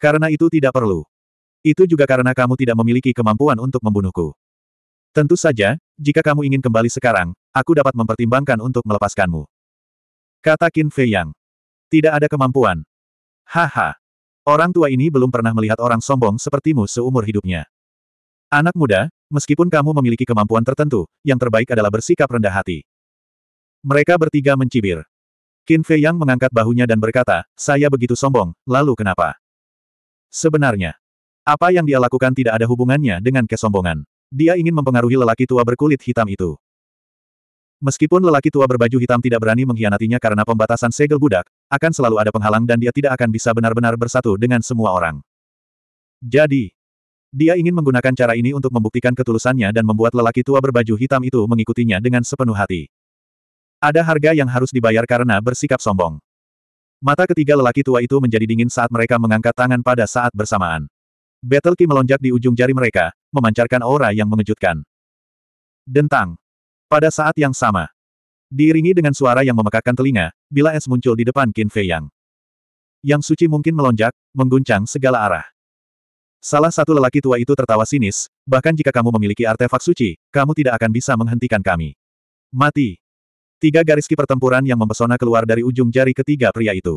Karena itu tidak perlu. Itu juga karena kamu tidak memiliki kemampuan untuk membunuhku. Tentu saja, jika kamu ingin kembali sekarang, aku dapat mempertimbangkan untuk melepaskanmu. Kata Qin Fei Yang. Tidak ada kemampuan. Haha. Orang tua ini belum pernah melihat orang sombong sepertimu seumur hidupnya. Anak muda, meskipun kamu memiliki kemampuan tertentu, yang terbaik adalah bersikap rendah hati. Mereka bertiga mencibir. Qin Fei Yang mengangkat bahunya dan berkata, saya begitu sombong, lalu kenapa? Sebenarnya, apa yang dia lakukan tidak ada hubungannya dengan kesombongan. Dia ingin mempengaruhi lelaki tua berkulit hitam itu. Meskipun lelaki tua berbaju hitam tidak berani mengkhianatinya karena pembatasan segel budak, akan selalu ada penghalang dan dia tidak akan bisa benar-benar bersatu dengan semua orang. Jadi, dia ingin menggunakan cara ini untuk membuktikan ketulusannya dan membuat lelaki tua berbaju hitam itu mengikutinya dengan sepenuh hati. Ada harga yang harus dibayar karena bersikap sombong. Mata ketiga lelaki tua itu menjadi dingin saat mereka mengangkat tangan pada saat bersamaan. Battle Ki melonjak di ujung jari mereka, memancarkan aura yang mengejutkan. Dentang. Pada saat yang sama. Diiringi dengan suara yang memekakkan telinga, bila es muncul di depan Qin Fei Yang. Yang suci mungkin melonjak, mengguncang segala arah. Salah satu lelaki tua itu tertawa sinis, bahkan jika kamu memiliki artefak suci, kamu tidak akan bisa menghentikan kami. Mati. Tiga garis ki pertempuran yang mempesona keluar dari ujung jari ketiga pria itu.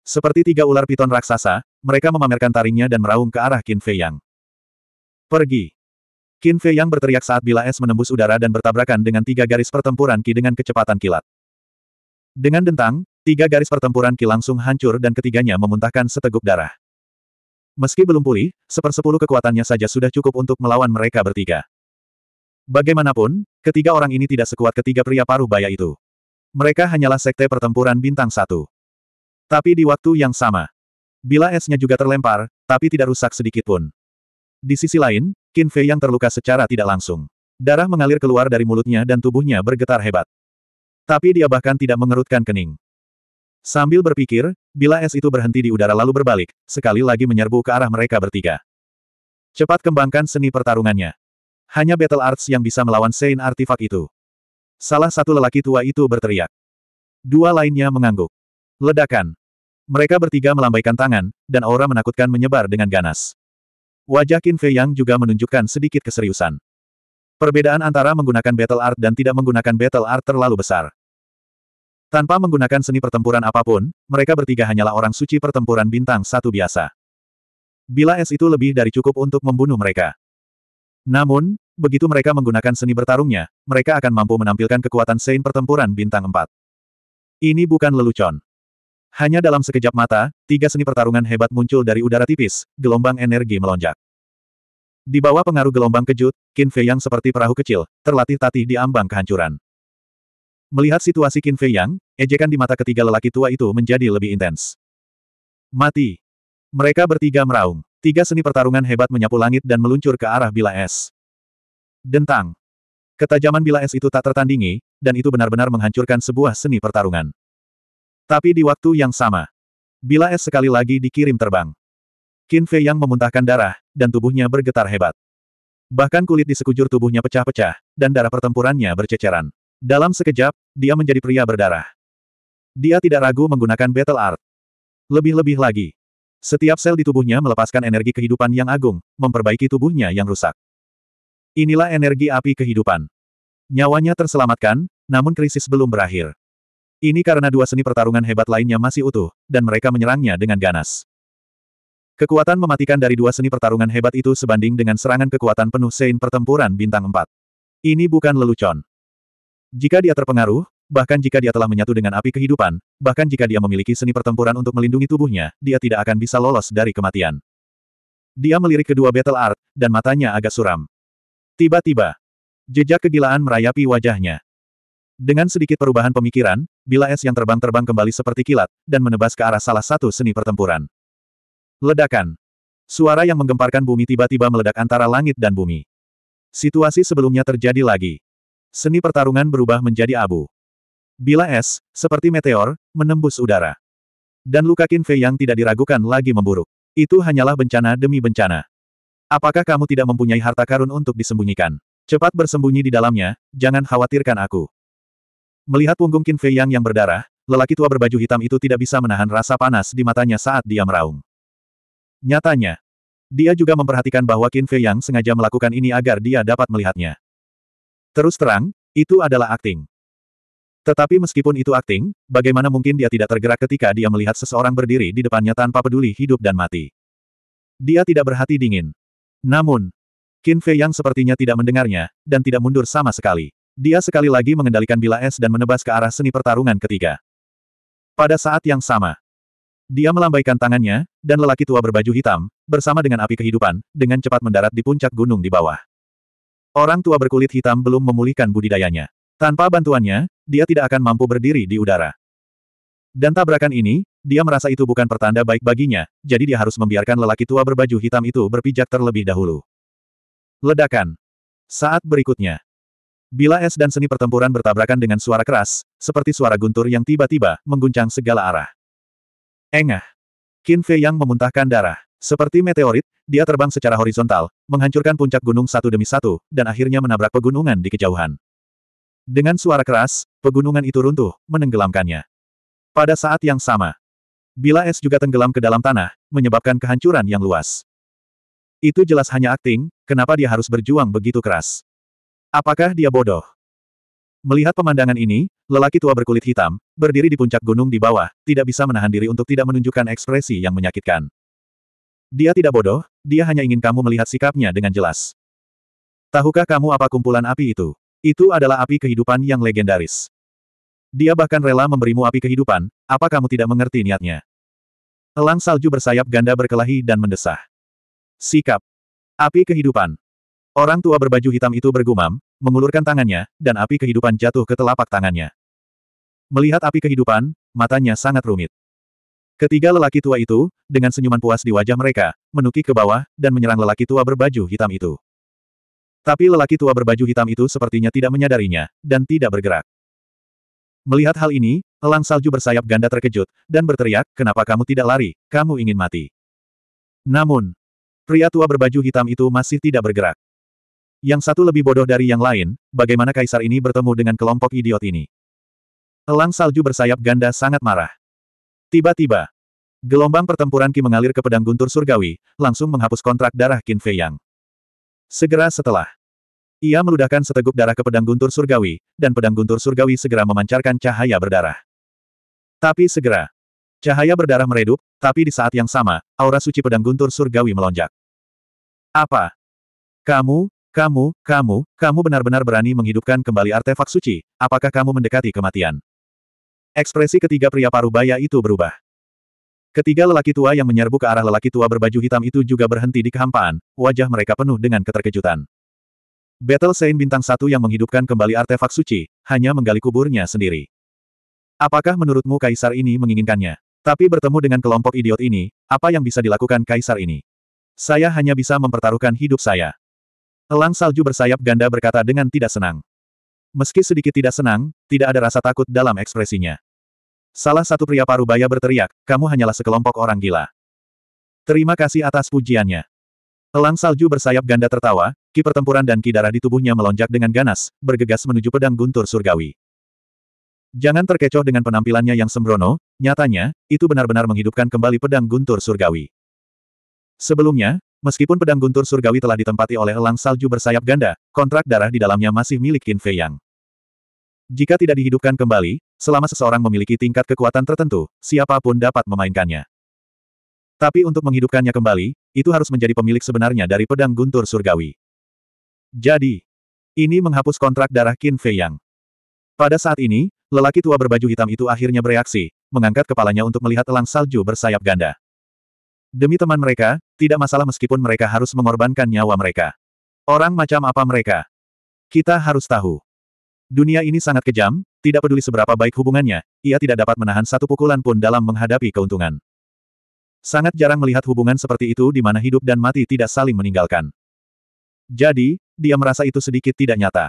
Seperti tiga ular piton raksasa, mereka memamerkan taringnya dan meraung ke arah Qin Fei Yang. Pergi! Qin Fei Yang berteriak saat bila es menembus udara dan bertabrakan dengan tiga garis pertempuran ki dengan kecepatan kilat. Dengan dentang, tiga garis pertempuran ki langsung hancur dan ketiganya memuntahkan seteguk darah. Meski belum pulih, sepersepuluh kekuatannya saja sudah cukup untuk melawan mereka bertiga. Bagaimanapun, ketiga orang ini tidak sekuat ketiga pria paruh baya itu. Mereka hanyalah sekte pertempuran bintang satu. Tapi di waktu yang sama, bila esnya juga terlempar, tapi tidak rusak sedikit pun. Di sisi lain, Qin Fei yang terluka secara tidak langsung. Darah mengalir keluar dari mulutnya dan tubuhnya bergetar hebat. Tapi dia bahkan tidak mengerutkan kening. Sambil berpikir, bila es itu berhenti di udara lalu berbalik, sekali lagi menyerbu ke arah mereka bertiga. Cepat kembangkan seni pertarungannya. Hanya Battle Arts yang bisa melawan Saint Artifak itu. Salah satu lelaki tua itu berteriak. Dua lainnya mengangguk. Ledakan. Mereka bertiga melambaikan tangan, dan aura menakutkan menyebar dengan ganas. Wajah Qin Fei Yang juga menunjukkan sedikit keseriusan. Perbedaan antara menggunakan battle art dan tidak menggunakan battle art terlalu besar. Tanpa menggunakan seni pertempuran apapun, mereka bertiga hanyalah orang suci pertempuran bintang satu biasa. Bila es itu lebih dari cukup untuk membunuh mereka. Namun, begitu mereka menggunakan seni bertarungnya, mereka akan mampu menampilkan kekuatan Sein pertempuran bintang 4. Ini bukan lelucon. Hanya dalam sekejap mata, tiga seni pertarungan hebat muncul dari udara tipis, gelombang energi melonjak. Di bawah pengaruh gelombang kejut, Qin Fei Yang seperti perahu kecil, terlatih tatih di ambang kehancuran. Melihat situasi Qin Fei Yang, ejekan di mata ketiga lelaki tua itu menjadi lebih intens. Mati. Mereka bertiga meraung. Tiga seni pertarungan hebat menyapu langit dan meluncur ke arah bila es. Dentang. Ketajaman bila es itu tak tertandingi, dan itu benar-benar menghancurkan sebuah seni pertarungan. Tapi di waktu yang sama, bila es sekali lagi dikirim terbang. Qin Fei yang memuntahkan darah, dan tubuhnya bergetar hebat. Bahkan kulit di sekujur tubuhnya pecah-pecah, dan darah pertempurannya berceceran. Dalam sekejap, dia menjadi pria berdarah. Dia tidak ragu menggunakan battle art. Lebih-lebih lagi, setiap sel di tubuhnya melepaskan energi kehidupan yang agung, memperbaiki tubuhnya yang rusak. Inilah energi api kehidupan. Nyawanya terselamatkan, namun krisis belum berakhir. Ini karena dua seni pertarungan hebat lainnya masih utuh, dan mereka menyerangnya dengan ganas. Kekuatan mematikan dari dua seni pertarungan hebat itu sebanding dengan serangan kekuatan penuh sein pertempuran bintang 4. Ini bukan lelucon. Jika dia terpengaruh, Bahkan jika dia telah menyatu dengan api kehidupan, bahkan jika dia memiliki seni pertempuran untuk melindungi tubuhnya, dia tidak akan bisa lolos dari kematian. Dia melirik kedua battle art, dan matanya agak suram. Tiba-tiba, jejak kegilaan merayapi wajahnya. Dengan sedikit perubahan pemikiran, bila es yang terbang-terbang kembali seperti kilat, dan menebas ke arah salah satu seni pertempuran. Ledakan. Suara yang menggemparkan bumi tiba-tiba meledak antara langit dan bumi. Situasi sebelumnya terjadi lagi. Seni pertarungan berubah menjadi abu. Bila es, seperti meteor, menembus udara. Dan luka Fei yang tidak diragukan lagi memburuk. Itu hanyalah bencana demi bencana. Apakah kamu tidak mempunyai harta karun untuk disembunyikan? Cepat bersembunyi di dalamnya, jangan khawatirkan aku. Melihat punggung Fei Yang yang berdarah, lelaki tua berbaju hitam itu tidak bisa menahan rasa panas di matanya saat dia meraung. Nyatanya, dia juga memperhatikan bahwa Fei Yang sengaja melakukan ini agar dia dapat melihatnya. Terus terang, itu adalah akting. Tetapi meskipun itu akting, bagaimana mungkin dia tidak tergerak ketika dia melihat seseorang berdiri di depannya tanpa peduli hidup dan mati. Dia tidak berhati dingin. Namun, Qin Fei yang sepertinya tidak mendengarnya, dan tidak mundur sama sekali. Dia sekali lagi mengendalikan bila es dan menebas ke arah seni pertarungan ketiga. Pada saat yang sama, dia melambaikan tangannya, dan lelaki tua berbaju hitam, bersama dengan api kehidupan, dengan cepat mendarat di puncak gunung di bawah. Orang tua berkulit hitam belum memulihkan budidayanya. Tanpa bantuannya, dia tidak akan mampu berdiri di udara. Dan tabrakan ini, dia merasa itu bukan pertanda baik baginya, jadi dia harus membiarkan lelaki tua berbaju hitam itu berpijak terlebih dahulu. Ledakan. Saat berikutnya. Bila es dan seni pertempuran bertabrakan dengan suara keras, seperti suara guntur yang tiba-tiba mengguncang segala arah. Engah. Qin Fei yang memuntahkan darah. Seperti meteorit, dia terbang secara horizontal, menghancurkan puncak gunung satu demi satu, dan akhirnya menabrak pegunungan di kejauhan. Dengan suara keras, pegunungan itu runtuh, menenggelamkannya. Pada saat yang sama, bila es juga tenggelam ke dalam tanah, menyebabkan kehancuran yang luas. Itu jelas hanya akting, kenapa dia harus berjuang begitu keras? Apakah dia bodoh? Melihat pemandangan ini, lelaki tua berkulit hitam, berdiri di puncak gunung di bawah, tidak bisa menahan diri untuk tidak menunjukkan ekspresi yang menyakitkan. Dia tidak bodoh, dia hanya ingin kamu melihat sikapnya dengan jelas. Tahukah kamu apa kumpulan api itu? Itu adalah api kehidupan yang legendaris. Dia bahkan rela memberimu api kehidupan, apa kamu tidak mengerti niatnya? Elang salju bersayap ganda berkelahi dan mendesah. Sikap. Api kehidupan. Orang tua berbaju hitam itu bergumam, mengulurkan tangannya, dan api kehidupan jatuh ke telapak tangannya. Melihat api kehidupan, matanya sangat rumit. Ketiga lelaki tua itu, dengan senyuman puas di wajah mereka, menukik ke bawah, dan menyerang lelaki tua berbaju hitam itu. Tapi lelaki tua berbaju hitam itu sepertinya tidak menyadarinya, dan tidak bergerak. Melihat hal ini, elang salju bersayap ganda terkejut, dan berteriak, kenapa kamu tidak lari, kamu ingin mati. Namun, pria tua berbaju hitam itu masih tidak bergerak. Yang satu lebih bodoh dari yang lain, bagaimana kaisar ini bertemu dengan kelompok idiot ini. Elang salju bersayap ganda sangat marah. Tiba-tiba, gelombang pertempuran Ki mengalir ke pedang guntur surgawi, langsung menghapus kontrak darah Qin Fei Yang. Segera setelah ia meludahkan seteguk darah ke pedang guntur surgawi, dan pedang guntur surgawi segera memancarkan cahaya berdarah. Tapi segera, cahaya berdarah meredup, tapi di saat yang sama, aura suci pedang guntur surgawi melonjak. Apa? Kamu, kamu, kamu, kamu benar-benar berani menghidupkan kembali artefak suci, apakah kamu mendekati kematian? Ekspresi ketiga pria parubaya itu berubah. Ketiga lelaki tua yang menyerbu ke arah lelaki tua berbaju hitam itu juga berhenti di kehampaan, wajah mereka penuh dengan keterkejutan. Battle Saint Bintang Satu yang menghidupkan kembali artefak suci, hanya menggali kuburnya sendiri. Apakah menurutmu kaisar ini menginginkannya? Tapi bertemu dengan kelompok idiot ini, apa yang bisa dilakukan kaisar ini? Saya hanya bisa mempertaruhkan hidup saya. Elang salju bersayap ganda berkata dengan tidak senang. Meski sedikit tidak senang, tidak ada rasa takut dalam ekspresinya. Salah satu pria parubaya berteriak, kamu hanyalah sekelompok orang gila. Terima kasih atas pujiannya. Elang salju bersayap ganda tertawa, ki pertempuran dan ki darah di tubuhnya melonjak dengan ganas, bergegas menuju pedang guntur surgawi. Jangan terkecoh dengan penampilannya yang sembrono, nyatanya, itu benar-benar menghidupkan kembali pedang guntur surgawi. Sebelumnya, meskipun pedang guntur surgawi telah ditempati oleh elang salju bersayap ganda, kontrak darah di dalamnya masih milik Qin Fei Yang. Jika tidak dihidupkan kembali, selama seseorang memiliki tingkat kekuatan tertentu, siapapun dapat memainkannya. Tapi untuk menghidupkannya kembali, itu harus menjadi pemilik sebenarnya dari pedang guntur surgawi. Jadi, ini menghapus kontrak darah Qin Fei Yang. Pada saat ini, lelaki tua berbaju hitam itu akhirnya bereaksi, mengangkat kepalanya untuk melihat elang salju bersayap ganda. Demi teman mereka, tidak masalah meskipun mereka harus mengorbankan nyawa mereka. Orang macam apa mereka? Kita harus tahu. Dunia ini sangat kejam, tidak peduli seberapa baik hubungannya, ia tidak dapat menahan satu pukulan pun dalam menghadapi keuntungan. Sangat jarang melihat hubungan seperti itu di mana hidup dan mati tidak saling meninggalkan. Jadi, dia merasa itu sedikit tidak nyata.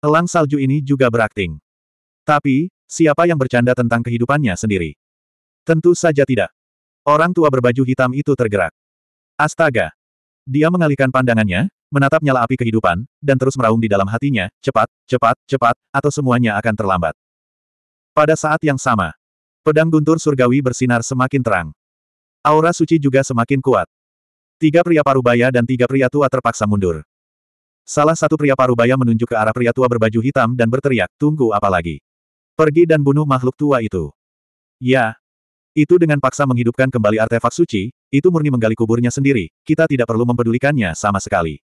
Elang salju ini juga berakting. Tapi, siapa yang bercanda tentang kehidupannya sendiri? Tentu saja tidak. Orang tua berbaju hitam itu tergerak. Astaga, dia mengalihkan pandangannya, menatap nyala api kehidupan, dan terus meraung di dalam hatinya, cepat, cepat, cepat, atau semuanya akan terlambat. Pada saat yang sama, pedang guntur surgawi bersinar semakin terang. Aura suci juga semakin kuat. Tiga pria parubaya dan tiga pria tua terpaksa mundur. Salah satu pria parubaya menunjuk ke arah pria tua berbaju hitam dan berteriak, tunggu apa lagi? Pergi dan bunuh makhluk tua itu. Ya. Itu dengan paksa menghidupkan kembali artefak suci, itu murni menggali kuburnya sendiri, kita tidak perlu mempedulikannya sama sekali.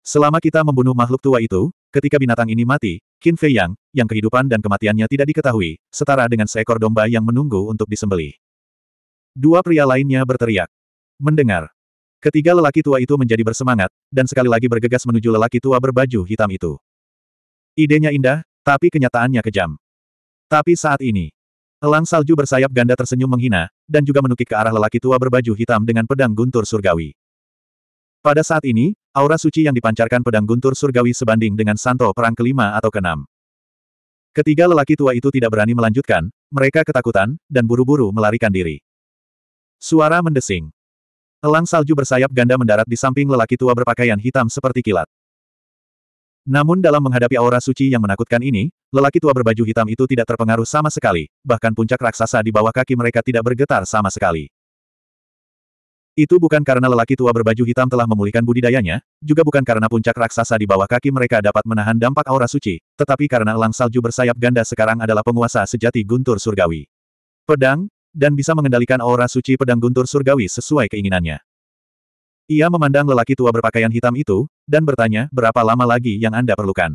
Selama kita membunuh makhluk tua itu, ketika binatang ini mati, Qin Fei Yang, yang kehidupan dan kematiannya tidak diketahui, setara dengan seekor domba yang menunggu untuk disembelih. Dua pria lainnya berteriak. Mendengar. Ketiga lelaki tua itu menjadi bersemangat, dan sekali lagi bergegas menuju lelaki tua berbaju hitam itu. Idenya indah, tapi kenyataannya kejam. Tapi saat ini, Elang salju bersayap ganda tersenyum menghina, dan juga menukik ke arah lelaki tua berbaju hitam dengan pedang guntur surgawi. Pada saat ini, aura suci yang dipancarkan pedang guntur surgawi sebanding dengan santo perang kelima atau keenam. Ketiga lelaki tua itu tidak berani melanjutkan, mereka ketakutan, dan buru-buru melarikan diri. Suara mendesing. Elang salju bersayap ganda mendarat di samping lelaki tua berpakaian hitam seperti kilat. Namun dalam menghadapi aura suci yang menakutkan ini, lelaki tua berbaju hitam itu tidak terpengaruh sama sekali, bahkan puncak raksasa di bawah kaki mereka tidak bergetar sama sekali. Itu bukan karena lelaki tua berbaju hitam telah memulihkan budidayanya, juga bukan karena puncak raksasa di bawah kaki mereka dapat menahan dampak aura suci, tetapi karena elang salju bersayap ganda sekarang adalah penguasa sejati guntur surgawi. Pedang, dan bisa mengendalikan aura suci pedang guntur surgawi sesuai keinginannya. Ia memandang lelaki tua berpakaian hitam itu, dan bertanya berapa lama lagi yang Anda perlukan.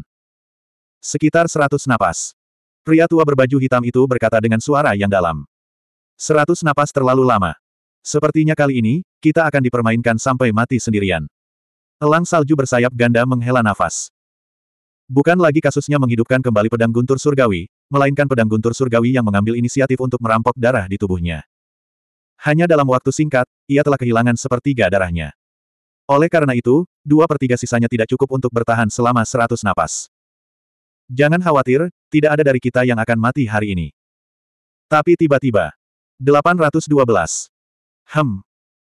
Sekitar seratus napas. Pria tua berbaju hitam itu berkata dengan suara yang dalam. Seratus napas terlalu lama. Sepertinya kali ini, kita akan dipermainkan sampai mati sendirian. Elang salju bersayap ganda menghela nafas. Bukan lagi kasusnya menghidupkan kembali pedang guntur surgawi, melainkan pedang guntur surgawi yang mengambil inisiatif untuk merampok darah di tubuhnya. Hanya dalam waktu singkat, ia telah kehilangan sepertiga darahnya. Oleh karena itu, dua per tiga sisanya tidak cukup untuk bertahan selama seratus napas. Jangan khawatir, tidak ada dari kita yang akan mati hari ini. Tapi tiba-tiba. 812. Hem.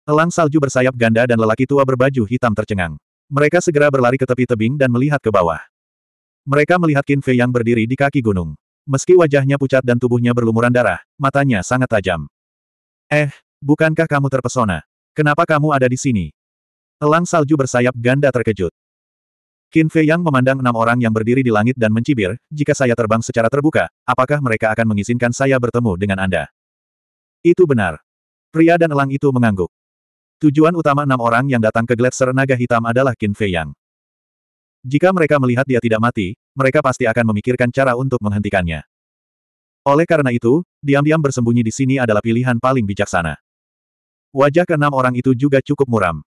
Elang salju bersayap ganda dan lelaki tua berbaju hitam tercengang. Mereka segera berlari ke tepi tebing dan melihat ke bawah. Mereka melihat Qin Fei yang berdiri di kaki gunung. Meski wajahnya pucat dan tubuhnya berlumuran darah, matanya sangat tajam. Eh, bukankah kamu terpesona? Kenapa kamu ada di sini? Elang salju bersayap ganda terkejut. Qin Fei Yang memandang enam orang yang berdiri di langit dan mencibir, jika saya terbang secara terbuka, apakah mereka akan mengizinkan saya bertemu dengan Anda? Itu benar. Pria dan elang itu mengangguk. Tujuan utama enam orang yang datang ke Gletser Naga Hitam adalah Qin Fei Yang. Jika mereka melihat dia tidak mati, mereka pasti akan memikirkan cara untuk menghentikannya. Oleh karena itu, diam-diam bersembunyi di sini adalah pilihan paling bijaksana. Wajah keenam orang itu juga cukup muram.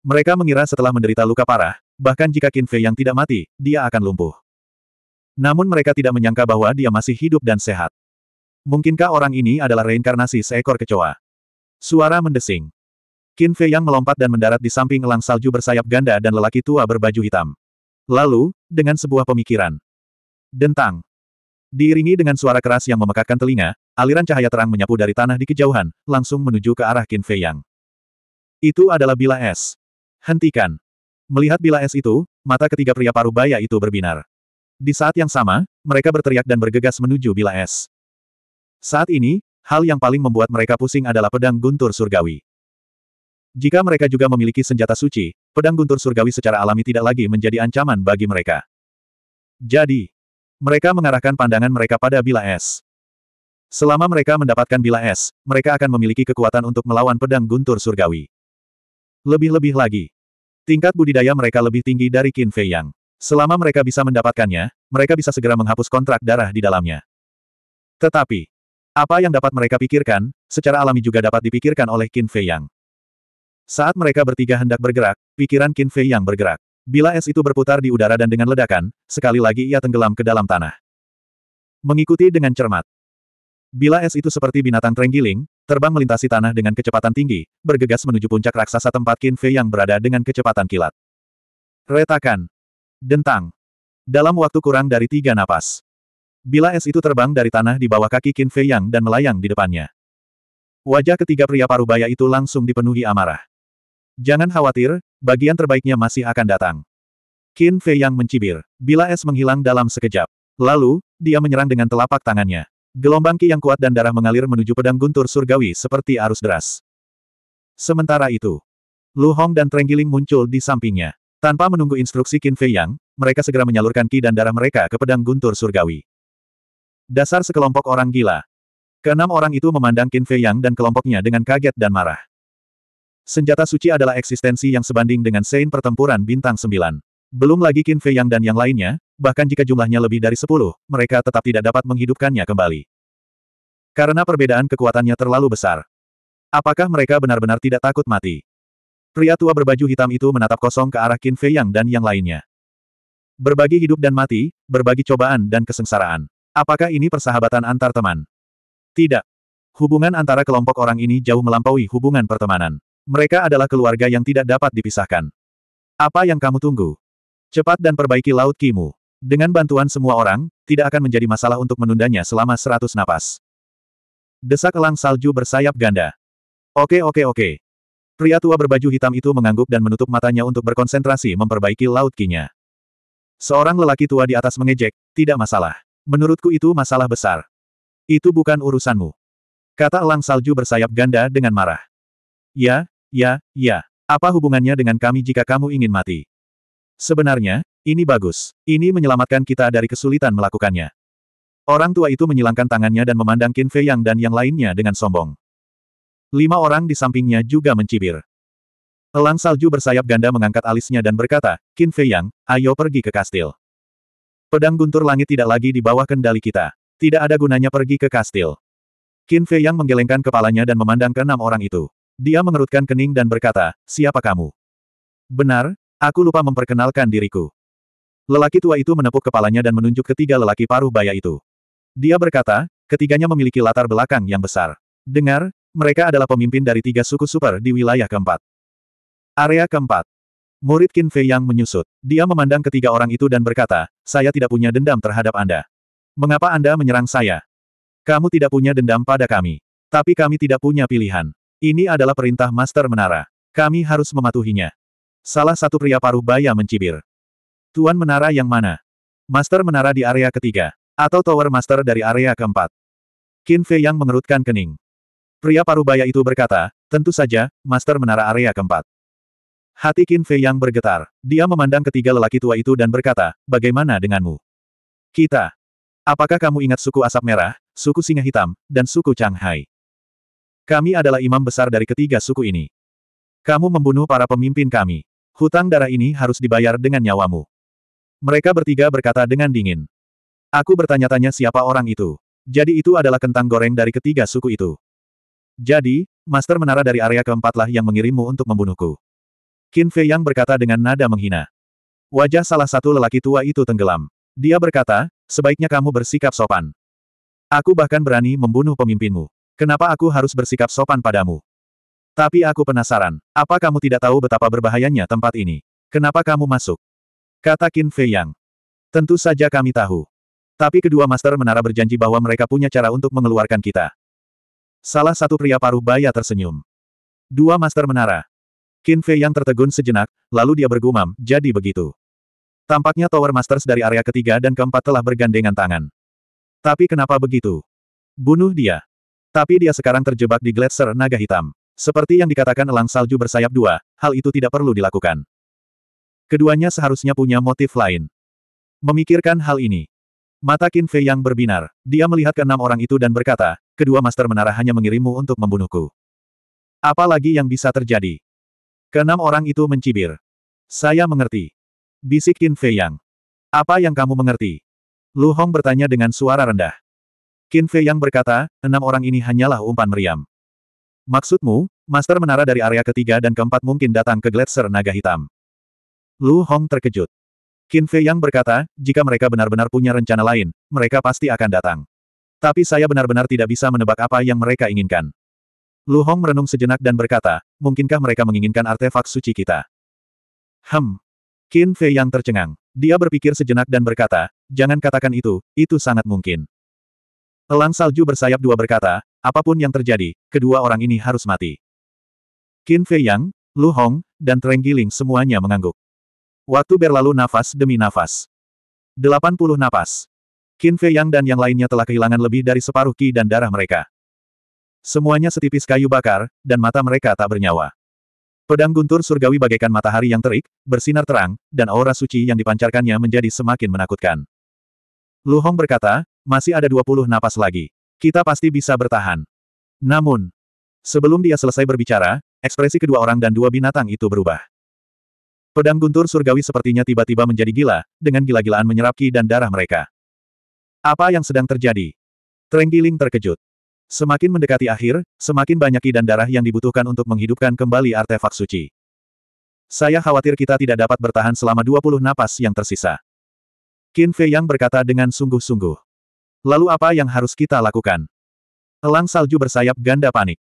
Mereka mengira setelah menderita luka parah, bahkan jika Qin Fei yang tidak mati, dia akan lumpuh. Namun mereka tidak menyangka bahwa dia masih hidup dan sehat. Mungkinkah orang ini adalah reinkarnasi seekor kecoa? Suara mendesing. Qin Fei yang melompat dan mendarat di samping elang salju bersayap ganda dan lelaki tua berbaju hitam. Lalu, dengan sebuah pemikiran. Dentang. Diiringi dengan suara keras yang memekakkan telinga, aliran cahaya terang menyapu dari tanah di kejauhan, langsung menuju ke arah Qin Fei Yang. Itu adalah Bila Es. Hentikan. Melihat bila es itu, mata ketiga pria paruh baya itu berbinar. Di saat yang sama, mereka berteriak dan bergegas menuju bila es. Saat ini, hal yang paling membuat mereka pusing adalah pedang guntur surgawi. Jika mereka juga memiliki senjata suci, pedang guntur surgawi secara alami tidak lagi menjadi ancaman bagi mereka. Jadi, mereka mengarahkan pandangan mereka pada bila es. Selama mereka mendapatkan bila es, mereka akan memiliki kekuatan untuk melawan pedang guntur surgawi. Lebih-lebih lagi. Tingkat budidaya mereka lebih tinggi dari Qin Fei Yang. Selama mereka bisa mendapatkannya, mereka bisa segera menghapus kontrak darah di dalamnya. Tetapi, apa yang dapat mereka pikirkan, secara alami juga dapat dipikirkan oleh Qin Fei Yang. Saat mereka bertiga hendak bergerak, pikiran Qin Fei Yang bergerak. Bila es itu berputar di udara dan dengan ledakan, sekali lagi ia tenggelam ke dalam tanah. Mengikuti dengan cermat, Bila es itu seperti binatang terenggiling, terbang melintasi tanah dengan kecepatan tinggi, bergegas menuju puncak raksasa tempat Qin Fei yang berada dengan kecepatan kilat. Retakan. Dentang. Dalam waktu kurang dari tiga napas. Bila es itu terbang dari tanah di bawah kaki Qin Fei yang dan melayang di depannya. Wajah ketiga pria parubaya itu langsung dipenuhi amarah. Jangan khawatir, bagian terbaiknya masih akan datang. Qin Fei yang mencibir. Bila es menghilang dalam sekejap. Lalu, dia menyerang dengan telapak tangannya. Gelombang ki yang kuat dan darah mengalir menuju pedang guntur surgawi seperti arus deras. Sementara itu, Lu Hong dan Trenggiling muncul di sampingnya. Tanpa menunggu instruksi Qin Fei Yang, mereka segera menyalurkan ki dan darah mereka ke pedang guntur surgawi. Dasar sekelompok orang gila. Keenam orang itu memandang Qin Fei Yang dan kelompoknya dengan kaget dan marah. Senjata suci adalah eksistensi yang sebanding dengan sein pertempuran bintang 9. Belum lagi Qin Fei Yang dan yang lainnya, bahkan jika jumlahnya lebih dari sepuluh, mereka tetap tidak dapat menghidupkannya kembali. Karena perbedaan kekuatannya terlalu besar. Apakah mereka benar-benar tidak takut mati? Pria tua berbaju hitam itu menatap kosong ke arah Qin Fei Yang dan yang lainnya. Berbagi hidup dan mati, berbagi cobaan dan kesengsaraan. Apakah ini persahabatan antar teman? Tidak. Hubungan antara kelompok orang ini jauh melampaui hubungan pertemanan. Mereka adalah keluarga yang tidak dapat dipisahkan. Apa yang kamu tunggu? Cepat dan perbaiki laut kimu. Dengan bantuan semua orang, tidak akan menjadi masalah untuk menundanya selama seratus napas. Desak elang salju bersayap ganda. Oke oke oke. Pria tua berbaju hitam itu mengangguk dan menutup matanya untuk berkonsentrasi memperbaiki laut kinya. Seorang lelaki tua di atas mengejek, tidak masalah. Menurutku itu masalah besar. Itu bukan urusanmu. Kata elang salju bersayap ganda dengan marah. Ya, ya, ya. Apa hubungannya dengan kami jika kamu ingin mati? Sebenarnya, ini bagus. Ini menyelamatkan kita dari kesulitan melakukannya. Orang tua itu menyilangkan tangannya dan memandang Qin Fei Yang dan yang lainnya dengan sombong. Lima orang di sampingnya juga mencibir. Elang salju bersayap ganda mengangkat alisnya dan berkata, Qin Fei Yang, ayo pergi ke kastil. Pedang guntur langit tidak lagi di bawah kendali kita. Tidak ada gunanya pergi ke kastil. Qin Fei Yang menggelengkan kepalanya dan memandang ke enam orang itu. Dia mengerutkan kening dan berkata, siapa kamu? Benar, Aku lupa memperkenalkan diriku. Lelaki tua itu menepuk kepalanya dan menunjuk ketiga lelaki paruh baya itu. Dia berkata, ketiganya memiliki latar belakang yang besar. Dengar, mereka adalah pemimpin dari tiga suku super di wilayah keempat. Area keempat. Murid Qin Fei yang menyusut. Dia memandang ketiga orang itu dan berkata, saya tidak punya dendam terhadap Anda. Mengapa Anda menyerang saya? Kamu tidak punya dendam pada kami. Tapi kami tidak punya pilihan. Ini adalah perintah Master Menara. Kami harus mematuhinya. Salah satu pria paruh baya mencibir. Tuan menara yang mana? Master menara di area ketiga. Atau tower master dari area keempat. Qin Fei yang mengerutkan kening. Pria paruh baya itu berkata, tentu saja, master menara area keempat. Hati Qin Fei yang bergetar. Dia memandang ketiga lelaki tua itu dan berkata, bagaimana denganmu? Kita. Apakah kamu ingat suku asap merah, suku singa hitam, dan suku Chang Hai? Kami adalah imam besar dari ketiga suku ini. Kamu membunuh para pemimpin kami. Hutang darah ini harus dibayar dengan nyawamu. Mereka bertiga berkata dengan dingin. Aku bertanya-tanya siapa orang itu. Jadi itu adalah kentang goreng dari ketiga suku itu. Jadi, Master Menara dari area keempatlah yang mengirimmu untuk membunuhku. Qin Fei Yang berkata dengan nada menghina. Wajah salah satu lelaki tua itu tenggelam. Dia berkata, sebaiknya kamu bersikap sopan. Aku bahkan berani membunuh pemimpinmu. Kenapa aku harus bersikap sopan padamu? Tapi aku penasaran, apa kamu tidak tahu betapa berbahayanya tempat ini? Kenapa kamu masuk? Kata Qin Fei Yang. Tentu saja kami tahu. Tapi kedua master menara berjanji bahwa mereka punya cara untuk mengeluarkan kita. Salah satu pria paruh baya tersenyum. Dua master menara. Qin Fei Yang tertegun sejenak, lalu dia bergumam, jadi begitu. Tampaknya Tower Masters dari area ketiga dan keempat telah bergandengan tangan. Tapi kenapa begitu? Bunuh dia. Tapi dia sekarang terjebak di Gletser Naga Hitam. Seperti yang dikatakan elang salju bersayap dua, hal itu tidak perlu dilakukan. Keduanya seharusnya punya motif lain. Memikirkan hal ini. Mata Qin Fei yang berbinar. Dia melihat keenam orang itu dan berkata, kedua master menara hanya mengirimmu untuk membunuhku. Apalagi yang bisa terjadi? Keenam orang itu mencibir. Saya mengerti. Bisik Qin Fei Yang. Apa yang kamu mengerti? Lu Hong bertanya dengan suara rendah. Qin Fei Yang berkata, enam orang ini hanyalah umpan meriam. Maksudmu, Master Menara dari area ketiga dan keempat mungkin datang ke Gletser Naga Hitam. Lu Hong terkejut. Qin Fei yang berkata, jika mereka benar-benar punya rencana lain, mereka pasti akan datang. Tapi saya benar-benar tidak bisa menebak apa yang mereka inginkan. Lu Hong merenung sejenak dan berkata, mungkinkah mereka menginginkan artefak suci kita? Hem. Qin Fei yang tercengang. Dia berpikir sejenak dan berkata, jangan katakan itu, itu sangat mungkin. Elang salju bersayap dua berkata, apapun yang terjadi, kedua orang ini harus mati. Qin Fei Yang, Lu Hong, dan Treng Giling semuanya mengangguk. Waktu berlalu nafas demi nafas. 80 nafas. Qin Fei Yang dan yang lainnya telah kehilangan lebih dari separuh ki dan darah mereka. Semuanya setipis kayu bakar, dan mata mereka tak bernyawa. Pedang guntur surgawi bagaikan matahari yang terik, bersinar terang, dan aura suci yang dipancarkannya menjadi semakin menakutkan. Lu Hong berkata, masih ada 20 napas lagi. Kita pasti bisa bertahan. Namun, sebelum dia selesai berbicara, ekspresi kedua orang dan dua binatang itu berubah. Pedang guntur surgawi sepertinya tiba-tiba menjadi gila, dengan gila-gilaan menyerap ki dan darah mereka. Apa yang sedang terjadi? Trenggiling terkejut. Semakin mendekati akhir, semakin banyak ki dan darah yang dibutuhkan untuk menghidupkan kembali artefak suci. Saya khawatir kita tidak dapat bertahan selama 20 napas yang tersisa. Qin Fei Yang berkata dengan sungguh-sungguh. Lalu apa yang harus kita lakukan? Elang salju bersayap ganda panik.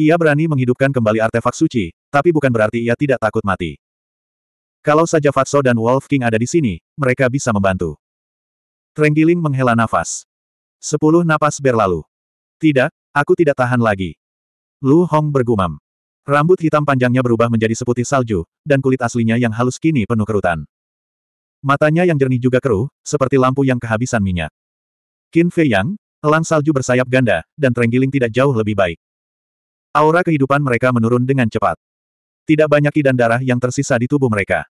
Ia berani menghidupkan kembali artefak suci, tapi bukan berarti ia tidak takut mati. Kalau saja Fatso dan Wolf King ada di sini, mereka bisa membantu. Trenggiling menghela nafas. Sepuluh napas berlalu. Tidak, aku tidak tahan lagi. Lu Hong bergumam. Rambut hitam panjangnya berubah menjadi seputih salju, dan kulit aslinya yang halus kini penuh kerutan. Matanya yang jernih juga keruh, seperti lampu yang kehabisan minyak. Qin Fei Yang, elang salju bersayap ganda, dan Trenggiling tidak jauh lebih baik. Aura kehidupan mereka menurun dengan cepat. Tidak banyak idan darah yang tersisa di tubuh mereka.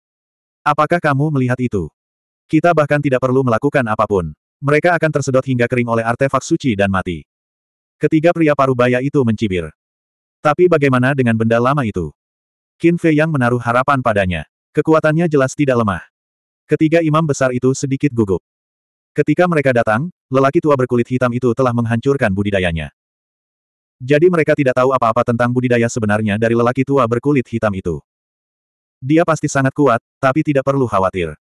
Apakah kamu melihat itu? Kita bahkan tidak perlu melakukan apapun. Mereka akan tersedot hingga kering oleh artefak suci dan mati. Ketiga pria parubaya itu mencibir. Tapi bagaimana dengan benda lama itu? Qin Fei yang menaruh harapan padanya. Kekuatannya jelas tidak lemah. Ketiga imam besar itu sedikit gugup. Ketika mereka datang, lelaki tua berkulit hitam itu telah menghancurkan budidayanya. Jadi mereka tidak tahu apa-apa tentang budidaya sebenarnya dari lelaki tua berkulit hitam itu. Dia pasti sangat kuat, tapi tidak perlu khawatir.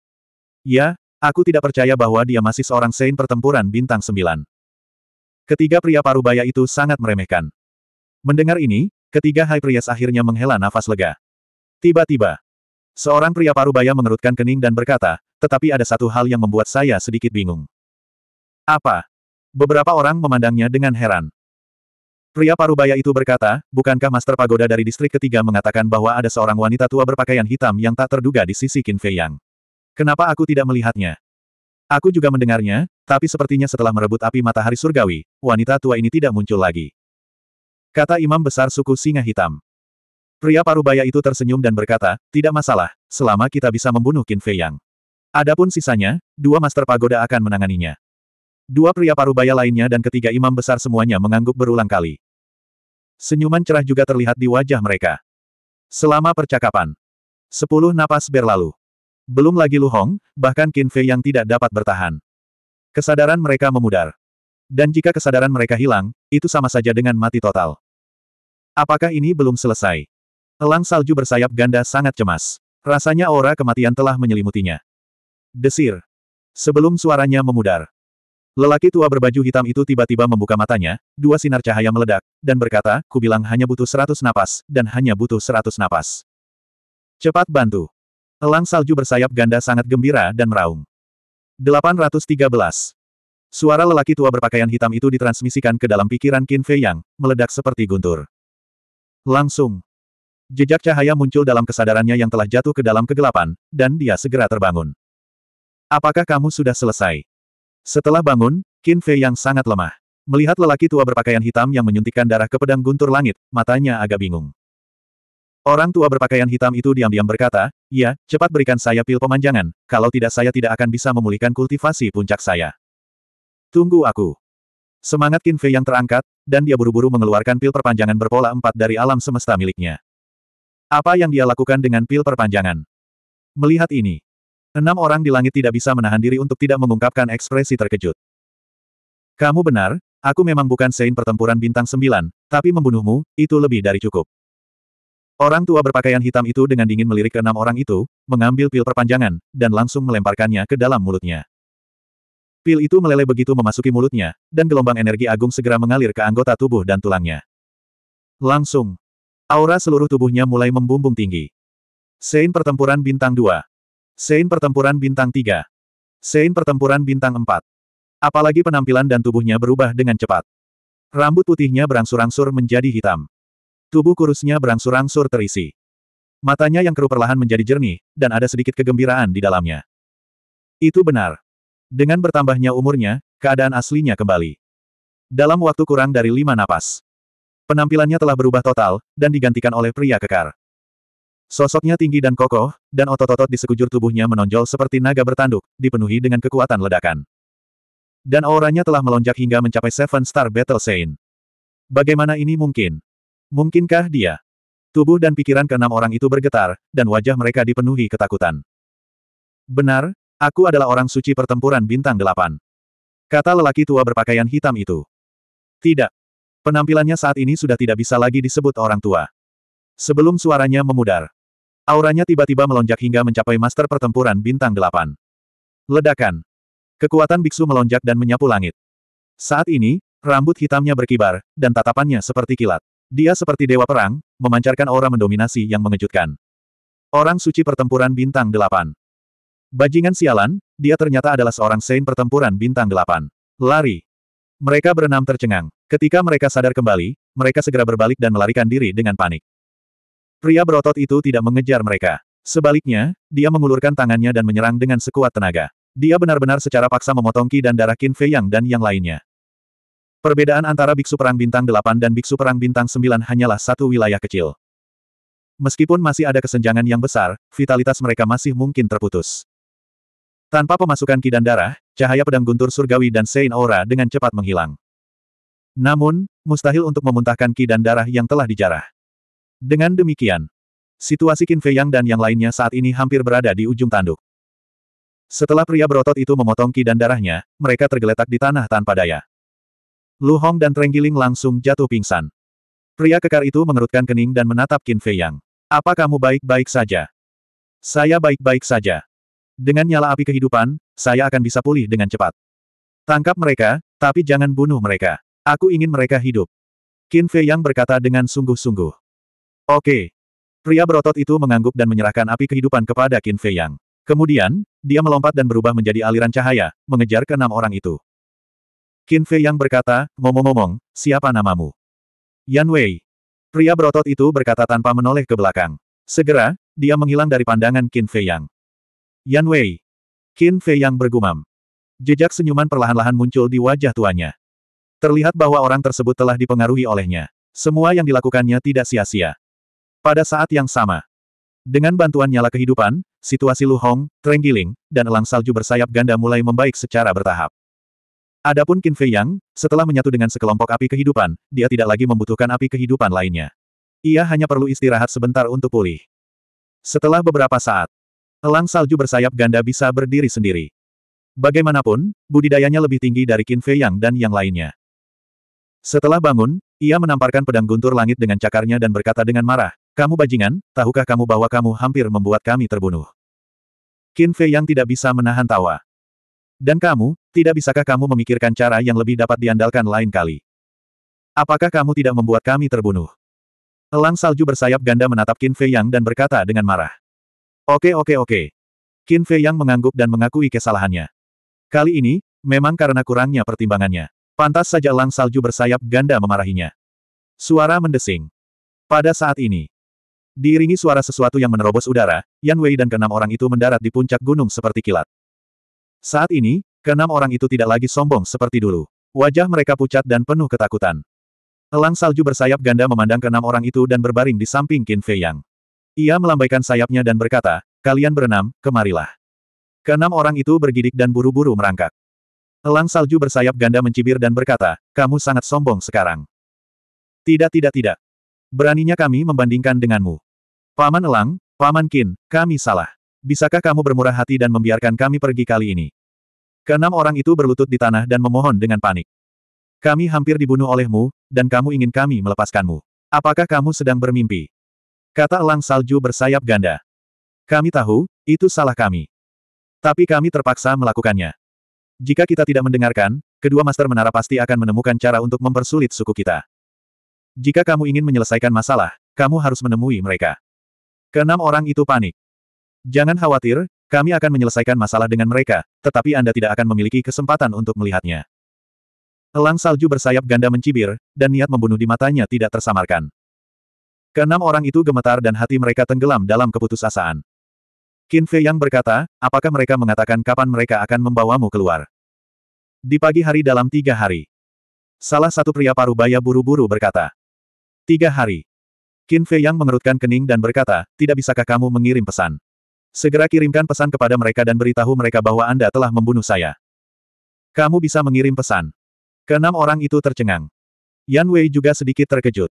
Ya, aku tidak percaya bahwa dia masih seorang sein pertempuran bintang sembilan. Ketiga pria parubaya itu sangat meremehkan. Mendengar ini, ketiga high priest akhirnya menghela nafas lega. Tiba-tiba, Seorang pria parubaya mengerutkan kening dan berkata, tetapi ada satu hal yang membuat saya sedikit bingung. Apa? Beberapa orang memandangnya dengan heran. Pria parubaya itu berkata, bukankah Master Pagoda dari distrik ketiga mengatakan bahwa ada seorang wanita tua berpakaian hitam yang tak terduga di sisi Qin Fei Yang? Kenapa aku tidak melihatnya? Aku juga mendengarnya, tapi sepertinya setelah merebut api matahari surgawi, wanita tua ini tidak muncul lagi. Kata imam besar suku Singa Hitam. Pria parubaya itu tersenyum dan berkata, tidak masalah, selama kita bisa membunuh Qin Fei Yang. Adapun sisanya, dua master pagoda akan menanganinya. Dua pria parubaya lainnya dan ketiga imam besar semuanya mengangguk berulang kali. Senyuman cerah juga terlihat di wajah mereka. Selama percakapan, sepuluh napas berlalu. Belum lagi Lu Hong, bahkan Qin Fei yang tidak dapat bertahan. Kesadaran mereka memudar. Dan jika kesadaran mereka hilang, itu sama saja dengan mati total. Apakah ini belum selesai? Elang salju bersayap ganda sangat cemas. Rasanya aura kematian telah menyelimutinya. Desir. Sebelum suaranya memudar. Lelaki tua berbaju hitam itu tiba-tiba membuka matanya, dua sinar cahaya meledak, dan berkata, ku bilang hanya butuh seratus napas, dan hanya butuh seratus napas. Cepat bantu. Elang salju bersayap ganda sangat gembira dan meraung. 813. Suara lelaki tua berpakaian hitam itu ditransmisikan ke dalam pikiran Qin Fei Yang, meledak seperti guntur. Langsung. Jejak cahaya muncul dalam kesadarannya yang telah jatuh ke dalam kegelapan, dan dia segera terbangun. Apakah kamu sudah selesai? Setelah bangun, Qin Fei yang sangat lemah. Melihat lelaki tua berpakaian hitam yang menyuntikkan darah ke pedang guntur langit, matanya agak bingung. Orang tua berpakaian hitam itu diam-diam berkata, Ya, cepat berikan saya pil pemanjangan, kalau tidak saya tidak akan bisa memulihkan kultivasi puncak saya. Tunggu aku. Semangat Qin Fei yang terangkat, dan dia buru-buru mengeluarkan pil perpanjangan berpola empat dari alam semesta miliknya. Apa yang dia lakukan dengan pil perpanjangan? Melihat ini, enam orang di langit tidak bisa menahan diri untuk tidak mengungkapkan ekspresi terkejut. Kamu benar, aku memang bukan sein pertempuran bintang sembilan, tapi membunuhmu, itu lebih dari cukup. Orang tua berpakaian hitam itu dengan dingin melirik ke enam orang itu, mengambil pil perpanjangan, dan langsung melemparkannya ke dalam mulutnya. Pil itu meleleh begitu memasuki mulutnya, dan gelombang energi agung segera mengalir ke anggota tubuh dan tulangnya. Langsung, Aura seluruh tubuhnya mulai membumbung tinggi. Sein pertempuran bintang 2. Sein pertempuran bintang 3. Sein pertempuran bintang 4. Apalagi penampilan dan tubuhnya berubah dengan cepat. Rambut putihnya berangsur-angsur menjadi hitam. Tubuh kurusnya berangsur-angsur terisi. Matanya yang keruh perlahan menjadi jernih, dan ada sedikit kegembiraan di dalamnya. Itu benar. Dengan bertambahnya umurnya, keadaan aslinya kembali. Dalam waktu kurang dari lima napas, Penampilannya telah berubah total, dan digantikan oleh pria kekar. Sosoknya tinggi dan kokoh, dan otot-otot di sekujur tubuhnya menonjol seperti naga bertanduk, dipenuhi dengan kekuatan ledakan. Dan auranya telah melonjak hingga mencapai Seven Star Battle Saint. Bagaimana ini mungkin? Mungkinkah dia? Tubuh dan pikiran keenam orang itu bergetar, dan wajah mereka dipenuhi ketakutan. Benar, aku adalah orang suci pertempuran bintang delapan. Kata lelaki tua berpakaian hitam itu. Tidak, Penampilannya saat ini sudah tidak bisa lagi disebut orang tua. Sebelum suaranya memudar, auranya tiba-tiba melonjak hingga mencapai master pertempuran bintang delapan. Ledakan. Kekuatan biksu melonjak dan menyapu langit. Saat ini, rambut hitamnya berkibar, dan tatapannya seperti kilat. Dia seperti dewa perang, memancarkan aura mendominasi yang mengejutkan. Orang suci pertempuran bintang delapan. Bajingan sialan, dia ternyata adalah seorang sein pertempuran bintang delapan. Lari. Mereka berenam tercengang. Ketika mereka sadar kembali, mereka segera berbalik dan melarikan diri dengan panik. Pria berotot itu tidak mengejar mereka. Sebaliknya, dia mengulurkan tangannya dan menyerang dengan sekuat tenaga. Dia benar-benar secara paksa memotong ki dan darah Qin Fei Yang dan yang lainnya. Perbedaan antara Biksu Perang Bintang 8 dan Biksu Perang Bintang 9 hanyalah satu wilayah kecil. Meskipun masih ada kesenjangan yang besar, vitalitas mereka masih mungkin terputus. Tanpa pemasukan ki dan darah, cahaya pedang guntur surgawi dan Sein Aura dengan cepat menghilang. Namun, mustahil untuk memuntahkan ki dan darah yang telah dijarah. Dengan demikian, situasi Qin Fei Yang dan yang lainnya saat ini hampir berada di ujung tanduk. Setelah pria berotot itu memotong ki dan darahnya, mereka tergeletak di tanah tanpa daya. Lu Hong dan Trenggiling langsung jatuh pingsan. Pria kekar itu mengerutkan kening dan menatap Qin Fei Yang. Apa kamu baik-baik saja? Saya baik-baik saja. Dengan nyala api kehidupan, saya akan bisa pulih dengan cepat. Tangkap mereka, tapi jangan bunuh mereka. Aku ingin mereka hidup. Qin Fei Yang berkata dengan sungguh-sungguh. Oke. Pria berotot itu mengangguk dan menyerahkan api kehidupan kepada Qin Fei Yang. Kemudian, dia melompat dan berubah menjadi aliran cahaya, mengejar keenam orang itu. Qin Fei Yang berkata, ngomong-ngomong, siapa namamu? Yan Wei. Pria berotot itu berkata tanpa menoleh ke belakang. Segera, dia menghilang dari pandangan Qin Fei Yang. Yan Wei. Qin Fei yang bergumam. Jejak senyuman perlahan-lahan muncul di wajah tuanya. Terlihat bahwa orang tersebut telah dipengaruhi olehnya. Semua yang dilakukannya tidak sia-sia. Pada saat yang sama, dengan bantuan nyala kehidupan, situasi Lu Hong, Trenggiling, dan elang salju bersayap ganda mulai membaik secara bertahap. Adapun Qin Fei Yang, setelah menyatu dengan sekelompok api kehidupan, dia tidak lagi membutuhkan api kehidupan lainnya. Ia hanya perlu istirahat sebentar untuk pulih. Setelah beberapa saat, Elang salju bersayap ganda bisa berdiri sendiri. Bagaimanapun, budidayanya lebih tinggi dari Qin Fei Yang dan yang lainnya. Setelah bangun, ia menamparkan pedang guntur langit dengan cakarnya dan berkata dengan marah, Kamu bajingan, tahukah kamu bahwa kamu hampir membuat kami terbunuh? Qin Fei Yang tidak bisa menahan tawa. Dan kamu, tidak bisakah kamu memikirkan cara yang lebih dapat diandalkan lain kali? Apakah kamu tidak membuat kami terbunuh? Elang salju bersayap ganda menatap Qin Fei Yang dan berkata dengan marah. Oke oke oke. Qin Fei Yang mengangguk dan mengakui kesalahannya. Kali ini, memang karena kurangnya pertimbangannya. Pantas saja lang salju bersayap ganda memarahinya. Suara mendesing. Pada saat ini, diiringi suara sesuatu yang menerobos udara, Yan Wei dan keenam orang itu mendarat di puncak gunung seperti kilat. Saat ini, keenam orang itu tidak lagi sombong seperti dulu. Wajah mereka pucat dan penuh ketakutan. Lang salju bersayap ganda memandang keenam orang itu dan berbaring di samping Qin Fei Yang. Ia melambaikan sayapnya dan berkata, kalian berenam, kemarilah. Keenam orang itu bergidik dan buru-buru merangkak. Elang salju bersayap ganda mencibir dan berkata, kamu sangat sombong sekarang. Tidak tidak tidak. Beraninya kami membandingkan denganmu. Paman Elang, Paman Kin, kami salah. Bisakah kamu bermurah hati dan membiarkan kami pergi kali ini? Keenam orang itu berlutut di tanah dan memohon dengan panik. Kami hampir dibunuh olehmu, dan kamu ingin kami melepaskanmu. Apakah kamu sedang bermimpi? Kata elang salju bersayap ganda. Kami tahu, itu salah kami. Tapi kami terpaksa melakukannya. Jika kita tidak mendengarkan, kedua master menara pasti akan menemukan cara untuk mempersulit suku kita. Jika kamu ingin menyelesaikan masalah, kamu harus menemui mereka. Keenam orang itu panik. Jangan khawatir, kami akan menyelesaikan masalah dengan mereka, tetapi Anda tidak akan memiliki kesempatan untuk melihatnya. Elang salju bersayap ganda mencibir, dan niat membunuh di matanya tidak tersamarkan. Keenam orang itu gemetar dan hati mereka tenggelam dalam keputusasaan. Qin Fei yang berkata, apakah mereka mengatakan kapan mereka akan membawamu keluar? Di pagi hari dalam tiga hari. Salah satu pria Parubaya buru-buru berkata. Tiga hari. Qin Fei yang mengerutkan kening dan berkata, tidak bisakah kamu mengirim pesan? Segera kirimkan pesan kepada mereka dan beritahu mereka bahwa Anda telah membunuh saya. Kamu bisa mengirim pesan. Keenam orang itu tercengang. Yan Wei juga sedikit terkejut.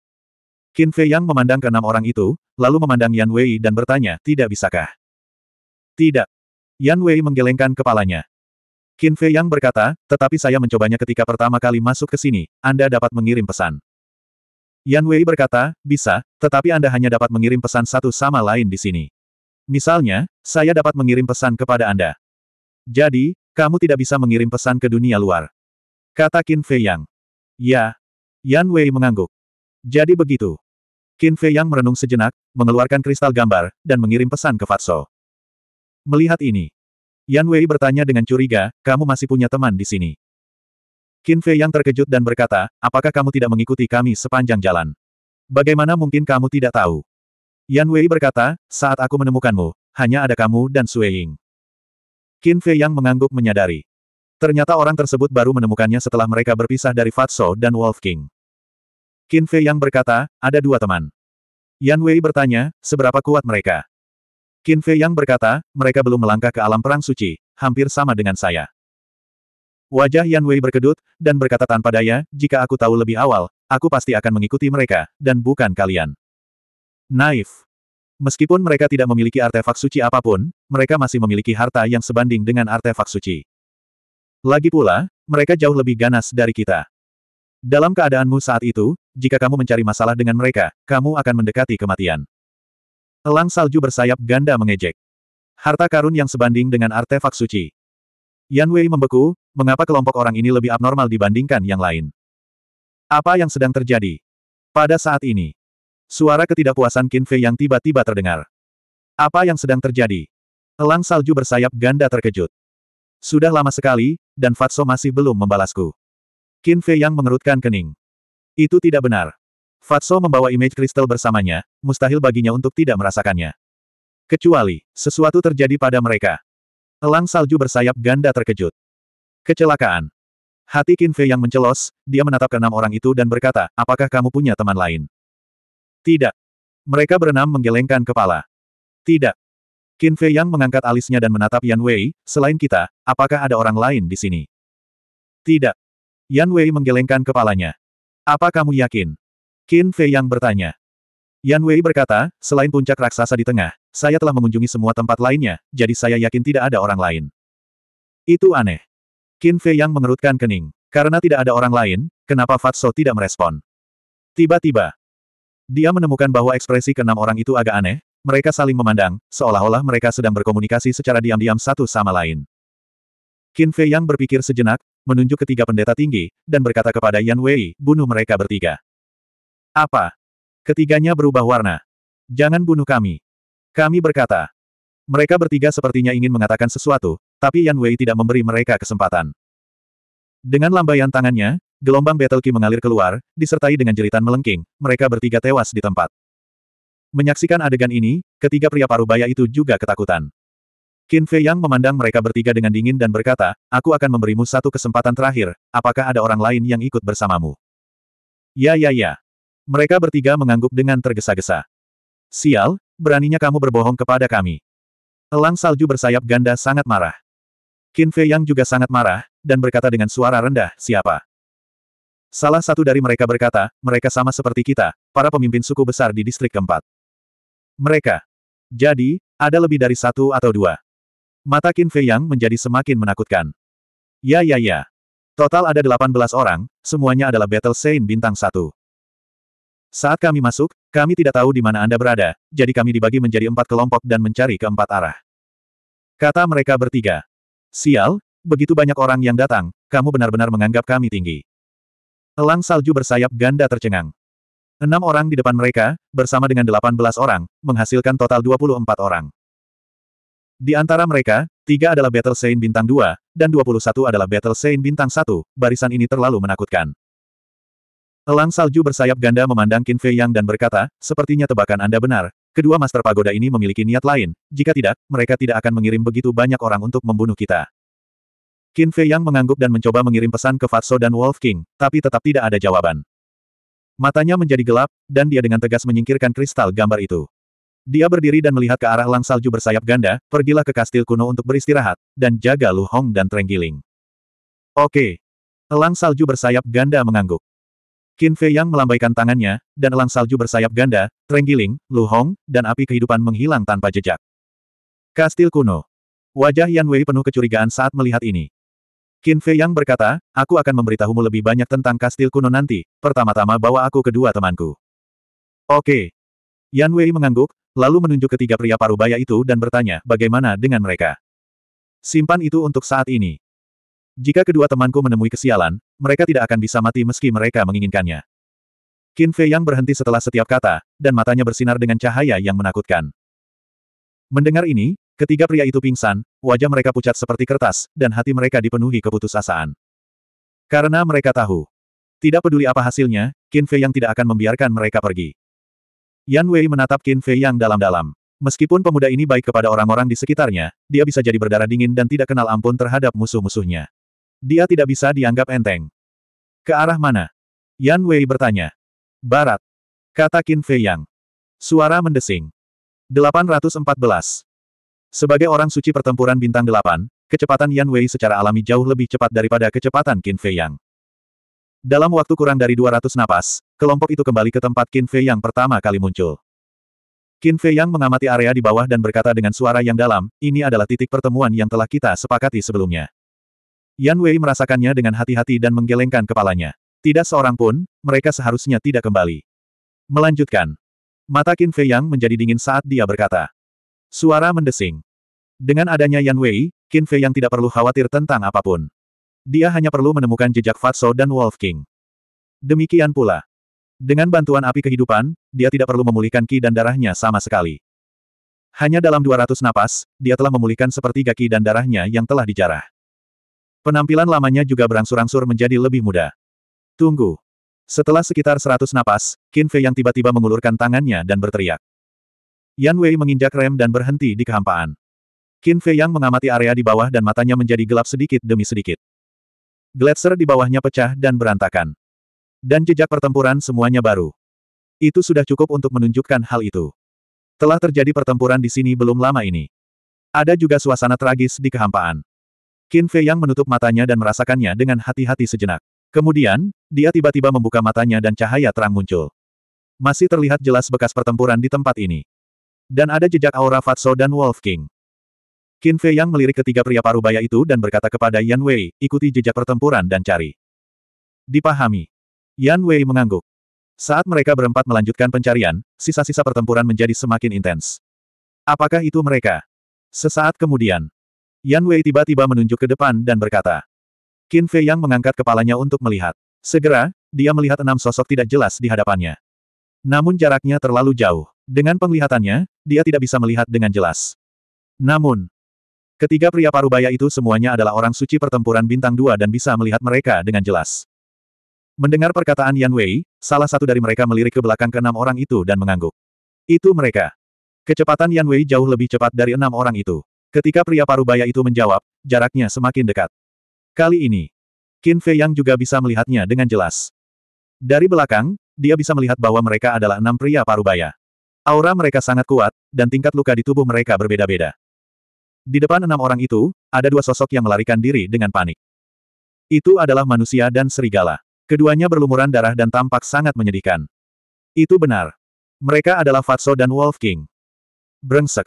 Qin Fei Yang memandang keenam orang itu, lalu memandang Yan Wei dan bertanya, tidak bisakah? Tidak. Yan Wei menggelengkan kepalanya. Qin Fei Yang berkata, tetapi saya mencobanya ketika pertama kali masuk ke sini, Anda dapat mengirim pesan. Yan Wei berkata, bisa, tetapi Anda hanya dapat mengirim pesan satu sama lain di sini. Misalnya, saya dapat mengirim pesan kepada Anda. Jadi, kamu tidak bisa mengirim pesan ke dunia luar. Kata Qin Fei Yang. Ya. Yan Wei mengangguk. Jadi begitu. Qin Fei yang merenung sejenak, mengeluarkan kristal gambar, dan mengirim pesan ke Fatso. Melihat ini, Yan Wei bertanya dengan curiga, kamu masih punya teman di sini. Qin Fei yang terkejut dan berkata, apakah kamu tidak mengikuti kami sepanjang jalan? Bagaimana mungkin kamu tidak tahu? Yan Wei berkata, saat aku menemukanmu, hanya ada kamu dan Sui Ying. Qin Fei yang mengangguk menyadari. Ternyata orang tersebut baru menemukannya setelah mereka berpisah dari Fatso dan Wolf King. Qin Fei yang berkata, ada dua teman. Yan Wei bertanya, seberapa kuat mereka? Qin Fei yang berkata, mereka belum melangkah ke alam perang suci, hampir sama dengan saya. Wajah Yan Wei berkedut, dan berkata tanpa daya, jika aku tahu lebih awal, aku pasti akan mengikuti mereka, dan bukan kalian. Naif. Meskipun mereka tidak memiliki artefak suci apapun, mereka masih memiliki harta yang sebanding dengan artefak suci. Lagi pula, mereka jauh lebih ganas dari kita. Dalam keadaanmu saat itu, jika kamu mencari masalah dengan mereka, kamu akan mendekati kematian. Elang salju bersayap ganda mengejek. Harta karun yang sebanding dengan artefak suci. Yan Wei membeku, mengapa kelompok orang ini lebih abnormal dibandingkan yang lain? Apa yang sedang terjadi? Pada saat ini, suara ketidakpuasan Qin Fei yang tiba-tiba terdengar. Apa yang sedang terjadi? Elang salju bersayap ganda terkejut. Sudah lama sekali, dan Fatso masih belum membalasku. Qin Fei yang mengerutkan kening. Itu tidak benar. Fatso membawa image kristal bersamanya, mustahil baginya untuk tidak merasakannya. Kecuali, sesuatu terjadi pada mereka. Elang salju bersayap ganda terkejut. Kecelakaan. Hati Qin Fei yang mencelos, dia menatap keenam orang itu dan berkata, apakah kamu punya teman lain? Tidak. Mereka berenam menggelengkan kepala. Tidak. Qin Fei yang mengangkat alisnya dan menatap Yan Wei, selain kita, apakah ada orang lain di sini? Tidak. Yan Wei menggelengkan kepalanya. Apa kamu yakin? Qin Fei yang bertanya. Yan Wei berkata, selain puncak raksasa di tengah, saya telah mengunjungi semua tempat lainnya, jadi saya yakin tidak ada orang lain. Itu aneh. Qin Fei yang mengerutkan kening. Karena tidak ada orang lain, kenapa Fatso tidak merespon? Tiba-tiba, dia menemukan bahwa ekspresi keenam orang itu agak aneh, mereka saling memandang, seolah-olah mereka sedang berkomunikasi secara diam-diam satu sama lain. Qin Fei Yang berpikir sejenak, menunjuk ketiga pendeta tinggi, dan berkata kepada Yan Wei, bunuh mereka bertiga. Apa? Ketiganya berubah warna. Jangan bunuh kami. Kami berkata. Mereka bertiga sepertinya ingin mengatakan sesuatu, tapi Yan Wei tidak memberi mereka kesempatan. Dengan lambaian tangannya, gelombang battle ki mengalir keluar, disertai dengan jeritan melengking, mereka bertiga tewas di tempat. Menyaksikan adegan ini, ketiga pria parubaya itu juga ketakutan. Qin Fei Yang memandang mereka bertiga dengan dingin dan berkata, aku akan memberimu satu kesempatan terakhir, apakah ada orang lain yang ikut bersamamu? Ya ya ya. Mereka bertiga mengangguk dengan tergesa-gesa. Sial, beraninya kamu berbohong kepada kami. Elang salju bersayap ganda sangat marah. Qin Fei Yang juga sangat marah, dan berkata dengan suara rendah, siapa? Salah satu dari mereka berkata, mereka sama seperti kita, para pemimpin suku besar di distrik keempat. Mereka. Jadi, ada lebih dari satu atau dua. Mata Qin Fei Yang menjadi semakin menakutkan. Ya ya ya. Total ada 18 orang, semuanya adalah Battle Saint bintang 1. Saat kami masuk, kami tidak tahu di mana Anda berada, jadi kami dibagi menjadi empat kelompok dan mencari keempat arah. Kata mereka bertiga. Sial, begitu banyak orang yang datang, kamu benar-benar menganggap kami tinggi. Elang salju bersayap ganda tercengang. Enam orang di depan mereka, bersama dengan delapan belas orang, menghasilkan total dua puluh empat orang. Di antara mereka, tiga adalah Battle Saint bintang 2, dan 21 adalah Battle Saint bintang 1, barisan ini terlalu menakutkan. Elang salju bersayap ganda memandang Qin Fei Yang dan berkata, sepertinya tebakan Anda benar, kedua Master Pagoda ini memiliki niat lain, jika tidak, mereka tidak akan mengirim begitu banyak orang untuk membunuh kita. Qin Fei Yang mengangguk dan mencoba mengirim pesan ke Fatso dan Wolf King, tapi tetap tidak ada jawaban. Matanya menjadi gelap, dan dia dengan tegas menyingkirkan kristal gambar itu. Dia berdiri dan melihat ke arah lang salju bersayap ganda, pergilah ke kastil kuno untuk beristirahat, dan jaga Lu Hong dan Trenggiling. Oke. Elang salju bersayap ganda mengangguk. Qin Fei Yang melambaikan tangannya, dan elang salju bersayap ganda, Trenggiling, Lu Hong, dan api kehidupan menghilang tanpa jejak. Kastil kuno. Wajah Yan Wei penuh kecurigaan saat melihat ini. Qin Fei Yang berkata, aku akan memberitahumu lebih banyak tentang kastil kuno nanti, pertama-tama bawa aku kedua temanku. Oke. Yan Wei mengangguk, lalu menunjuk ketiga pria parubaya itu dan bertanya, bagaimana dengan mereka? Simpan itu untuk saat ini. Jika kedua temanku menemui kesialan, mereka tidak akan bisa mati meski mereka menginginkannya. Qin Fei Yang berhenti setelah setiap kata, dan matanya bersinar dengan cahaya yang menakutkan. Mendengar ini, ketiga pria itu pingsan, wajah mereka pucat seperti kertas, dan hati mereka dipenuhi keputusasaan. Karena mereka tahu. Tidak peduli apa hasilnya, Qin Fei Yang tidak akan membiarkan mereka pergi. Yan Wei menatap Qin Fei yang dalam-dalam. Meskipun pemuda ini baik kepada orang-orang di sekitarnya, dia bisa jadi berdarah dingin dan tidak kenal ampun terhadap musuh-musuhnya. Dia tidak bisa dianggap enteng. Ke arah mana? Yan Wei bertanya. Barat. Kata Qin Fei Yang. Suara mendesing. 814. Sebagai orang suci pertempuran bintang 8, kecepatan Yan Wei secara alami jauh lebih cepat daripada kecepatan Qin Fei Yang. Dalam waktu kurang dari 200 napas, kelompok itu kembali ke tempat Qin Fei yang pertama kali muncul. Qin Fei yang mengamati area di bawah dan berkata dengan suara yang dalam, ini adalah titik pertemuan yang telah kita sepakati sebelumnya. Yan Wei merasakannya dengan hati-hati dan menggelengkan kepalanya. Tidak seorang pun, mereka seharusnya tidak kembali. Melanjutkan. Mata Qin Fei yang menjadi dingin saat dia berkata. Suara mendesing. Dengan adanya Yan Wei, Qin Fei yang tidak perlu khawatir tentang apapun. Dia hanya perlu menemukan jejak Fatso dan Wolf King. Demikian pula. Dengan bantuan api kehidupan, dia tidak perlu memulihkan ki dan darahnya sama sekali. Hanya dalam 200 napas, dia telah memulihkan sepertiga ki dan darahnya yang telah dijarah. Penampilan lamanya juga berangsur-angsur menjadi lebih muda. Tunggu. Setelah sekitar 100 napas, Qin Fei yang tiba-tiba mengulurkan tangannya dan berteriak. Yan Wei menginjak rem dan berhenti di kehampaan. Qin Fei yang mengamati area di bawah dan matanya menjadi gelap sedikit demi sedikit. Gletser di bawahnya pecah dan berantakan. Dan jejak pertempuran semuanya baru. Itu sudah cukup untuk menunjukkan hal itu. Telah terjadi pertempuran di sini belum lama ini. Ada juga suasana tragis di kehampaan. Qin Fei yang menutup matanya dan merasakannya dengan hati-hati sejenak. Kemudian, dia tiba-tiba membuka matanya dan cahaya terang muncul. Masih terlihat jelas bekas pertempuran di tempat ini. Dan ada jejak aura Fatso dan Wolf King. Qin Fei Yang melirik ketiga pria parubaya itu dan berkata kepada Yan Wei, ikuti jejak pertempuran dan cari. Dipahami. Yan Wei mengangguk. Saat mereka berempat melanjutkan pencarian, sisa-sisa pertempuran menjadi semakin intens. Apakah itu mereka? Sesaat kemudian, Yan Wei tiba-tiba menunjuk ke depan dan berkata. Qin Fei Yang mengangkat kepalanya untuk melihat. Segera, dia melihat enam sosok tidak jelas di hadapannya. Namun jaraknya terlalu jauh. Dengan penglihatannya, dia tidak bisa melihat dengan jelas. Namun, Ketiga pria parubaya itu semuanya adalah orang suci pertempuran bintang dua dan bisa melihat mereka dengan jelas. Mendengar perkataan Yan Wei, salah satu dari mereka melirik ke belakang keenam orang itu dan mengangguk. Itu mereka. Kecepatan Yan Wei jauh lebih cepat dari enam orang itu. Ketika pria parubaya itu menjawab, jaraknya semakin dekat. Kali ini, Qin Fei Yang juga bisa melihatnya dengan jelas. Dari belakang, dia bisa melihat bahwa mereka adalah enam pria parubaya. Aura mereka sangat kuat, dan tingkat luka di tubuh mereka berbeda-beda. Di depan enam orang itu, ada dua sosok yang melarikan diri dengan panik. Itu adalah manusia dan serigala. Keduanya berlumuran darah dan tampak sangat menyedihkan. Itu benar. Mereka adalah Fatso dan Wolf King. Brengsek.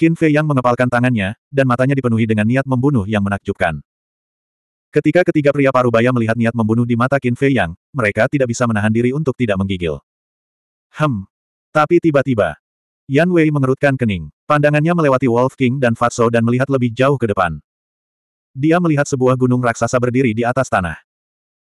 Qin Fei yang mengepalkan tangannya, dan matanya dipenuhi dengan niat membunuh yang menakjubkan. Ketika ketiga pria parubaya melihat niat membunuh di mata Qin Fei Yang, mereka tidak bisa menahan diri untuk tidak menggigil. Hem. Tapi tiba-tiba, Yan Wei mengerutkan kening. Pandangannya melewati Wolf King dan Fatso dan melihat lebih jauh ke depan. Dia melihat sebuah gunung raksasa berdiri di atas tanah.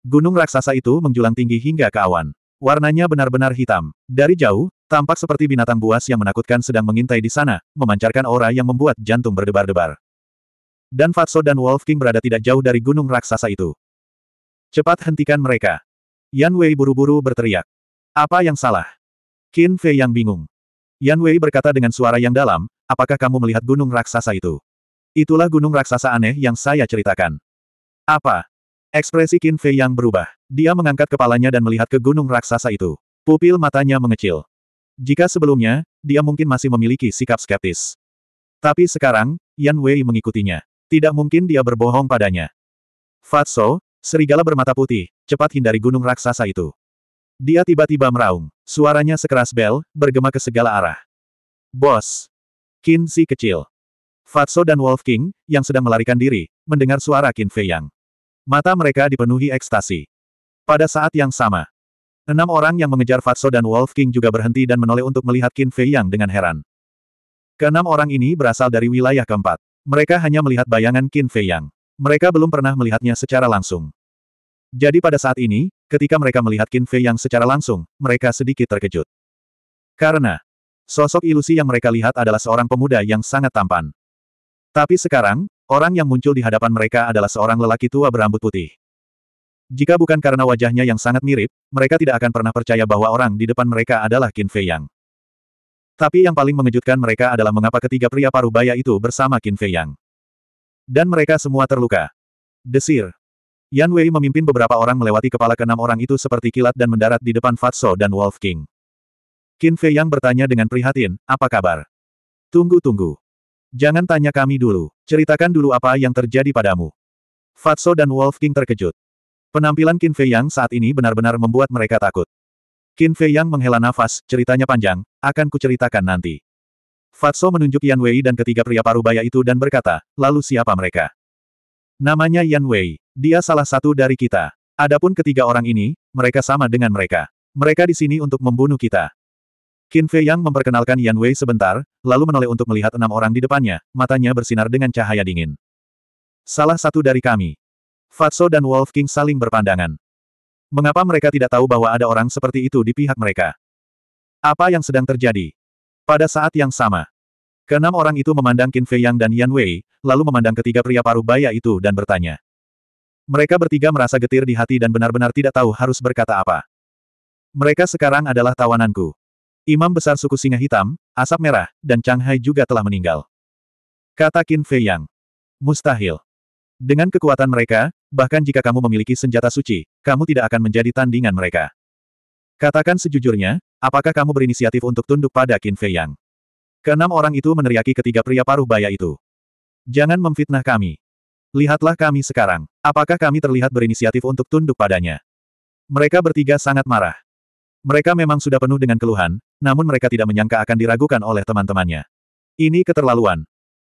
Gunung raksasa itu menjulang tinggi hingga ke awan. Warnanya benar-benar hitam. Dari jauh, tampak seperti binatang buas yang menakutkan sedang mengintai di sana, memancarkan aura yang membuat jantung berdebar-debar. Dan Fatso dan Wolf King berada tidak jauh dari gunung raksasa itu. Cepat hentikan mereka. Yan Wei buru-buru berteriak. Apa yang salah? Qin Fei yang bingung. Yan Wei berkata dengan suara yang dalam, apakah kamu melihat gunung raksasa itu? Itulah gunung raksasa aneh yang saya ceritakan. Apa? Ekspresi Qin Fei yang berubah. Dia mengangkat kepalanya dan melihat ke gunung raksasa itu. Pupil matanya mengecil. Jika sebelumnya, dia mungkin masih memiliki sikap skeptis. Tapi sekarang, Yan Wei mengikutinya. Tidak mungkin dia berbohong padanya. Fatso, serigala bermata putih, cepat hindari gunung raksasa itu. Dia tiba-tiba meraung. Suaranya sekeras bel, bergema ke segala arah. Bos! Qin Si kecil. Fatso dan Wolf King, yang sedang melarikan diri, mendengar suara Qin Fei Yang. Mata mereka dipenuhi ekstasi. Pada saat yang sama, enam orang yang mengejar Fatso dan Wolf King juga berhenti dan menoleh untuk melihat Qin Fei Yang dengan heran. Keenam orang ini berasal dari wilayah keempat. Mereka hanya melihat bayangan Qin Fei Yang. Mereka belum pernah melihatnya secara langsung. Jadi pada saat ini, Ketika mereka melihat Qin Fei yang secara langsung, mereka sedikit terkejut. Karena sosok ilusi yang mereka lihat adalah seorang pemuda yang sangat tampan. Tapi sekarang, orang yang muncul di hadapan mereka adalah seorang lelaki tua berambut putih. Jika bukan karena wajahnya yang sangat mirip, mereka tidak akan pernah percaya bahwa orang di depan mereka adalah Qin Fei Yang. Tapi yang paling mengejutkan mereka adalah mengapa ketiga pria paruh baya itu bersama Qin Fei Yang. Dan mereka semua terluka. Desir, Yan Wei memimpin beberapa orang melewati kepala keenam orang itu seperti kilat dan mendarat di depan Fatso dan Wolf King. Qin Fei Yang bertanya dengan prihatin, apa kabar? Tunggu tunggu. Jangan tanya kami dulu, ceritakan dulu apa yang terjadi padamu. Fatso dan Wolf King terkejut. Penampilan Qin Fei Yang saat ini benar-benar membuat mereka takut. Qin Fei Yang menghela nafas, ceritanya panjang, akan kuceritakan nanti. Fatso menunjuk Yan Wei dan ketiga pria parubaya itu dan berkata, lalu siapa mereka? Namanya Yan Wei. Dia salah satu dari kita. Adapun ketiga orang ini, mereka sama dengan mereka. Mereka di sini untuk membunuh kita. Qin Fei Yang memperkenalkan Yan Wei sebentar, lalu menoleh untuk melihat enam orang di depannya, matanya bersinar dengan cahaya dingin. Salah satu dari kami. Fatso dan Wolf King saling berpandangan. Mengapa mereka tidak tahu bahwa ada orang seperti itu di pihak mereka? Apa yang sedang terjadi? Pada saat yang sama, Keenam orang itu memandang Qin Fei Yang dan Yan Wei, lalu memandang ketiga pria paruh baya itu dan bertanya. Mereka bertiga merasa getir di hati dan benar-benar tidak tahu harus berkata apa. Mereka sekarang adalah tawananku. Imam besar suku Singa Hitam, Asap Merah, dan Chang Hai juga telah meninggal. Kata Qin Fei Yang. Mustahil. Dengan kekuatan mereka, bahkan jika kamu memiliki senjata suci, kamu tidak akan menjadi tandingan mereka. Katakan sejujurnya, apakah kamu berinisiatif untuk tunduk pada Qin Fei Yang? Keenam orang itu meneriaki ketiga pria paruh baya itu. Jangan memfitnah kami. Lihatlah kami sekarang. Apakah kami terlihat berinisiatif untuk tunduk padanya? Mereka bertiga sangat marah. Mereka memang sudah penuh dengan keluhan, namun mereka tidak menyangka akan diragukan oleh teman-temannya. Ini keterlaluan.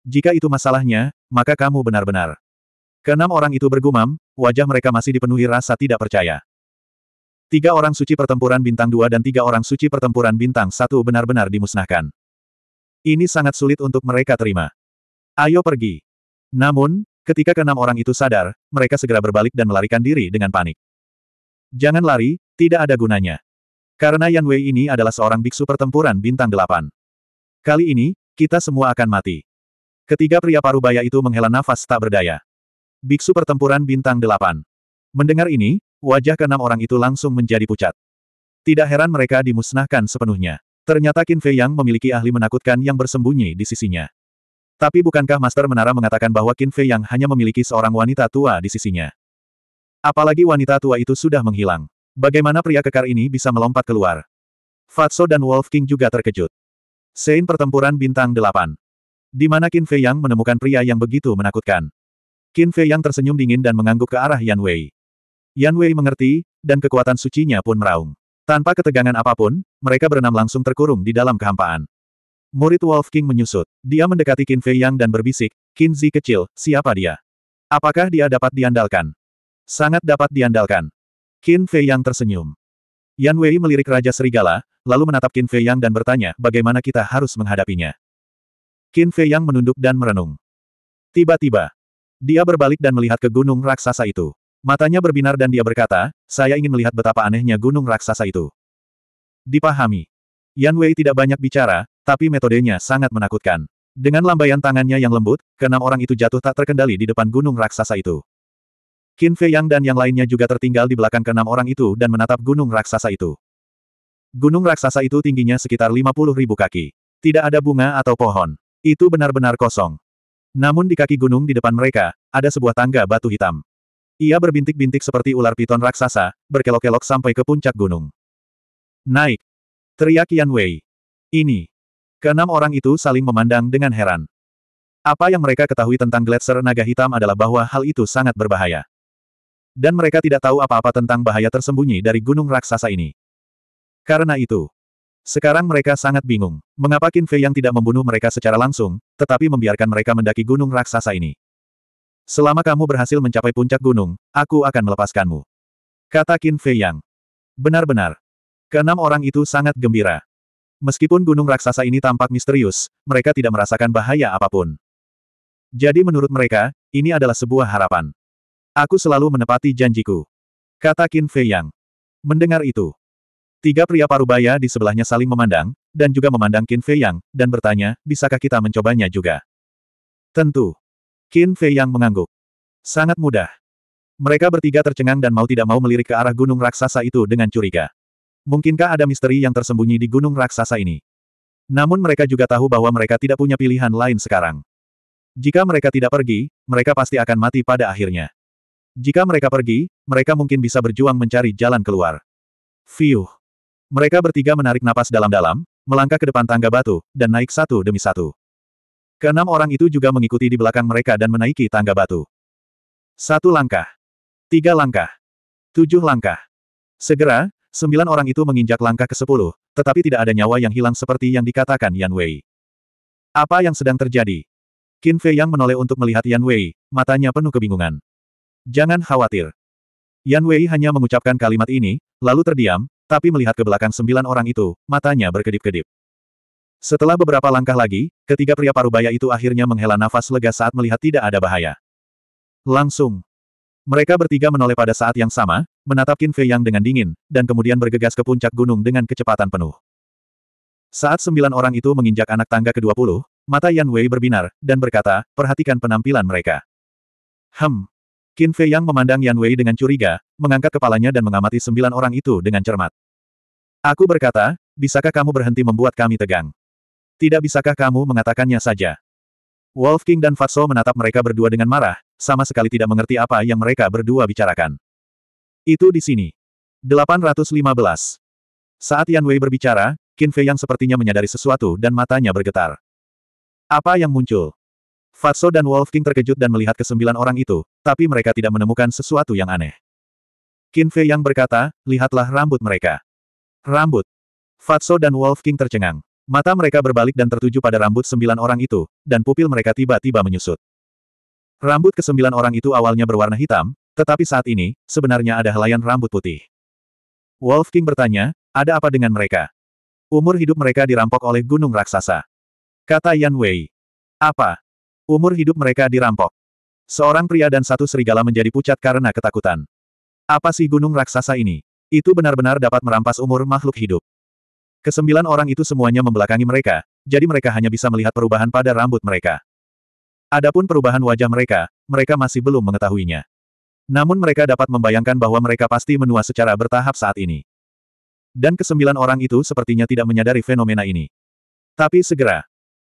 Jika itu masalahnya, maka kamu benar-benar. Keenam orang itu bergumam, wajah mereka masih dipenuhi rasa tidak percaya. Tiga orang suci pertempuran bintang dua dan tiga orang suci pertempuran bintang satu benar-benar dimusnahkan. Ini sangat sulit untuk mereka terima. Ayo pergi. Namun, ketika keenam orang itu sadar, mereka segera berbalik dan melarikan diri dengan panik. Jangan lari, tidak ada gunanya. Karena Yan Wei ini adalah seorang biksu pertempuran bintang delapan. Kali ini, kita semua akan mati. Ketiga pria parubaya itu menghela nafas tak berdaya. Biksu pertempuran bintang delapan. Mendengar ini, wajah keenam orang itu langsung menjadi pucat. Tidak heran mereka dimusnahkan sepenuhnya. Ternyata Qin Fei Yang memiliki ahli menakutkan yang bersembunyi di sisinya. Tapi bukankah Master Menara mengatakan bahwa Qin Fei Yang hanya memiliki seorang wanita tua di sisinya? Apalagi wanita tua itu sudah menghilang. Bagaimana pria kekar ini bisa melompat keluar? Fatso dan Wolf King juga terkejut. Sein pertempuran bintang 8. Di mana Qin Fei Yang menemukan pria yang begitu menakutkan. Qin Fei Yang tersenyum dingin dan mengangguk ke arah Yan Wei. Yan Wei mengerti, dan kekuatan sucinya pun meraung. Tanpa ketegangan apapun, mereka berenam langsung terkurung di dalam kehampaan. Murid Wolf King menyusut. Dia mendekati Qin Fei Yang dan berbisik, Qin Zi kecil, siapa dia? Apakah dia dapat diandalkan? Sangat dapat diandalkan. Qin Fei Yang tersenyum. Yan Wei melirik Raja Serigala, lalu menatap Qin Fei Yang dan bertanya bagaimana kita harus menghadapinya. Qin Fei Yang menunduk dan merenung. Tiba-tiba, dia berbalik dan melihat ke gunung raksasa itu. Matanya berbinar dan dia berkata, saya ingin melihat betapa anehnya gunung raksasa itu. Dipahami. Yan Wei tidak banyak bicara, tapi metodenya sangat menakutkan. Dengan lambaian tangannya yang lembut, keenam orang itu jatuh tak terkendali di depan gunung raksasa itu. Qin Fei Yang dan yang lainnya juga tertinggal di belakang keenam orang itu dan menatap gunung raksasa itu. Gunung raksasa itu tingginya sekitar 50 ribu kaki. Tidak ada bunga atau pohon. Itu benar-benar kosong. Namun di kaki gunung di depan mereka, ada sebuah tangga batu hitam. Ia berbintik-bintik seperti ular piton raksasa, berkelok-kelok sampai ke puncak gunung. Naik! Teriak Yan Wei. Ini. Keenam orang itu saling memandang dengan heran. Apa yang mereka ketahui tentang gletser naga hitam adalah bahwa hal itu sangat berbahaya. Dan mereka tidak tahu apa-apa tentang bahaya tersembunyi dari gunung raksasa ini. Karena itu, sekarang mereka sangat bingung. Mengapa Qin Fei yang tidak membunuh mereka secara langsung, tetapi membiarkan mereka mendaki gunung raksasa ini? Selama kamu berhasil mencapai puncak gunung, aku akan melepaskanmu. Kata Qin Fei Yang. Benar-benar. Keenam orang itu sangat gembira. Meskipun gunung raksasa ini tampak misterius, mereka tidak merasakan bahaya apapun. Jadi menurut mereka, ini adalah sebuah harapan. Aku selalu menepati janjiku. Kata Qin Fei Yang. Mendengar itu. Tiga pria parubaya di sebelahnya saling memandang, dan juga memandang Qin Fei Yang, dan bertanya, bisakah kita mencobanya juga? Tentu. Qin Fei yang mengangguk. Sangat mudah. Mereka bertiga tercengang dan mau tidak mau melirik ke arah gunung raksasa itu dengan curiga. Mungkinkah ada misteri yang tersembunyi di gunung raksasa ini? Namun mereka juga tahu bahwa mereka tidak punya pilihan lain sekarang. Jika mereka tidak pergi, mereka pasti akan mati pada akhirnya. Jika mereka pergi, mereka mungkin bisa berjuang mencari jalan keluar. Fiuh. Mereka bertiga menarik napas dalam-dalam, melangkah ke depan tangga batu, dan naik satu demi satu. Keenam orang itu juga mengikuti di belakang mereka dan menaiki tangga batu. Satu langkah. Tiga langkah. Tujuh langkah. Segera, sembilan orang itu menginjak langkah ke sepuluh, tetapi tidak ada nyawa yang hilang seperti yang dikatakan Yan Wei. Apa yang sedang terjadi? Qin Fei Yang menoleh untuk melihat Yan Wei, matanya penuh kebingungan. Jangan khawatir. Yan Wei hanya mengucapkan kalimat ini, lalu terdiam, tapi melihat ke belakang sembilan orang itu, matanya berkedip-kedip. Setelah beberapa langkah lagi, ketiga pria parubaya itu akhirnya menghela nafas lega saat melihat tidak ada bahaya. Langsung. Mereka bertiga menoleh pada saat yang sama, menatap Qin Fei Yang dengan dingin, dan kemudian bergegas ke puncak gunung dengan kecepatan penuh. Saat sembilan orang itu menginjak anak tangga ke-20, mata Yan Wei berbinar, dan berkata, perhatikan penampilan mereka. Hem. Qin Fei Yang memandang Yan Wei dengan curiga, mengangkat kepalanya dan mengamati sembilan orang itu dengan cermat. Aku berkata, bisakah kamu berhenti membuat kami tegang? Tidak bisakah kamu mengatakannya saja? Wolf King dan Fatso menatap mereka berdua dengan marah, sama sekali tidak mengerti apa yang mereka berdua bicarakan. Itu di sini. 815. Saat Yan Wei berbicara, Qin Fei yang sepertinya menyadari sesuatu dan matanya bergetar. Apa yang muncul? Fatso dan Wolf King terkejut dan melihat kesembilan orang itu, tapi mereka tidak menemukan sesuatu yang aneh. Qin Fei yang berkata, lihatlah rambut mereka. Rambut. Fatso dan Wolf King tercengang. Mata mereka berbalik dan tertuju pada rambut sembilan orang itu, dan pupil mereka tiba-tiba menyusut. Rambut kesembilan orang itu awalnya berwarna hitam, tetapi saat ini, sebenarnya ada helaian rambut putih. Wolf King bertanya, ada apa dengan mereka? Umur hidup mereka dirampok oleh gunung raksasa. Kata Yan Wei. Apa? Umur hidup mereka dirampok. Seorang pria dan satu serigala menjadi pucat karena ketakutan. Apa sih gunung raksasa ini? Itu benar-benar dapat merampas umur makhluk hidup. Kesembilan orang itu semuanya membelakangi mereka, jadi mereka hanya bisa melihat perubahan pada rambut mereka. Adapun perubahan wajah mereka, mereka masih belum mengetahuinya. Namun mereka dapat membayangkan bahwa mereka pasti menua secara bertahap saat ini. Dan kesembilan orang itu sepertinya tidak menyadari fenomena ini. Tapi segera,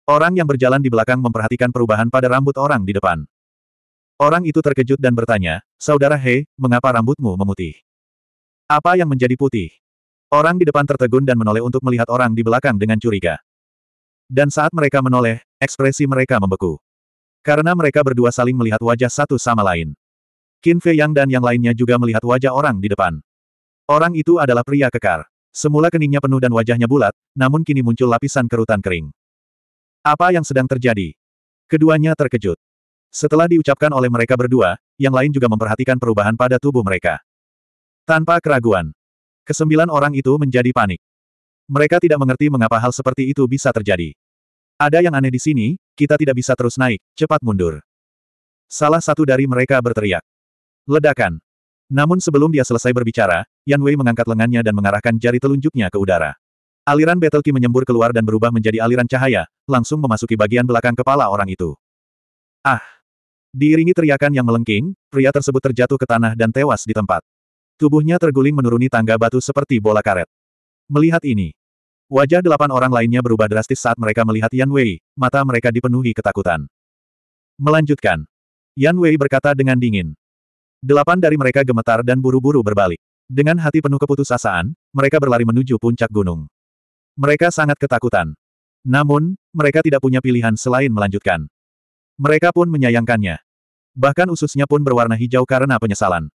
orang yang berjalan di belakang memperhatikan perubahan pada rambut orang di depan. Orang itu terkejut dan bertanya, Saudara He, mengapa rambutmu memutih? Apa yang menjadi putih? Orang di depan tertegun dan menoleh untuk melihat orang di belakang dengan curiga. Dan saat mereka menoleh, ekspresi mereka membeku. Karena mereka berdua saling melihat wajah satu sama lain. Qin Fei Yang dan yang lainnya juga melihat wajah orang di depan. Orang itu adalah pria kekar. Semula keningnya penuh dan wajahnya bulat, namun kini muncul lapisan kerutan kering. Apa yang sedang terjadi? Keduanya terkejut. Setelah diucapkan oleh mereka berdua, yang lain juga memperhatikan perubahan pada tubuh mereka. Tanpa keraguan, Kesembilan orang itu menjadi panik. Mereka tidak mengerti mengapa hal seperti itu bisa terjadi. Ada yang aneh di sini, kita tidak bisa terus naik, cepat mundur. Salah satu dari mereka berteriak. Ledakan. Namun sebelum dia selesai berbicara, Yan Wei mengangkat lengannya dan mengarahkan jari telunjuknya ke udara. Aliran Battle menyembur keluar dan berubah menjadi aliran cahaya, langsung memasuki bagian belakang kepala orang itu. Ah! Diiringi teriakan yang melengking, pria tersebut terjatuh ke tanah dan tewas di tempat. Tubuhnya terguling menuruni tangga batu seperti bola karet. Melihat ini, wajah delapan orang lainnya berubah drastis saat mereka melihat Yan Wei, mata mereka dipenuhi ketakutan. Melanjutkan, Yan Wei berkata dengan dingin. Delapan dari mereka gemetar dan buru-buru berbalik. Dengan hati penuh keputusasaan, mereka berlari menuju puncak gunung. Mereka sangat ketakutan. Namun, mereka tidak punya pilihan selain melanjutkan. Mereka pun menyayangkannya. Bahkan ususnya pun berwarna hijau karena penyesalan.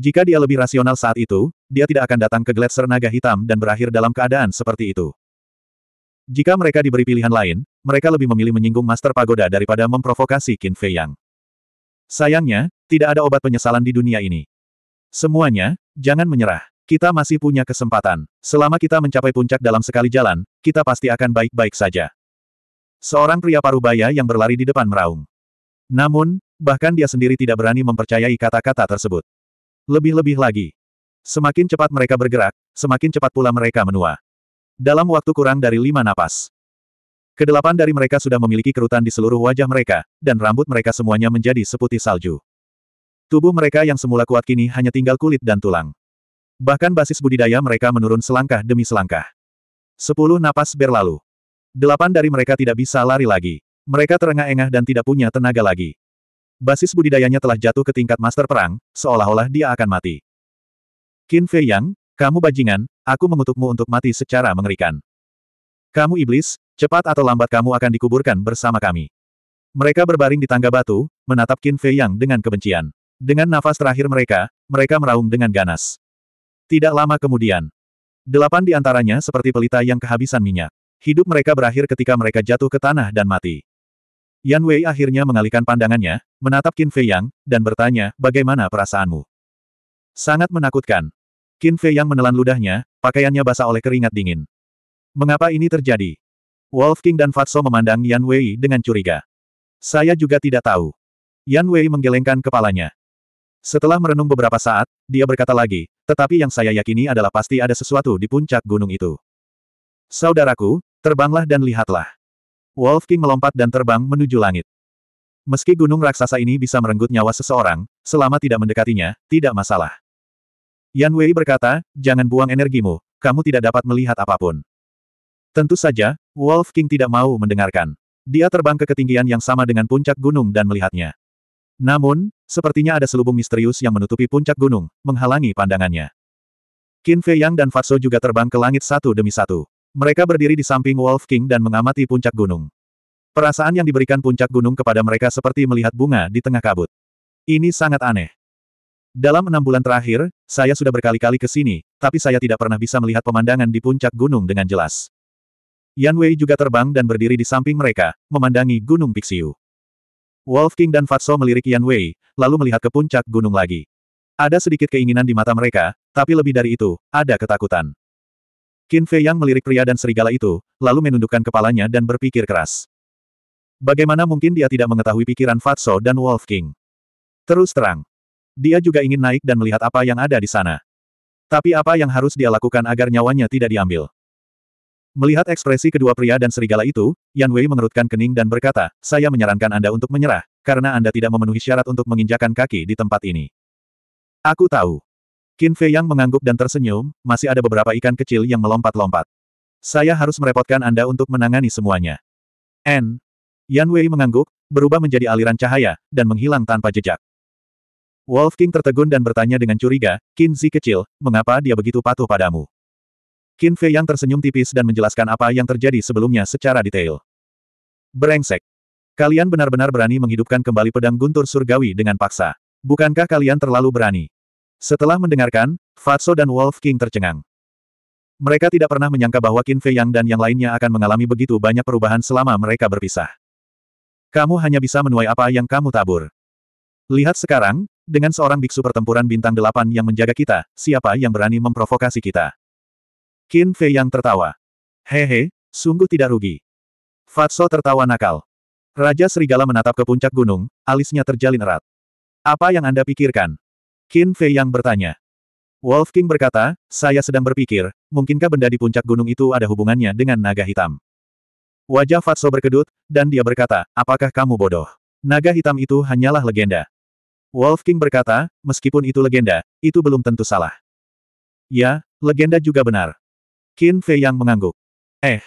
Jika dia lebih rasional saat itu, dia tidak akan datang ke gletser naga hitam dan berakhir dalam keadaan seperti itu. Jika mereka diberi pilihan lain, mereka lebih memilih menyinggung Master Pagoda daripada memprovokasi Qin Fei Yang. Sayangnya, tidak ada obat penyesalan di dunia ini. Semuanya, jangan menyerah. Kita masih punya kesempatan. Selama kita mencapai puncak dalam sekali jalan, kita pasti akan baik-baik saja. Seorang pria parubaya yang berlari di depan meraung. Namun, bahkan dia sendiri tidak berani mempercayai kata-kata tersebut. Lebih-lebih lagi. Semakin cepat mereka bergerak, semakin cepat pula mereka menua. Dalam waktu kurang dari lima napas. Kedelapan dari mereka sudah memiliki kerutan di seluruh wajah mereka, dan rambut mereka semuanya menjadi seputih salju. Tubuh mereka yang semula kuat kini hanya tinggal kulit dan tulang. Bahkan basis budidaya mereka menurun selangkah demi selangkah. Sepuluh napas berlalu. Delapan dari mereka tidak bisa lari lagi. Mereka terengah-engah dan tidak punya tenaga lagi. Basis budidayanya telah jatuh ke tingkat master perang, seolah-olah dia akan mati. Qin Fei Yang, kamu bajingan, aku mengutukmu untuk mati secara mengerikan. Kamu iblis, cepat atau lambat kamu akan dikuburkan bersama kami. Mereka berbaring di tangga batu, menatap Qin Fei Yang dengan kebencian. Dengan nafas terakhir mereka, mereka meraung dengan ganas. Tidak lama kemudian, delapan di antaranya seperti pelita yang kehabisan minyak. Hidup mereka berakhir ketika mereka jatuh ke tanah dan mati. Yan Wei akhirnya mengalihkan pandangannya, menatap Qin Fei Yang, dan bertanya, bagaimana perasaanmu? Sangat menakutkan. Qin Fei Yang menelan ludahnya, pakaiannya basah oleh keringat dingin. Mengapa ini terjadi? Wolf King dan Fatso memandang Yan Wei dengan curiga. Saya juga tidak tahu. Yan Wei menggelengkan kepalanya. Setelah merenung beberapa saat, dia berkata lagi, tetapi yang saya yakini adalah pasti ada sesuatu di puncak gunung itu. Saudaraku, terbanglah dan lihatlah. Wolf King melompat dan terbang menuju langit. Meski gunung raksasa ini bisa merenggut nyawa seseorang, selama tidak mendekatinya, tidak masalah. Yan Wei berkata, jangan buang energimu, kamu tidak dapat melihat apapun. Tentu saja, Wolf King tidak mau mendengarkan. Dia terbang ke ketinggian yang sama dengan puncak gunung dan melihatnya. Namun, sepertinya ada selubung misterius yang menutupi puncak gunung, menghalangi pandangannya. Qin Fei Yang dan Fatso juga terbang ke langit satu demi satu. Mereka berdiri di samping Wolf King dan mengamati puncak gunung. Perasaan yang diberikan puncak gunung kepada mereka seperti melihat bunga di tengah kabut. Ini sangat aneh. Dalam enam bulan terakhir, saya sudah berkali-kali ke sini, tapi saya tidak pernah bisa melihat pemandangan di puncak gunung dengan jelas. Yan Wei juga terbang dan berdiri di samping mereka, memandangi Gunung Pixiu. Wolf King dan Fatso melirik Yan Wei, lalu melihat ke puncak gunung lagi. Ada sedikit keinginan di mata mereka, tapi lebih dari itu, ada ketakutan. Qin Fei Yang melirik pria dan serigala itu, lalu menundukkan kepalanya dan berpikir keras. Bagaimana mungkin dia tidak mengetahui pikiran Fatso dan Wolf King? Terus terang. Dia juga ingin naik dan melihat apa yang ada di sana. Tapi apa yang harus dia lakukan agar nyawanya tidak diambil? Melihat ekspresi kedua pria dan serigala itu, Yan Wei mengerutkan kening dan berkata, saya menyarankan Anda untuk menyerah, karena Anda tidak memenuhi syarat untuk menginjakan kaki di tempat ini. Aku tahu. Qin Fei yang mengangguk dan tersenyum, masih ada beberapa ikan kecil yang melompat-lompat. Saya harus merepotkan Anda untuk menangani semuanya. N. Yan Wei mengangguk, berubah menjadi aliran cahaya, dan menghilang tanpa jejak. Wolf King tertegun dan bertanya dengan curiga, Qin Zi kecil, mengapa dia begitu patuh padamu? Qin Fei yang tersenyum tipis dan menjelaskan apa yang terjadi sebelumnya secara detail. Berengsek, Kalian benar-benar berani menghidupkan kembali pedang guntur surgawi dengan paksa. Bukankah kalian terlalu berani? Setelah mendengarkan, Fatso dan Wolf King tercengang. Mereka tidak pernah menyangka bahwa Qin Fei Yang dan yang lainnya akan mengalami begitu banyak perubahan selama mereka berpisah. Kamu hanya bisa menuai apa yang kamu tabur. Lihat sekarang, dengan seorang biksu pertempuran bintang delapan yang menjaga kita, siapa yang berani memprovokasi kita? Qin Fei Yang tertawa. Hehe, sungguh tidak rugi. Fatso tertawa nakal. Raja Serigala menatap ke puncak gunung, alisnya terjalin erat. Apa yang Anda pikirkan? Qin Fei yang bertanya. Wolf King berkata, saya sedang berpikir, mungkinkah benda di puncak gunung itu ada hubungannya dengan naga hitam? Wajah Fatso berkedut, dan dia berkata, apakah kamu bodoh? Naga hitam itu hanyalah legenda. Wolf King berkata, meskipun itu legenda, itu belum tentu salah. Ya, legenda juga benar. Qin Fei Yang mengangguk. Eh.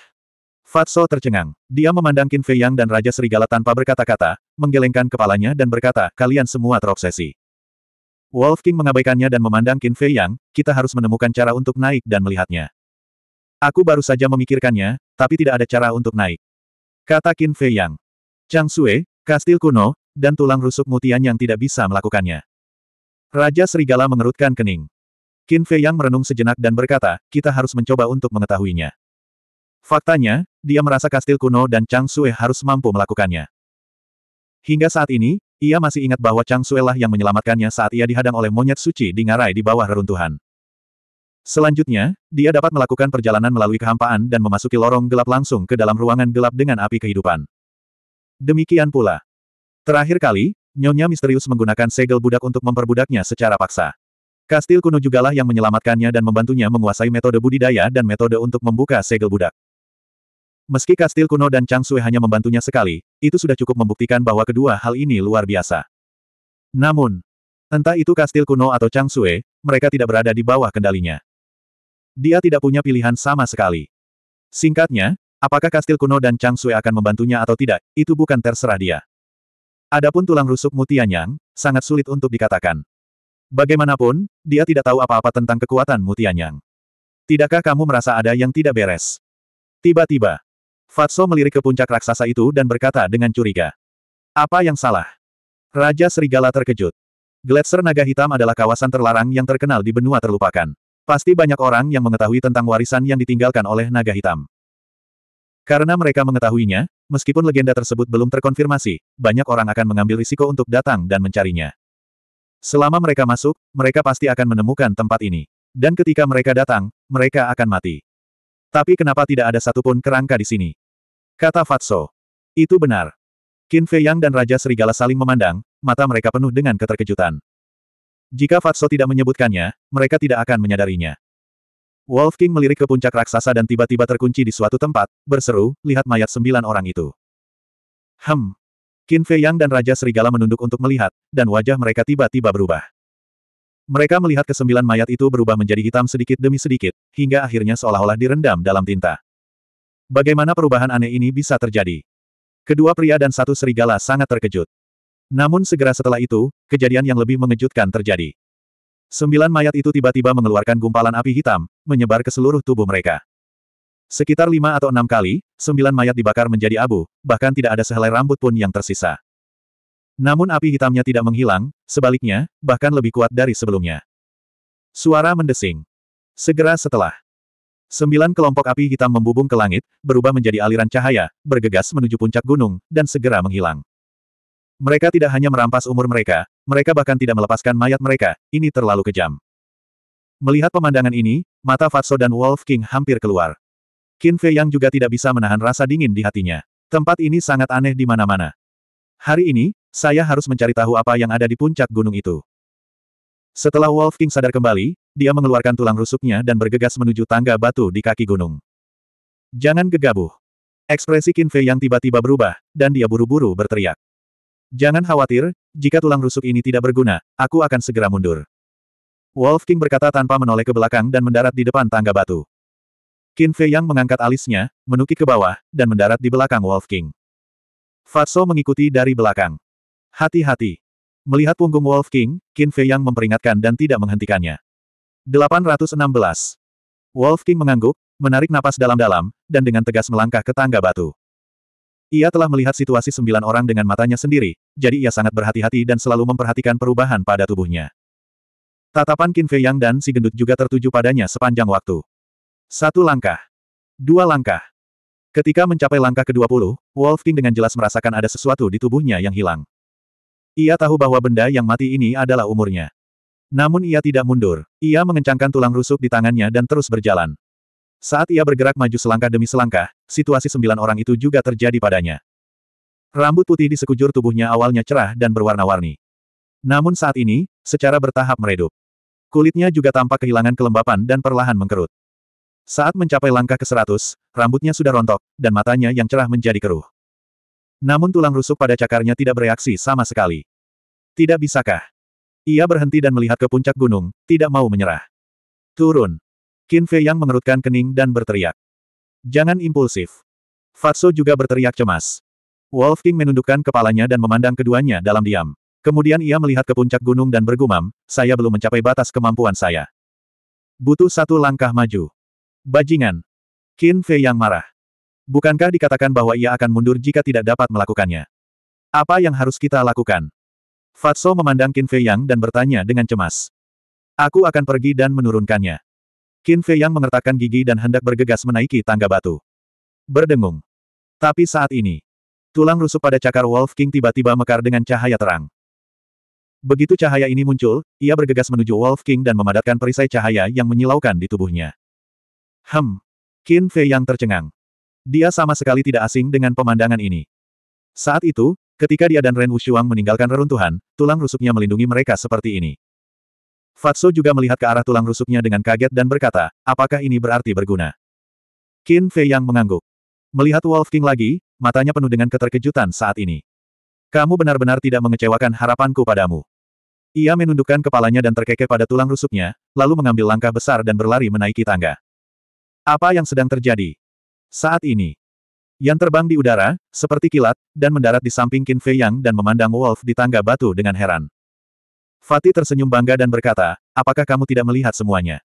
Fatso tercengang. Dia memandang Qin Fei Yang dan Raja Serigala tanpa berkata-kata, menggelengkan kepalanya dan berkata, kalian semua terobsesi. Wolf King mengabaikannya dan memandang Qin Fei Yang, kita harus menemukan cara untuk naik dan melihatnya. Aku baru saja memikirkannya, tapi tidak ada cara untuk naik. Kata Qin Fei Yang. Chang Sue, kastil kuno, dan tulang rusuk mutian yang tidak bisa melakukannya. Raja Serigala mengerutkan kening. Qin Fei Yang merenung sejenak dan berkata, kita harus mencoba untuk mengetahuinya. Faktanya, dia merasa kastil kuno dan Chang Sue harus mampu melakukannya. Hingga saat ini, ia masih ingat bahwa Chang Sue lah yang menyelamatkannya saat ia dihadang oleh monyet suci di ngarai di bawah reruntuhan. Selanjutnya, dia dapat melakukan perjalanan melalui kehampaan dan memasuki lorong gelap langsung ke dalam ruangan gelap dengan api kehidupan. Demikian pula. Terakhir kali, Nyonya misterius menggunakan segel budak untuk memperbudaknya secara paksa. Kastil kuno jugalah yang menyelamatkannya dan membantunya menguasai metode budidaya dan metode untuk membuka segel budak. Meski kastil kuno dan Chang Sui hanya membantunya sekali, itu sudah cukup membuktikan bahwa kedua hal ini luar biasa. Namun, entah itu kastil kuno atau Chang Sui, mereka tidak berada di bawah kendalinya. Dia tidak punya pilihan sama sekali. Singkatnya, apakah kastil kuno dan Chang Sui akan membantunya atau tidak, itu bukan terserah dia. Adapun tulang rusuk Mutianyang, sangat sulit untuk dikatakan. Bagaimanapun, dia tidak tahu apa-apa tentang kekuatan Mutianyang. Tidakkah kamu merasa ada yang tidak beres? Tiba-tiba, Fatso melirik ke puncak raksasa itu dan berkata dengan curiga. Apa yang salah? Raja Serigala terkejut. Gletser Naga Hitam adalah kawasan terlarang yang terkenal di benua terlupakan. Pasti banyak orang yang mengetahui tentang warisan yang ditinggalkan oleh Naga Hitam. Karena mereka mengetahuinya, meskipun legenda tersebut belum terkonfirmasi, banyak orang akan mengambil risiko untuk datang dan mencarinya. Selama mereka masuk, mereka pasti akan menemukan tempat ini. Dan ketika mereka datang, mereka akan mati. Tapi kenapa tidak ada satupun kerangka di sini? Kata Fatso. Itu benar. Qin Fei Yang dan Raja Serigala saling memandang, mata mereka penuh dengan keterkejutan. Jika Fatso tidak menyebutkannya, mereka tidak akan menyadarinya. Wolf King melirik ke puncak raksasa dan tiba-tiba terkunci di suatu tempat, berseru, lihat mayat sembilan orang itu. Hem. Qin Fei Yang dan Raja Serigala menunduk untuk melihat, dan wajah mereka tiba-tiba berubah. Mereka melihat kesembilan mayat itu berubah menjadi hitam sedikit demi sedikit, hingga akhirnya seolah-olah direndam dalam tinta. Bagaimana perubahan aneh ini bisa terjadi? Kedua pria dan satu serigala sangat terkejut. Namun segera setelah itu, kejadian yang lebih mengejutkan terjadi. Sembilan mayat itu tiba-tiba mengeluarkan gumpalan api hitam, menyebar ke seluruh tubuh mereka. Sekitar lima atau enam kali, sembilan mayat dibakar menjadi abu, bahkan tidak ada sehelai rambut pun yang tersisa. Namun api hitamnya tidak menghilang, sebaliknya, bahkan lebih kuat dari sebelumnya. Suara mendesing. Segera setelah, Sembilan kelompok api hitam membubung ke langit, berubah menjadi aliran cahaya, bergegas menuju puncak gunung, dan segera menghilang. Mereka tidak hanya merampas umur mereka, mereka bahkan tidak melepaskan mayat mereka, ini terlalu kejam. Melihat pemandangan ini, mata Fatso dan Wolf King hampir keluar. Qin Fei Yang juga tidak bisa menahan rasa dingin di hatinya. Tempat ini sangat aneh di mana-mana. Hari ini, saya harus mencari tahu apa yang ada di puncak gunung itu. Setelah Wolf King sadar kembali, dia mengeluarkan tulang rusuknya dan bergegas menuju tangga batu di kaki gunung. Jangan gegabah. Ekspresi Qin Fei yang tiba-tiba berubah, dan dia buru-buru berteriak. Jangan khawatir, jika tulang rusuk ini tidak berguna, aku akan segera mundur. Wolf King berkata tanpa menoleh ke belakang dan mendarat di depan tangga batu. Qin Fei Yang mengangkat alisnya, menukik ke bawah, dan mendarat di belakang Wolf King. Fatso mengikuti dari belakang. Hati-hati. Melihat punggung Wolf King, Qin Fei Yang memperingatkan dan tidak menghentikannya. 816. Wolf King mengangguk, menarik napas dalam-dalam, dan dengan tegas melangkah ke tangga batu. Ia telah melihat situasi sembilan orang dengan matanya sendiri, jadi ia sangat berhati-hati dan selalu memperhatikan perubahan pada tubuhnya. Tatapan Qin Fei Yang dan si gendut juga tertuju padanya sepanjang waktu. Satu langkah. Dua langkah. Ketika mencapai langkah ke-20, Wolf King dengan jelas merasakan ada sesuatu di tubuhnya yang hilang. Ia tahu bahwa benda yang mati ini adalah umurnya. Namun ia tidak mundur. Ia mengencangkan tulang rusuk di tangannya dan terus berjalan. Saat ia bergerak maju selangkah demi selangkah, situasi sembilan orang itu juga terjadi padanya. Rambut putih di sekujur tubuhnya awalnya cerah dan berwarna-warni. Namun saat ini, secara bertahap meredup. Kulitnya juga tampak kehilangan kelembapan dan perlahan mengkerut. Saat mencapai langkah ke seratus, rambutnya sudah rontok, dan matanya yang cerah menjadi keruh. Namun tulang rusuk pada cakarnya tidak bereaksi sama sekali. Tidak bisakah? Ia berhenti dan melihat ke puncak gunung, tidak mau menyerah. Turun. Qin Fei yang mengerutkan kening dan berteriak. Jangan impulsif. Fatso juga berteriak cemas. Wolf King menundukkan kepalanya dan memandang keduanya dalam diam. Kemudian ia melihat ke puncak gunung dan bergumam, saya belum mencapai batas kemampuan saya. Butuh satu langkah maju. Bajingan. Qin Fei yang marah. Bukankah dikatakan bahwa ia akan mundur jika tidak dapat melakukannya? Apa yang harus kita lakukan? Fatso memandang Qin Fei Yang dan bertanya dengan cemas. Aku akan pergi dan menurunkannya. Qin Fei Yang mengertakkan gigi dan hendak bergegas menaiki tangga batu. Berdengung. Tapi saat ini, tulang rusuk pada cakar Wolf King tiba-tiba mekar dengan cahaya terang. Begitu cahaya ini muncul, ia bergegas menuju Wolf King dan memadatkan perisai cahaya yang menyilaukan di tubuhnya. Hem. Qin Fei Yang tercengang. Dia sama sekali tidak asing dengan pemandangan ini. Saat itu, Ketika dia dan Ren Wushuang meninggalkan reruntuhan, tulang rusuknya melindungi mereka seperti ini. Fatso juga melihat ke arah tulang rusuknya dengan kaget dan berkata, apakah ini berarti berguna? Qin Fei yang mengangguk. Melihat Wolf King lagi, matanya penuh dengan keterkejutan saat ini. Kamu benar-benar tidak mengecewakan harapanku padamu. Ia menundukkan kepalanya dan terkekeh pada tulang rusuknya, lalu mengambil langkah besar dan berlari menaiki tangga. Apa yang sedang terjadi? Saat ini, yang terbang di udara, seperti kilat, dan mendarat di samping Qin Fei Yang dan memandang Wolf di tangga batu dengan heran. Fatih tersenyum bangga dan berkata, apakah kamu tidak melihat semuanya?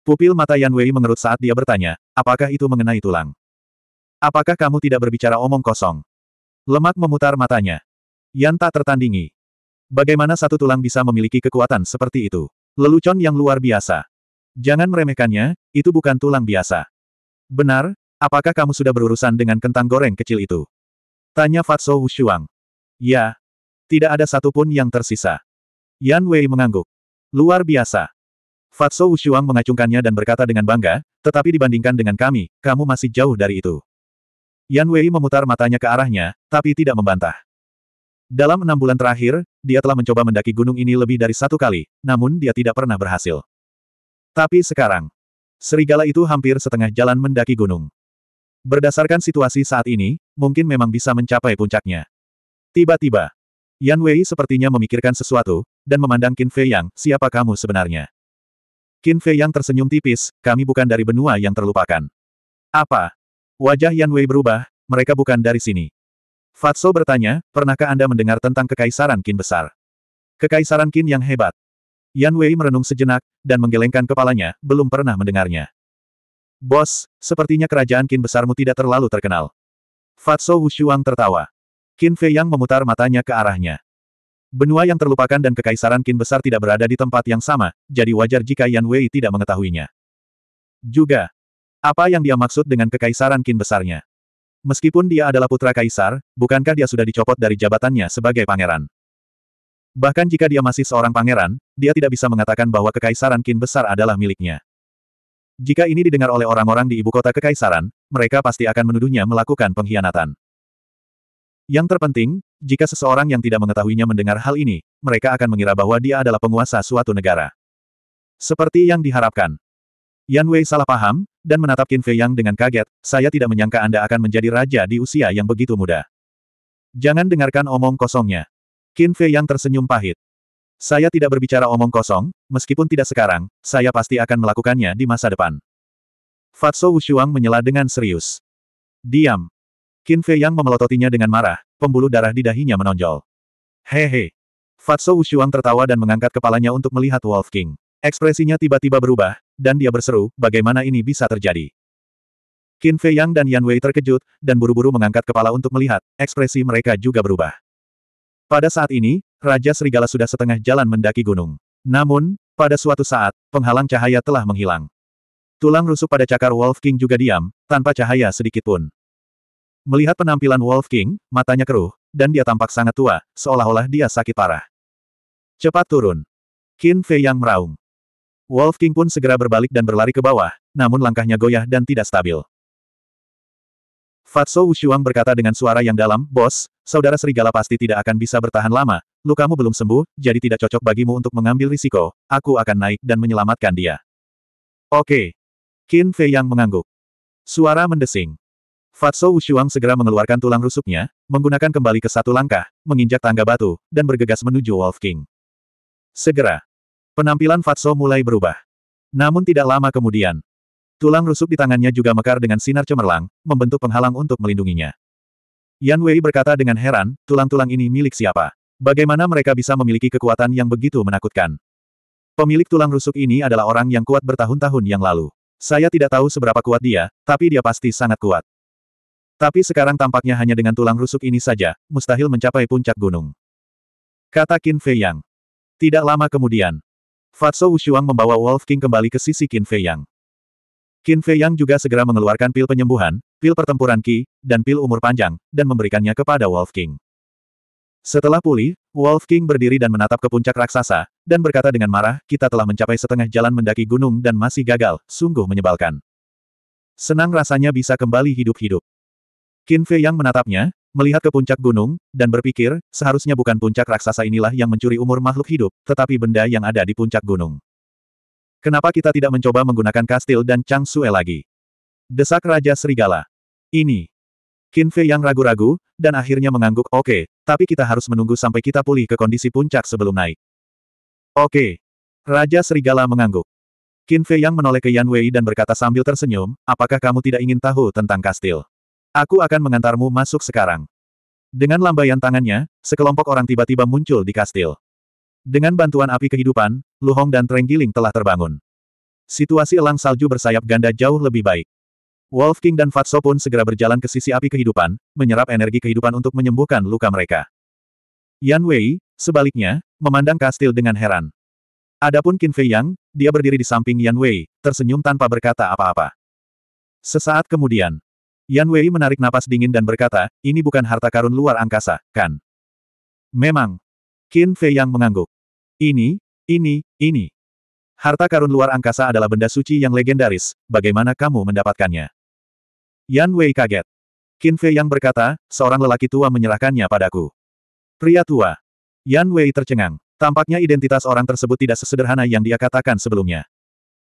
Pupil mata Yan Wei mengerut saat dia bertanya, apakah itu mengenai tulang? Apakah kamu tidak berbicara omong kosong? Lemak memutar matanya. Yan tak tertandingi. Bagaimana satu tulang bisa memiliki kekuatan seperti itu? Lelucon yang luar biasa. Jangan meremehkannya, itu bukan tulang biasa. Benar, Apakah kamu sudah berurusan dengan kentang goreng kecil itu? Tanya Fatso Wushuang. Ya. Tidak ada satupun yang tersisa. Yan Wei mengangguk. Luar biasa. Fatso Wushuang mengacungkannya dan berkata dengan bangga, tetapi dibandingkan dengan kami, kamu masih jauh dari itu. Yan Wei memutar matanya ke arahnya, tapi tidak membantah. Dalam enam bulan terakhir, dia telah mencoba mendaki gunung ini lebih dari satu kali, namun dia tidak pernah berhasil. Tapi sekarang, serigala itu hampir setengah jalan mendaki gunung. Berdasarkan situasi saat ini, mungkin memang bisa mencapai puncaknya. Tiba-tiba, Yan Wei sepertinya memikirkan sesuatu, dan memandang Qin Fei Yang, siapa kamu sebenarnya? Qin Fei Yang tersenyum tipis, kami bukan dari benua yang terlupakan. Apa? Wajah Yan Wei berubah, mereka bukan dari sini. Fatso bertanya, pernahkah Anda mendengar tentang Kekaisaran Qin Besar? Kekaisaran Qin yang hebat. Yan Wei merenung sejenak, dan menggelengkan kepalanya, belum pernah mendengarnya. Bos, sepertinya kerajaan Qin besarmu tidak terlalu terkenal. Fatso Wushuang tertawa. Qin Fei Yang memutar matanya ke arahnya. Benua yang terlupakan dan kekaisaran Qin besar tidak berada di tempat yang sama, jadi wajar jika Yan Wei tidak mengetahuinya. Juga, apa yang dia maksud dengan kekaisaran Qin besarnya? Meskipun dia adalah putra kaisar, bukankah dia sudah dicopot dari jabatannya sebagai pangeran? Bahkan jika dia masih seorang pangeran, dia tidak bisa mengatakan bahwa kekaisaran Qin besar adalah miliknya. Jika ini didengar oleh orang-orang di ibu kota kekaisaran, mereka pasti akan menuduhnya melakukan pengkhianatan. Yang terpenting, jika seseorang yang tidak mengetahuinya mendengar hal ini, mereka akan mengira bahwa dia adalah penguasa suatu negara. Seperti yang diharapkan. Yan Wei salah paham, dan menatap Qin Fei Yang dengan kaget, saya tidak menyangka Anda akan menjadi raja di usia yang begitu muda. Jangan dengarkan omong kosongnya. Qin Fei Yang tersenyum pahit. Saya tidak berbicara omong kosong, meskipun tidak sekarang, saya pasti akan melakukannya di masa depan. Fatso Wushuang menyela dengan serius. Diam. Qin Fei Yang memelototinya dengan marah, pembuluh darah di dahinya menonjol. Hehe. Fatso Wushuang tertawa dan mengangkat kepalanya untuk melihat Wolf King. Ekspresinya tiba-tiba berubah, dan dia berseru, bagaimana ini bisa terjadi. Qin Fei Yang dan Yan Wei terkejut, dan buru-buru mengangkat kepala untuk melihat, ekspresi mereka juga berubah. Pada saat ini, Raja Serigala sudah setengah jalan mendaki gunung. Namun, pada suatu saat, penghalang cahaya telah menghilang. Tulang rusuk pada cakar Wolf King juga diam, tanpa cahaya sedikit pun. Melihat penampilan Wolf King, matanya keruh, dan dia tampak sangat tua, seolah-olah dia sakit parah. Cepat turun. Qin Fei yang meraung. Wolf King pun segera berbalik dan berlari ke bawah, namun langkahnya goyah dan tidak stabil. Fatso Wushuang berkata dengan suara yang dalam, Bos, saudara serigala pasti tidak akan bisa bertahan lama, lukamu belum sembuh, jadi tidak cocok bagimu untuk mengambil risiko, aku akan naik dan menyelamatkan dia. Oke. Qin Fei yang mengangguk. Suara mendesing. Fatso Wushuang segera mengeluarkan tulang rusuknya, menggunakan kembali ke satu langkah, menginjak tangga batu, dan bergegas menuju Wolf King. Segera. Penampilan Fatso mulai berubah. Namun tidak lama kemudian, Tulang rusuk di tangannya juga mekar dengan sinar cemerlang, membentuk penghalang untuk melindunginya. Yan Wei berkata dengan heran, tulang-tulang ini milik siapa? Bagaimana mereka bisa memiliki kekuatan yang begitu menakutkan? Pemilik tulang rusuk ini adalah orang yang kuat bertahun-tahun yang lalu. Saya tidak tahu seberapa kuat dia, tapi dia pasti sangat kuat. Tapi sekarang tampaknya hanya dengan tulang rusuk ini saja, mustahil mencapai puncak gunung. Kata Qin Fei Yang. Tidak lama kemudian, Fatso Wushuang membawa Wolf King kembali ke sisi Qin Fei Yang. Qin Fei Yang juga segera mengeluarkan pil penyembuhan, pil pertempuran Qi, dan pil umur panjang, dan memberikannya kepada Wolf King. Setelah pulih, Wolf King berdiri dan menatap ke puncak raksasa, dan berkata dengan marah, kita telah mencapai setengah jalan mendaki gunung dan masih gagal, sungguh menyebalkan. Senang rasanya bisa kembali hidup-hidup. Qin Fei Yang menatapnya, melihat ke puncak gunung, dan berpikir, seharusnya bukan puncak raksasa inilah yang mencuri umur makhluk hidup, tetapi benda yang ada di puncak gunung. Kenapa kita tidak mencoba menggunakan kastil dan Chang Sue lagi? Desak Raja Serigala. Ini. Qin Fei yang ragu-ragu, dan akhirnya mengangguk, oke, okay, tapi kita harus menunggu sampai kita pulih ke kondisi puncak sebelum naik. Oke. Okay. Raja Serigala mengangguk. Qin Fei yang menoleh ke Yan Wei dan berkata sambil tersenyum, apakah kamu tidak ingin tahu tentang kastil? Aku akan mengantarmu masuk sekarang. Dengan lambaian tangannya, sekelompok orang tiba-tiba muncul di kastil. Dengan bantuan api kehidupan, Lu Hong dan Trenggiling telah terbangun. Situasi elang salju bersayap ganda jauh lebih baik. Wolf King dan Fatso pun segera berjalan ke sisi api kehidupan, menyerap energi kehidupan untuk menyembuhkan luka mereka. Yan Wei, sebaliknya, memandang kastil dengan heran. Adapun Qin Fei Yang, dia berdiri di samping Yan Wei, tersenyum tanpa berkata apa-apa. Sesaat kemudian, Yan Wei menarik napas dingin dan berkata, ini bukan harta karun luar angkasa, kan? Memang. Qin Fei Yang mengangguk. Ini, ini, ini. Harta karun luar angkasa adalah benda suci yang legendaris, bagaimana kamu mendapatkannya? Yan Wei kaget. Qin Fei yang berkata, seorang lelaki tua menyerahkannya padaku. Pria tua. Yan Wei tercengang. Tampaknya identitas orang tersebut tidak sesederhana yang dia katakan sebelumnya.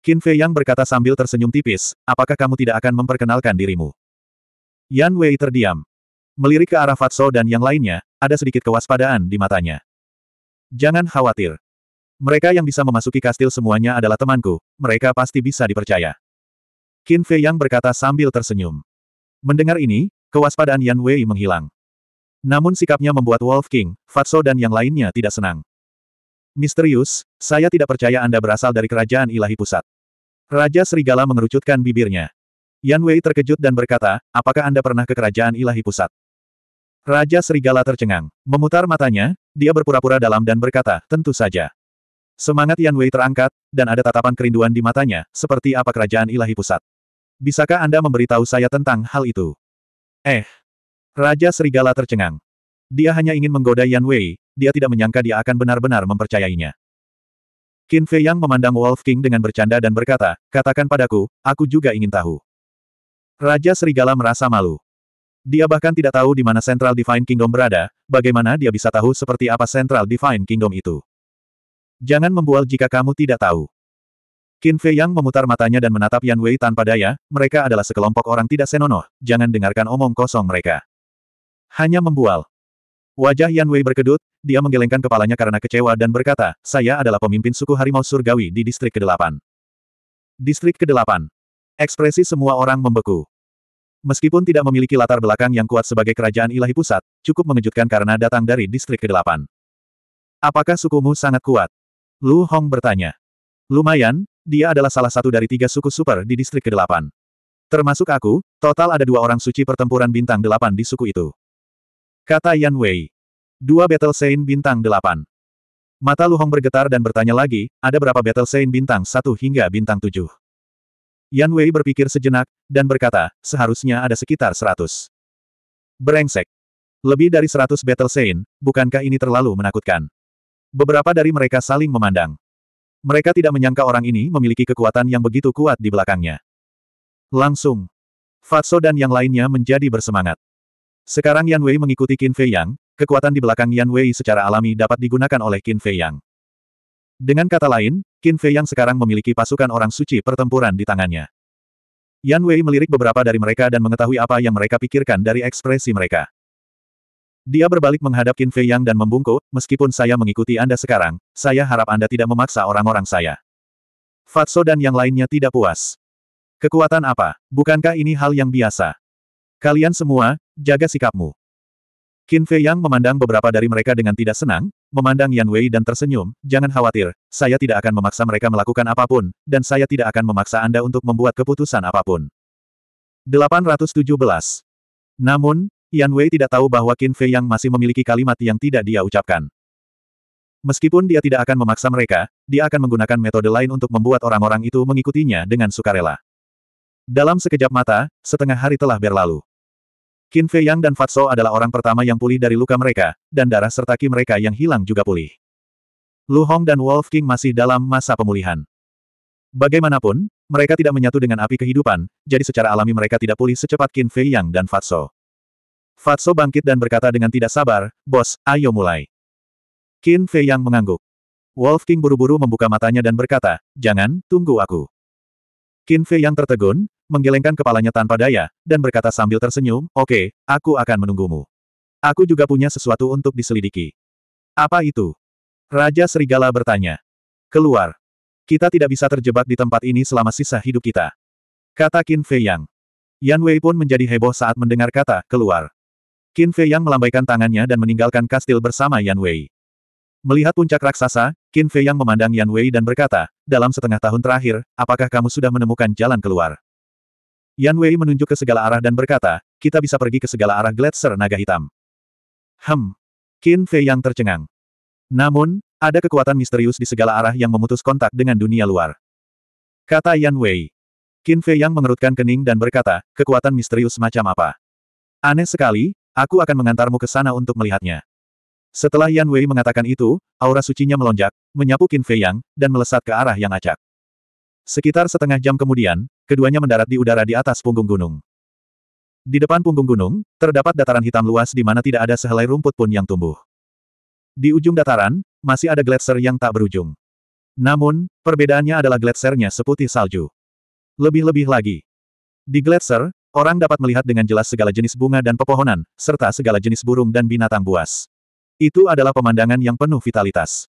Qin Fei yang berkata sambil tersenyum tipis, apakah kamu tidak akan memperkenalkan dirimu? Yan Wei terdiam. Melirik ke arah Fatso dan yang lainnya, ada sedikit kewaspadaan di matanya. Jangan khawatir. Mereka yang bisa memasuki kastil semuanya adalah temanku, mereka pasti bisa dipercaya. Qin Fei Yang berkata sambil tersenyum. Mendengar ini, kewaspadaan Yan Wei menghilang. Namun sikapnya membuat Wolf King, Fatso dan yang lainnya tidak senang. Misterius, saya tidak percaya Anda berasal dari kerajaan ilahi pusat. Raja Serigala mengerucutkan bibirnya. Yan Wei terkejut dan berkata, apakah Anda pernah ke kerajaan ilahi pusat? Raja Serigala tercengang. Memutar matanya, dia berpura-pura dalam dan berkata, tentu saja. Semangat Yan Wei terangkat, dan ada tatapan kerinduan di matanya, seperti apa kerajaan ilahi pusat. Bisakah Anda memberitahu saya tentang hal itu? Eh. Raja Serigala tercengang. Dia hanya ingin menggoda Yan Wei, dia tidak menyangka dia akan benar-benar mempercayainya. Qin Fei Yang memandang Wolf King dengan bercanda dan berkata, katakan padaku, aku juga ingin tahu. Raja Serigala merasa malu. Dia bahkan tidak tahu di mana Central Divine Kingdom berada, bagaimana dia bisa tahu seperti apa Central Divine Kingdom itu. Jangan membual jika kamu tidak tahu. Qin Fei Yang memutar matanya dan menatap Yan Wei tanpa daya, mereka adalah sekelompok orang tidak senonoh, jangan dengarkan omong kosong mereka. Hanya membual. Wajah Yan Wei berkedut, dia menggelengkan kepalanya karena kecewa dan berkata, saya adalah pemimpin suku harimau surgawi di distrik ke-8. Distrik ke-8. Ekspresi semua orang membeku. Meskipun tidak memiliki latar belakang yang kuat sebagai kerajaan ilahi pusat, cukup mengejutkan karena datang dari distrik ke-8. Apakah sukumu sangat kuat? Lu Hong bertanya. Lumayan, dia adalah salah satu dari tiga suku super di distrik ke-8. Termasuk aku, total ada dua orang suci pertempuran bintang 8 di suku itu. Kata Yan Wei. Dua Battle Saint bintang 8. Mata Lu Hong bergetar dan bertanya lagi, ada berapa Battle Saint bintang 1 hingga bintang 7? Yan Wei berpikir sejenak, dan berkata, seharusnya ada sekitar 100. Berengsek. Lebih dari 100 Battle Saint, bukankah ini terlalu menakutkan? Beberapa dari mereka saling memandang. Mereka tidak menyangka orang ini memiliki kekuatan yang begitu kuat di belakangnya. Langsung. Fatso dan yang lainnya menjadi bersemangat. Sekarang Yan Wei mengikuti Qin Fei Yang, kekuatan di belakang Yan Wei secara alami dapat digunakan oleh Qin Fei Yang. Dengan kata lain, Qin Fei Yang sekarang memiliki pasukan orang suci pertempuran di tangannya. Yan Wei melirik beberapa dari mereka dan mengetahui apa yang mereka pikirkan dari ekspresi mereka. Dia berbalik menghadap Qin Fei Yang dan membungkuk, meskipun saya mengikuti Anda sekarang, saya harap Anda tidak memaksa orang-orang saya. Fatso dan yang lainnya tidak puas. Kekuatan apa? Bukankah ini hal yang biasa? Kalian semua, jaga sikapmu. Qin Fei Yang memandang beberapa dari mereka dengan tidak senang, memandang Yan Wei dan tersenyum, jangan khawatir, saya tidak akan memaksa mereka melakukan apapun, dan saya tidak akan memaksa Anda untuk membuat keputusan apapun. 817. Namun, Yan Wei tidak tahu bahwa Qin Fei yang masih memiliki kalimat yang tidak dia ucapkan. Meskipun dia tidak akan memaksa mereka, dia akan menggunakan metode lain untuk membuat orang-orang itu mengikutinya dengan sukarela. Dalam sekejap mata, setengah hari telah berlalu. Qin Fei Yang dan Fatso adalah orang pertama yang pulih dari luka mereka, dan darah serta ki mereka yang hilang juga pulih. Lu Hong dan Wolf King masih dalam masa pemulihan. Bagaimanapun, mereka tidak menyatu dengan api kehidupan, jadi secara alami mereka tidak pulih secepat Qin Fei Yang dan Fatso. Fatso bangkit dan berkata dengan tidak sabar, Bos, ayo mulai. Qin Fei yang mengangguk. Wolf King buru-buru membuka matanya dan berkata, Jangan, tunggu aku. Qin Fei yang tertegun, menggelengkan kepalanya tanpa daya, dan berkata sambil tersenyum, Oke, okay, aku akan menunggumu. Aku juga punya sesuatu untuk diselidiki. Apa itu? Raja Serigala bertanya. Keluar. Kita tidak bisa terjebak di tempat ini selama sisa hidup kita. Kata Qin Fei Yang. Yan Wei pun menjadi heboh saat mendengar kata, keluar. Qin Fei Yang melambaikan tangannya dan meninggalkan kastil bersama Yan Wei. Melihat puncak raksasa, Qin Fei Yang memandang Yan Wei dan berkata, dalam setengah tahun terakhir, apakah kamu sudah menemukan jalan keluar? Yan Wei menunjuk ke segala arah dan berkata, kita bisa pergi ke segala arah gletser naga hitam. Hmm, Qin Fei Yang tercengang. Namun, ada kekuatan misterius di segala arah yang memutus kontak dengan dunia luar. Kata Yan Wei. Qin Fei Yang mengerutkan kening dan berkata, kekuatan misterius macam apa? Aneh sekali, Aku akan mengantarmu ke sana untuk melihatnya. Setelah Yan Wei mengatakan itu, aura sucinya melonjak, menyapu Qin Fei Yang, dan melesat ke arah yang acak. Sekitar setengah jam kemudian, keduanya mendarat di udara di atas punggung gunung. Di depan punggung gunung, terdapat dataran hitam luas di mana tidak ada sehelai rumput pun yang tumbuh. Di ujung dataran, masih ada gletser yang tak berujung. Namun, perbedaannya adalah gletsernya seputih salju. Lebih-lebih lagi. Di gletser, Orang dapat melihat dengan jelas segala jenis bunga dan pepohonan, serta segala jenis burung dan binatang buas. Itu adalah pemandangan yang penuh vitalitas.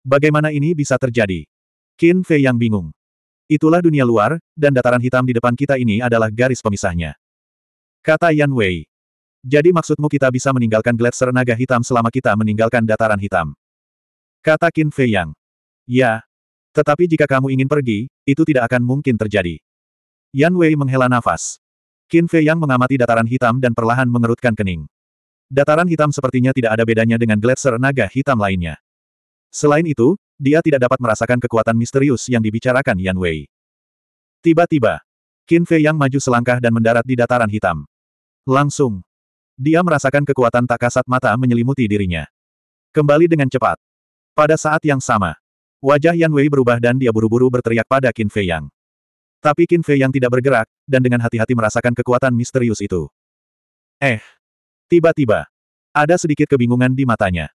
Bagaimana ini bisa terjadi? Qin Fei yang bingung. Itulah dunia luar, dan dataran hitam di depan kita ini adalah garis pemisahnya. Kata Yan Wei. Jadi maksudmu kita bisa meninggalkan gletser naga hitam selama kita meninggalkan dataran hitam? Kata Qin Fei Yang. Ya. Tetapi jika kamu ingin pergi, itu tidak akan mungkin terjadi. Yan Wei menghela nafas. Qin Fei Yang mengamati dataran hitam dan perlahan mengerutkan kening. Dataran hitam sepertinya tidak ada bedanya dengan gletser naga hitam lainnya. Selain itu, dia tidak dapat merasakan kekuatan misterius yang dibicarakan Yan Wei. Tiba-tiba, Qin Fei Yang maju selangkah dan mendarat di dataran hitam. Langsung, dia merasakan kekuatan tak kasat mata menyelimuti dirinya. Kembali dengan cepat. Pada saat yang sama, wajah Yan Wei berubah dan dia buru-buru berteriak pada Qin Fei Yang. Tapi Qin Fei yang tidak bergerak, dan dengan hati-hati merasakan kekuatan misterius itu. Eh. Tiba-tiba. Ada sedikit kebingungan di matanya.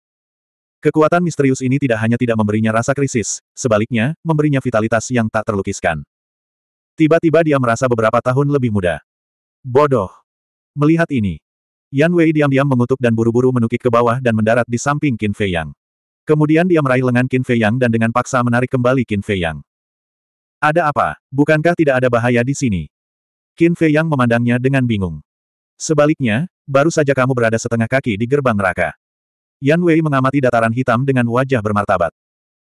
Kekuatan misterius ini tidak hanya tidak memberinya rasa krisis, sebaliknya, memberinya vitalitas yang tak terlukiskan. Tiba-tiba dia merasa beberapa tahun lebih muda. Bodoh. Melihat ini. Yan Wei diam-diam mengutuk dan buru-buru menukik ke bawah dan mendarat di samping Qin Fei Yang. Kemudian dia meraih lengan Qin Fei Yang dan dengan paksa menarik kembali Qin Fei Yang. Ada apa? Bukankah tidak ada bahaya di sini? Qin Fei Yang memandangnya dengan bingung. Sebaliknya, baru saja kamu berada setengah kaki di gerbang neraka. Yan Wei mengamati dataran hitam dengan wajah bermartabat.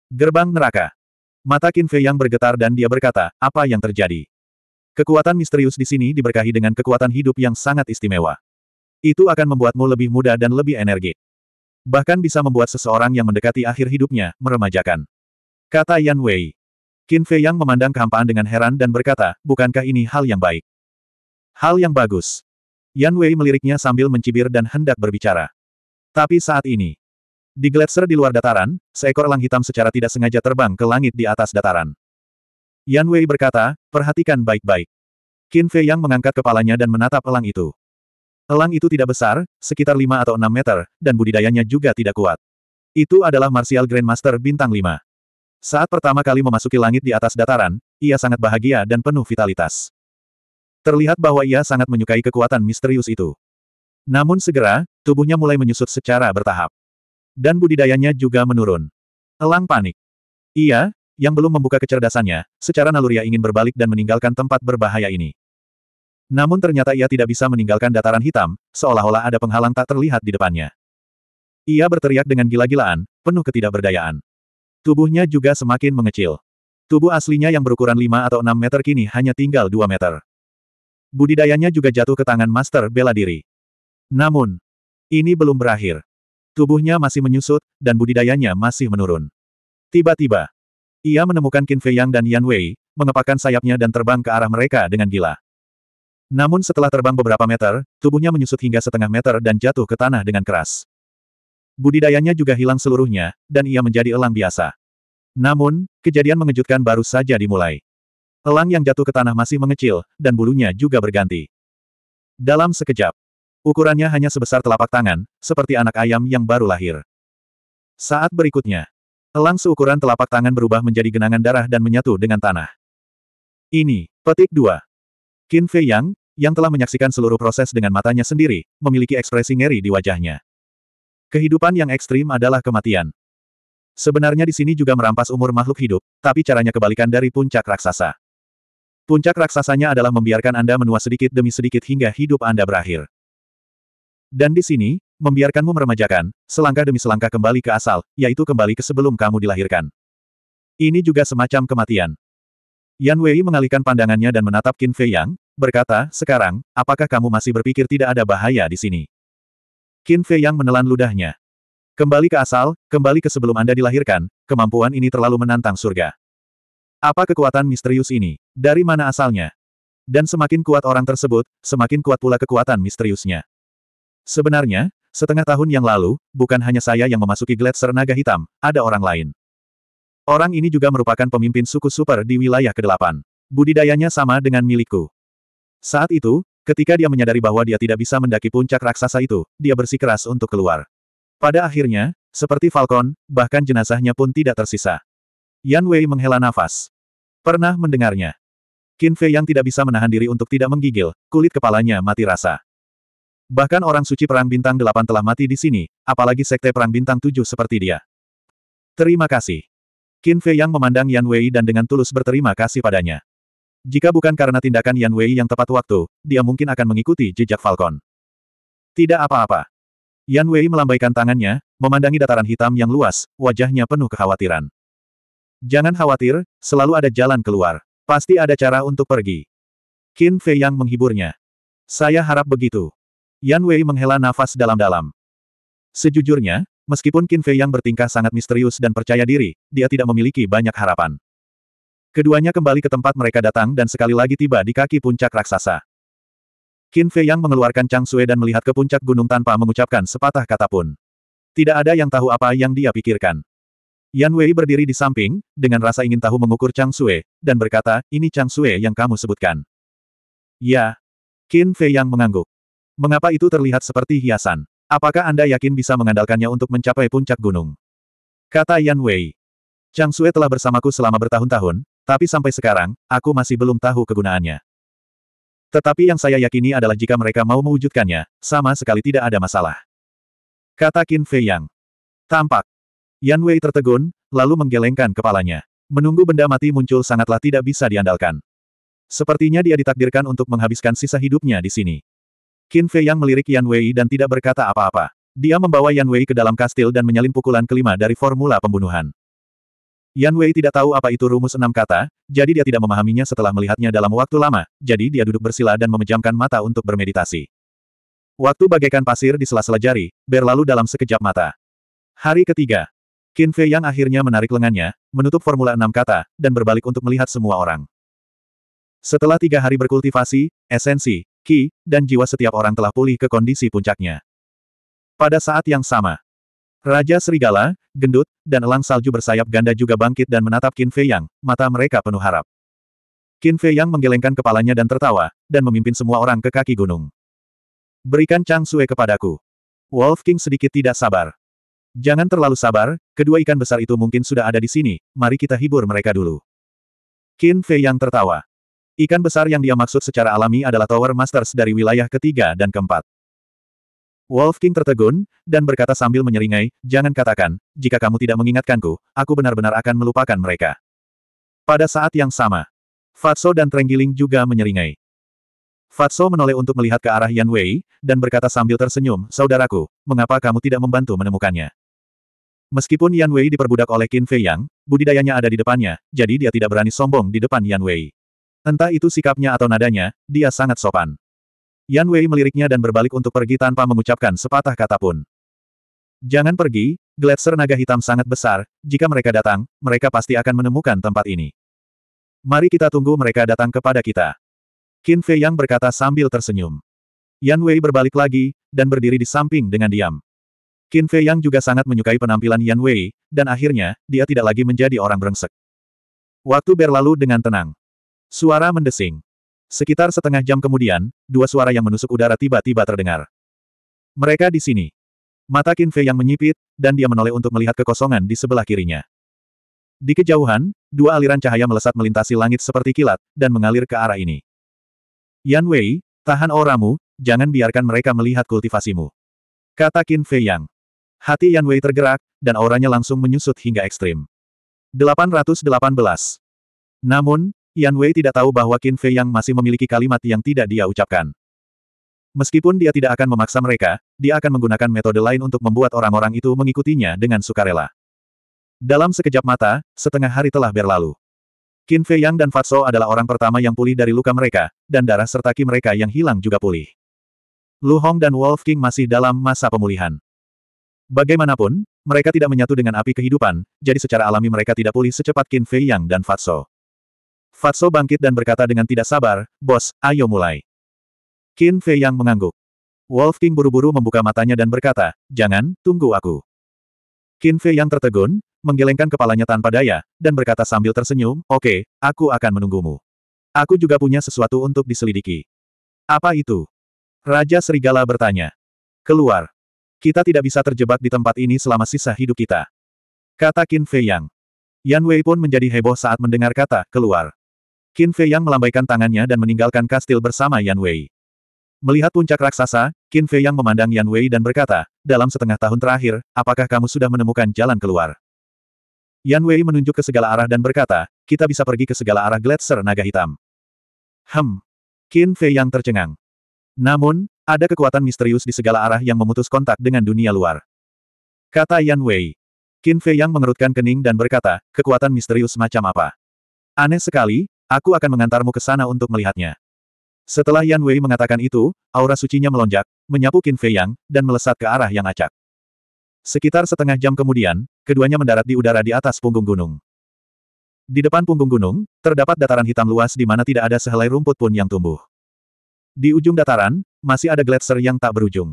Gerbang neraka. Mata Qin Fei Yang bergetar dan dia berkata, apa yang terjadi? Kekuatan misterius di sini diberkahi dengan kekuatan hidup yang sangat istimewa. Itu akan membuatmu lebih muda dan lebih energik. Bahkan bisa membuat seseorang yang mendekati akhir hidupnya, meremajakan. Kata Yan Wei. Qin Fei Yang memandang kehampaan dengan heran dan berkata, bukankah ini hal yang baik? Hal yang bagus. Yan Wei meliriknya sambil mencibir dan hendak berbicara. Tapi saat ini, di gletser di luar dataran, seekor elang hitam secara tidak sengaja terbang ke langit di atas dataran. Yan Wei berkata, perhatikan baik-baik. Qin Fei Yang mengangkat kepalanya dan menatap elang itu. Elang itu tidak besar, sekitar 5 atau 6 meter, dan budidayanya juga tidak kuat. Itu adalah Martial Grandmaster Bintang 5. Saat pertama kali memasuki langit di atas dataran, ia sangat bahagia dan penuh vitalitas. Terlihat bahwa ia sangat menyukai kekuatan misterius itu. Namun segera, tubuhnya mulai menyusut secara bertahap. Dan budidayanya juga menurun. Elang panik. Ia, yang belum membuka kecerdasannya, secara naluriah ingin berbalik dan meninggalkan tempat berbahaya ini. Namun ternyata ia tidak bisa meninggalkan dataran hitam, seolah-olah ada penghalang tak terlihat di depannya. Ia berteriak dengan gila-gilaan, penuh ketidakberdayaan. Tubuhnya juga semakin mengecil. Tubuh aslinya yang berukuran 5 atau 6 meter kini hanya tinggal 2 meter. Budidayanya juga jatuh ke tangan master bela diri. Namun, ini belum berakhir. Tubuhnya masih menyusut, dan budidayanya masih menurun. Tiba-tiba, ia menemukan Qin Fei Yang dan Yan Wei, mengepakkan sayapnya dan terbang ke arah mereka dengan gila. Namun setelah terbang beberapa meter, tubuhnya menyusut hingga setengah meter dan jatuh ke tanah dengan keras budidayanya juga hilang seluruhnya, dan ia menjadi elang biasa. Namun, kejadian mengejutkan baru saja dimulai. Elang yang jatuh ke tanah masih mengecil, dan bulunya juga berganti. Dalam sekejap, ukurannya hanya sebesar telapak tangan, seperti anak ayam yang baru lahir. Saat berikutnya, elang seukuran telapak tangan berubah menjadi genangan darah dan menyatu dengan tanah. Ini, petik dua. Qin Fei Yang, yang telah menyaksikan seluruh proses dengan matanya sendiri, memiliki ekspresi ngeri di wajahnya. Kehidupan yang ekstrim adalah kematian. Sebenarnya di sini juga merampas umur makhluk hidup, tapi caranya kebalikan dari puncak raksasa. Puncak raksasanya adalah membiarkan Anda menua sedikit demi sedikit hingga hidup Anda berakhir. Dan di sini, membiarkanmu meremajakan, selangkah demi selangkah kembali ke asal, yaitu kembali ke sebelum kamu dilahirkan. Ini juga semacam kematian. Yan Wei mengalihkan pandangannya dan menatap Qin Fei Yang, berkata, sekarang, apakah kamu masih berpikir tidak ada bahaya di sini? Qin Fei yang menelan ludahnya. Kembali ke asal, kembali ke sebelum Anda dilahirkan, kemampuan ini terlalu menantang surga. Apa kekuatan misterius ini? Dari mana asalnya? Dan semakin kuat orang tersebut, semakin kuat pula kekuatan misteriusnya. Sebenarnya, setengah tahun yang lalu, bukan hanya saya yang memasuki gletser naga hitam, ada orang lain. Orang ini juga merupakan pemimpin suku super di wilayah ke-8. Budidayanya sama dengan milikku. Saat itu, Ketika dia menyadari bahwa dia tidak bisa mendaki puncak raksasa itu, dia bersikeras untuk keluar. Pada akhirnya, seperti Falcon, bahkan jenazahnya pun tidak tersisa. Yan Wei menghela nafas. Pernah mendengarnya. Qin Fei yang tidak bisa menahan diri untuk tidak menggigil, kulit kepalanya mati rasa. Bahkan orang suci Perang Bintang Delapan telah mati di sini, apalagi Sekte Perang Bintang Tujuh seperti dia. Terima kasih. Qin Fei yang memandang Yan Wei dan dengan tulus berterima kasih padanya. Jika bukan karena tindakan Yan Wei yang tepat waktu, dia mungkin akan mengikuti jejak Falcon. Tidak apa-apa. Yan Wei melambaikan tangannya, memandangi dataran hitam yang luas, wajahnya penuh kekhawatiran. Jangan khawatir, selalu ada jalan keluar. Pasti ada cara untuk pergi. Qin Fei yang menghiburnya. Saya harap begitu. Yan Wei menghela nafas dalam-dalam. Sejujurnya, meskipun Qin Fei yang bertingkah sangat misterius dan percaya diri, dia tidak memiliki banyak harapan. Keduanya kembali ke tempat mereka datang dan sekali lagi tiba di kaki puncak raksasa. Qin Fei Yang mengeluarkan Chang Sui dan melihat ke puncak gunung tanpa mengucapkan sepatah kata pun. Tidak ada yang tahu apa yang dia pikirkan. Yan Wei berdiri di samping, dengan rasa ingin tahu mengukur Chang Sui, dan berkata, ini Chang Sui yang kamu sebutkan. Ya. Qin Fei Yang mengangguk. Mengapa itu terlihat seperti hiasan? Apakah Anda yakin bisa mengandalkannya untuk mencapai puncak gunung? Kata Yan Wei. Chang Sui telah bersamaku selama bertahun-tahun, tapi sampai sekarang, aku masih belum tahu kegunaannya. Tetapi yang saya yakini adalah jika mereka mau mewujudkannya, sama sekali tidak ada masalah. Kata Qin Fei Yang. Tampak. Yan Wei tertegun, lalu menggelengkan kepalanya. Menunggu benda mati muncul sangatlah tidak bisa diandalkan. Sepertinya dia ditakdirkan untuk menghabiskan sisa hidupnya di sini. Qin Fei Yang melirik Yan Wei dan tidak berkata apa-apa. Dia membawa Yan Wei ke dalam kastil dan menyalin pukulan kelima dari formula pembunuhan. Yan Wei tidak tahu apa itu rumus enam kata, jadi dia tidak memahaminya setelah melihatnya dalam waktu lama, jadi dia duduk bersila dan memejamkan mata untuk bermeditasi. Waktu bagaikan pasir di sela-sela jari, berlalu dalam sekejap mata. Hari ketiga. Qin Fei yang akhirnya menarik lengannya, menutup formula enam kata, dan berbalik untuk melihat semua orang. Setelah tiga hari berkultivasi, esensi, ki, dan jiwa setiap orang telah pulih ke kondisi puncaknya. Pada saat yang sama, Raja Serigala, Gendut, dan Elang Salju bersayap ganda juga bangkit dan menatap Qin Fei Yang, mata mereka penuh harap. Qin Fei Yang menggelengkan kepalanya dan tertawa, dan memimpin semua orang ke kaki gunung. Berikan Chang Sue kepadaku. Wolf King sedikit tidak sabar. Jangan terlalu sabar, kedua ikan besar itu mungkin sudah ada di sini, mari kita hibur mereka dulu. Qin Fei Yang tertawa. Ikan besar yang dia maksud secara alami adalah Tower Masters dari wilayah ketiga dan keempat. Wolf King tertegun, dan berkata sambil menyeringai, jangan katakan, jika kamu tidak mengingatkanku, aku benar-benar akan melupakan mereka. Pada saat yang sama, Fatso dan Trenggiling juga menyeringai. Fatso menoleh untuk melihat ke arah Yan Wei, dan berkata sambil tersenyum, Saudaraku, mengapa kamu tidak membantu menemukannya? Meskipun Yan Wei diperbudak oleh Qin Fei Yang, budidayanya ada di depannya, jadi dia tidak berani sombong di depan Yan Wei. Entah itu sikapnya atau nadanya, dia sangat sopan. Yan Wei meliriknya dan berbalik untuk pergi tanpa mengucapkan sepatah kata pun. Jangan pergi, gletser naga hitam sangat besar, jika mereka datang, mereka pasti akan menemukan tempat ini. Mari kita tunggu mereka datang kepada kita. Qin Fei Yang berkata sambil tersenyum. Yan Wei berbalik lagi, dan berdiri di samping dengan diam. Qin Fei Yang juga sangat menyukai penampilan Yan Wei, dan akhirnya, dia tidak lagi menjadi orang brengsek. Waktu berlalu dengan tenang. Suara mendesing. Sekitar setengah jam kemudian, dua suara yang menusuk udara tiba-tiba terdengar. Mereka di sini. Mata Qin Fei yang menyipit, dan dia menoleh untuk melihat kekosongan di sebelah kirinya. Di kejauhan, dua aliran cahaya melesat melintasi langit seperti kilat, dan mengalir ke arah ini. Yan Wei, tahan auramu, jangan biarkan mereka melihat kultivasimu. Kata Qin Fei Yang. Hati Yan Wei tergerak, dan auranya langsung menyusut hingga ekstrim. 818. Namun, Yan Wei tidak tahu bahwa Qin Fei yang masih memiliki kalimat yang tidak dia ucapkan. Meskipun dia tidak akan memaksa mereka, dia akan menggunakan metode lain untuk membuat orang-orang itu mengikutinya dengan sukarela. Dalam sekejap mata, setengah hari telah berlalu. Qin Fei Yang dan Fatso adalah orang pertama yang pulih dari luka mereka, dan darah serta ki mereka yang hilang juga pulih. Lu Hong dan Wolf King masih dalam masa pemulihan. Bagaimanapun, mereka tidak menyatu dengan api kehidupan, jadi secara alami mereka tidak pulih secepat Qin Fei Yang dan Fatso. Fatso bangkit dan berkata dengan tidak sabar, Bos, ayo mulai. Qin Fei yang mengangguk. Wolf King buru-buru membuka matanya dan berkata, Jangan, tunggu aku. Qin Fei yang tertegun, menggelengkan kepalanya tanpa daya, dan berkata sambil tersenyum, Oke, okay, aku akan menunggumu. Aku juga punya sesuatu untuk diselidiki. Apa itu? Raja Serigala bertanya. Keluar. Kita tidak bisa terjebak di tempat ini selama sisa hidup kita. Kata Qin Fei Yang. Yan Wei pun menjadi heboh saat mendengar kata, keluar. Qin Fei Yang melambaikan tangannya dan meninggalkan kastil bersama Yan Wei. Melihat puncak raksasa, Qin Fei Yang memandang Yan Wei dan berkata, dalam setengah tahun terakhir, apakah kamu sudah menemukan jalan keluar? Yan Wei menunjuk ke segala arah dan berkata, kita bisa pergi ke segala arah gletser naga hitam. Hem. Qin Fei Yang tercengang. Namun, ada kekuatan misterius di segala arah yang memutus kontak dengan dunia luar. Kata Yan Wei. Qin Fei Yang mengerutkan kening dan berkata, kekuatan misterius macam apa? Aneh sekali, Aku akan mengantarmu ke sana untuk melihatnya. Setelah Yan Wei mengatakan itu, aura sucinya melonjak, menyapu Qin Fei Yang, dan melesat ke arah yang acak. Sekitar setengah jam kemudian, keduanya mendarat di udara di atas punggung gunung. Di depan punggung gunung, terdapat dataran hitam luas di mana tidak ada sehelai rumput pun yang tumbuh. Di ujung dataran, masih ada gletser yang tak berujung.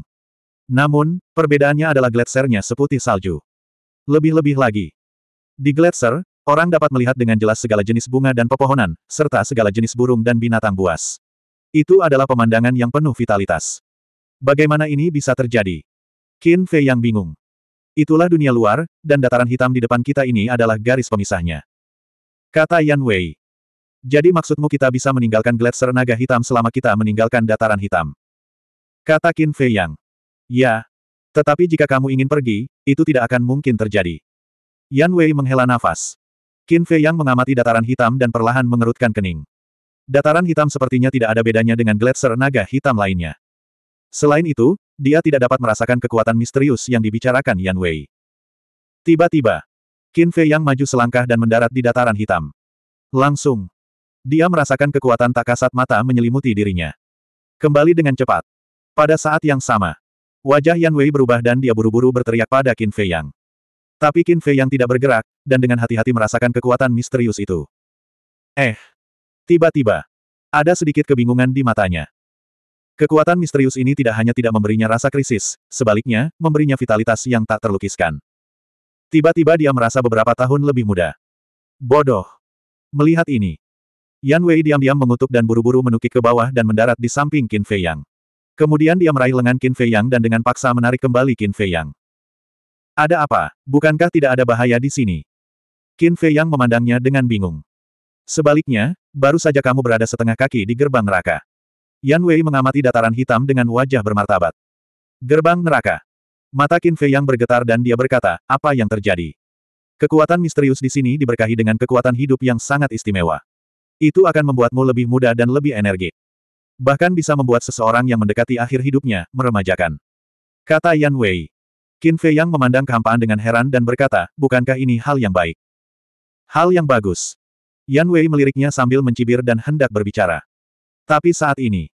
Namun, perbedaannya adalah gletsernya seputih salju. Lebih-lebih lagi. Di gletser, Orang dapat melihat dengan jelas segala jenis bunga dan pepohonan, serta segala jenis burung dan binatang buas. Itu adalah pemandangan yang penuh vitalitas. Bagaimana ini bisa terjadi? Qin Fei yang bingung. Itulah dunia luar, dan dataran hitam di depan kita ini adalah garis pemisahnya. Kata Yan Wei. Jadi maksudmu kita bisa meninggalkan gletser naga hitam selama kita meninggalkan dataran hitam? Kata Qin Fei Yang. Ya. Tetapi jika kamu ingin pergi, itu tidak akan mungkin terjadi. Yan Wei menghela nafas. Qin Fei Yang mengamati dataran hitam dan perlahan mengerutkan kening. Dataran hitam sepertinya tidak ada bedanya dengan gletser naga hitam lainnya. Selain itu, dia tidak dapat merasakan kekuatan misterius yang dibicarakan Yan Wei. Tiba-tiba, Qin Fei Yang maju selangkah dan mendarat di dataran hitam. Langsung, dia merasakan kekuatan tak kasat mata menyelimuti dirinya. Kembali dengan cepat. Pada saat yang sama, wajah Yan Wei berubah dan dia buru-buru berteriak pada Qin Fei Yang. Tapi Qin Fei yang tidak bergerak, dan dengan hati-hati merasakan kekuatan misterius itu. Eh. Tiba-tiba. Ada sedikit kebingungan di matanya. Kekuatan misterius ini tidak hanya tidak memberinya rasa krisis, sebaliknya, memberinya vitalitas yang tak terlukiskan. Tiba-tiba dia merasa beberapa tahun lebih muda. Bodoh. Melihat ini. Yan Wei diam-diam mengutuk dan buru-buru menukik ke bawah dan mendarat di samping Qin Fei Yang. Kemudian dia meraih lengan Qin Fei Yang dan dengan paksa menarik kembali Qin Fei Yang. Ada apa? Bukankah tidak ada bahaya di sini? Qin Fei yang memandangnya dengan bingung. Sebaliknya, baru saja kamu berada setengah kaki di gerbang neraka. Yan Wei mengamati dataran hitam dengan wajah bermartabat. Gerbang neraka. Mata Qin Fei yang bergetar dan dia berkata, apa yang terjadi? Kekuatan misterius di sini diberkahi dengan kekuatan hidup yang sangat istimewa. Itu akan membuatmu lebih muda dan lebih energik. Bahkan bisa membuat seseorang yang mendekati akhir hidupnya, meremajakan. Kata Yan Wei. Qin Fei Yang memandang kehampaan dengan heran dan berkata, bukankah ini hal yang baik? Hal yang bagus. Yan Wei meliriknya sambil mencibir dan hendak berbicara. Tapi saat ini,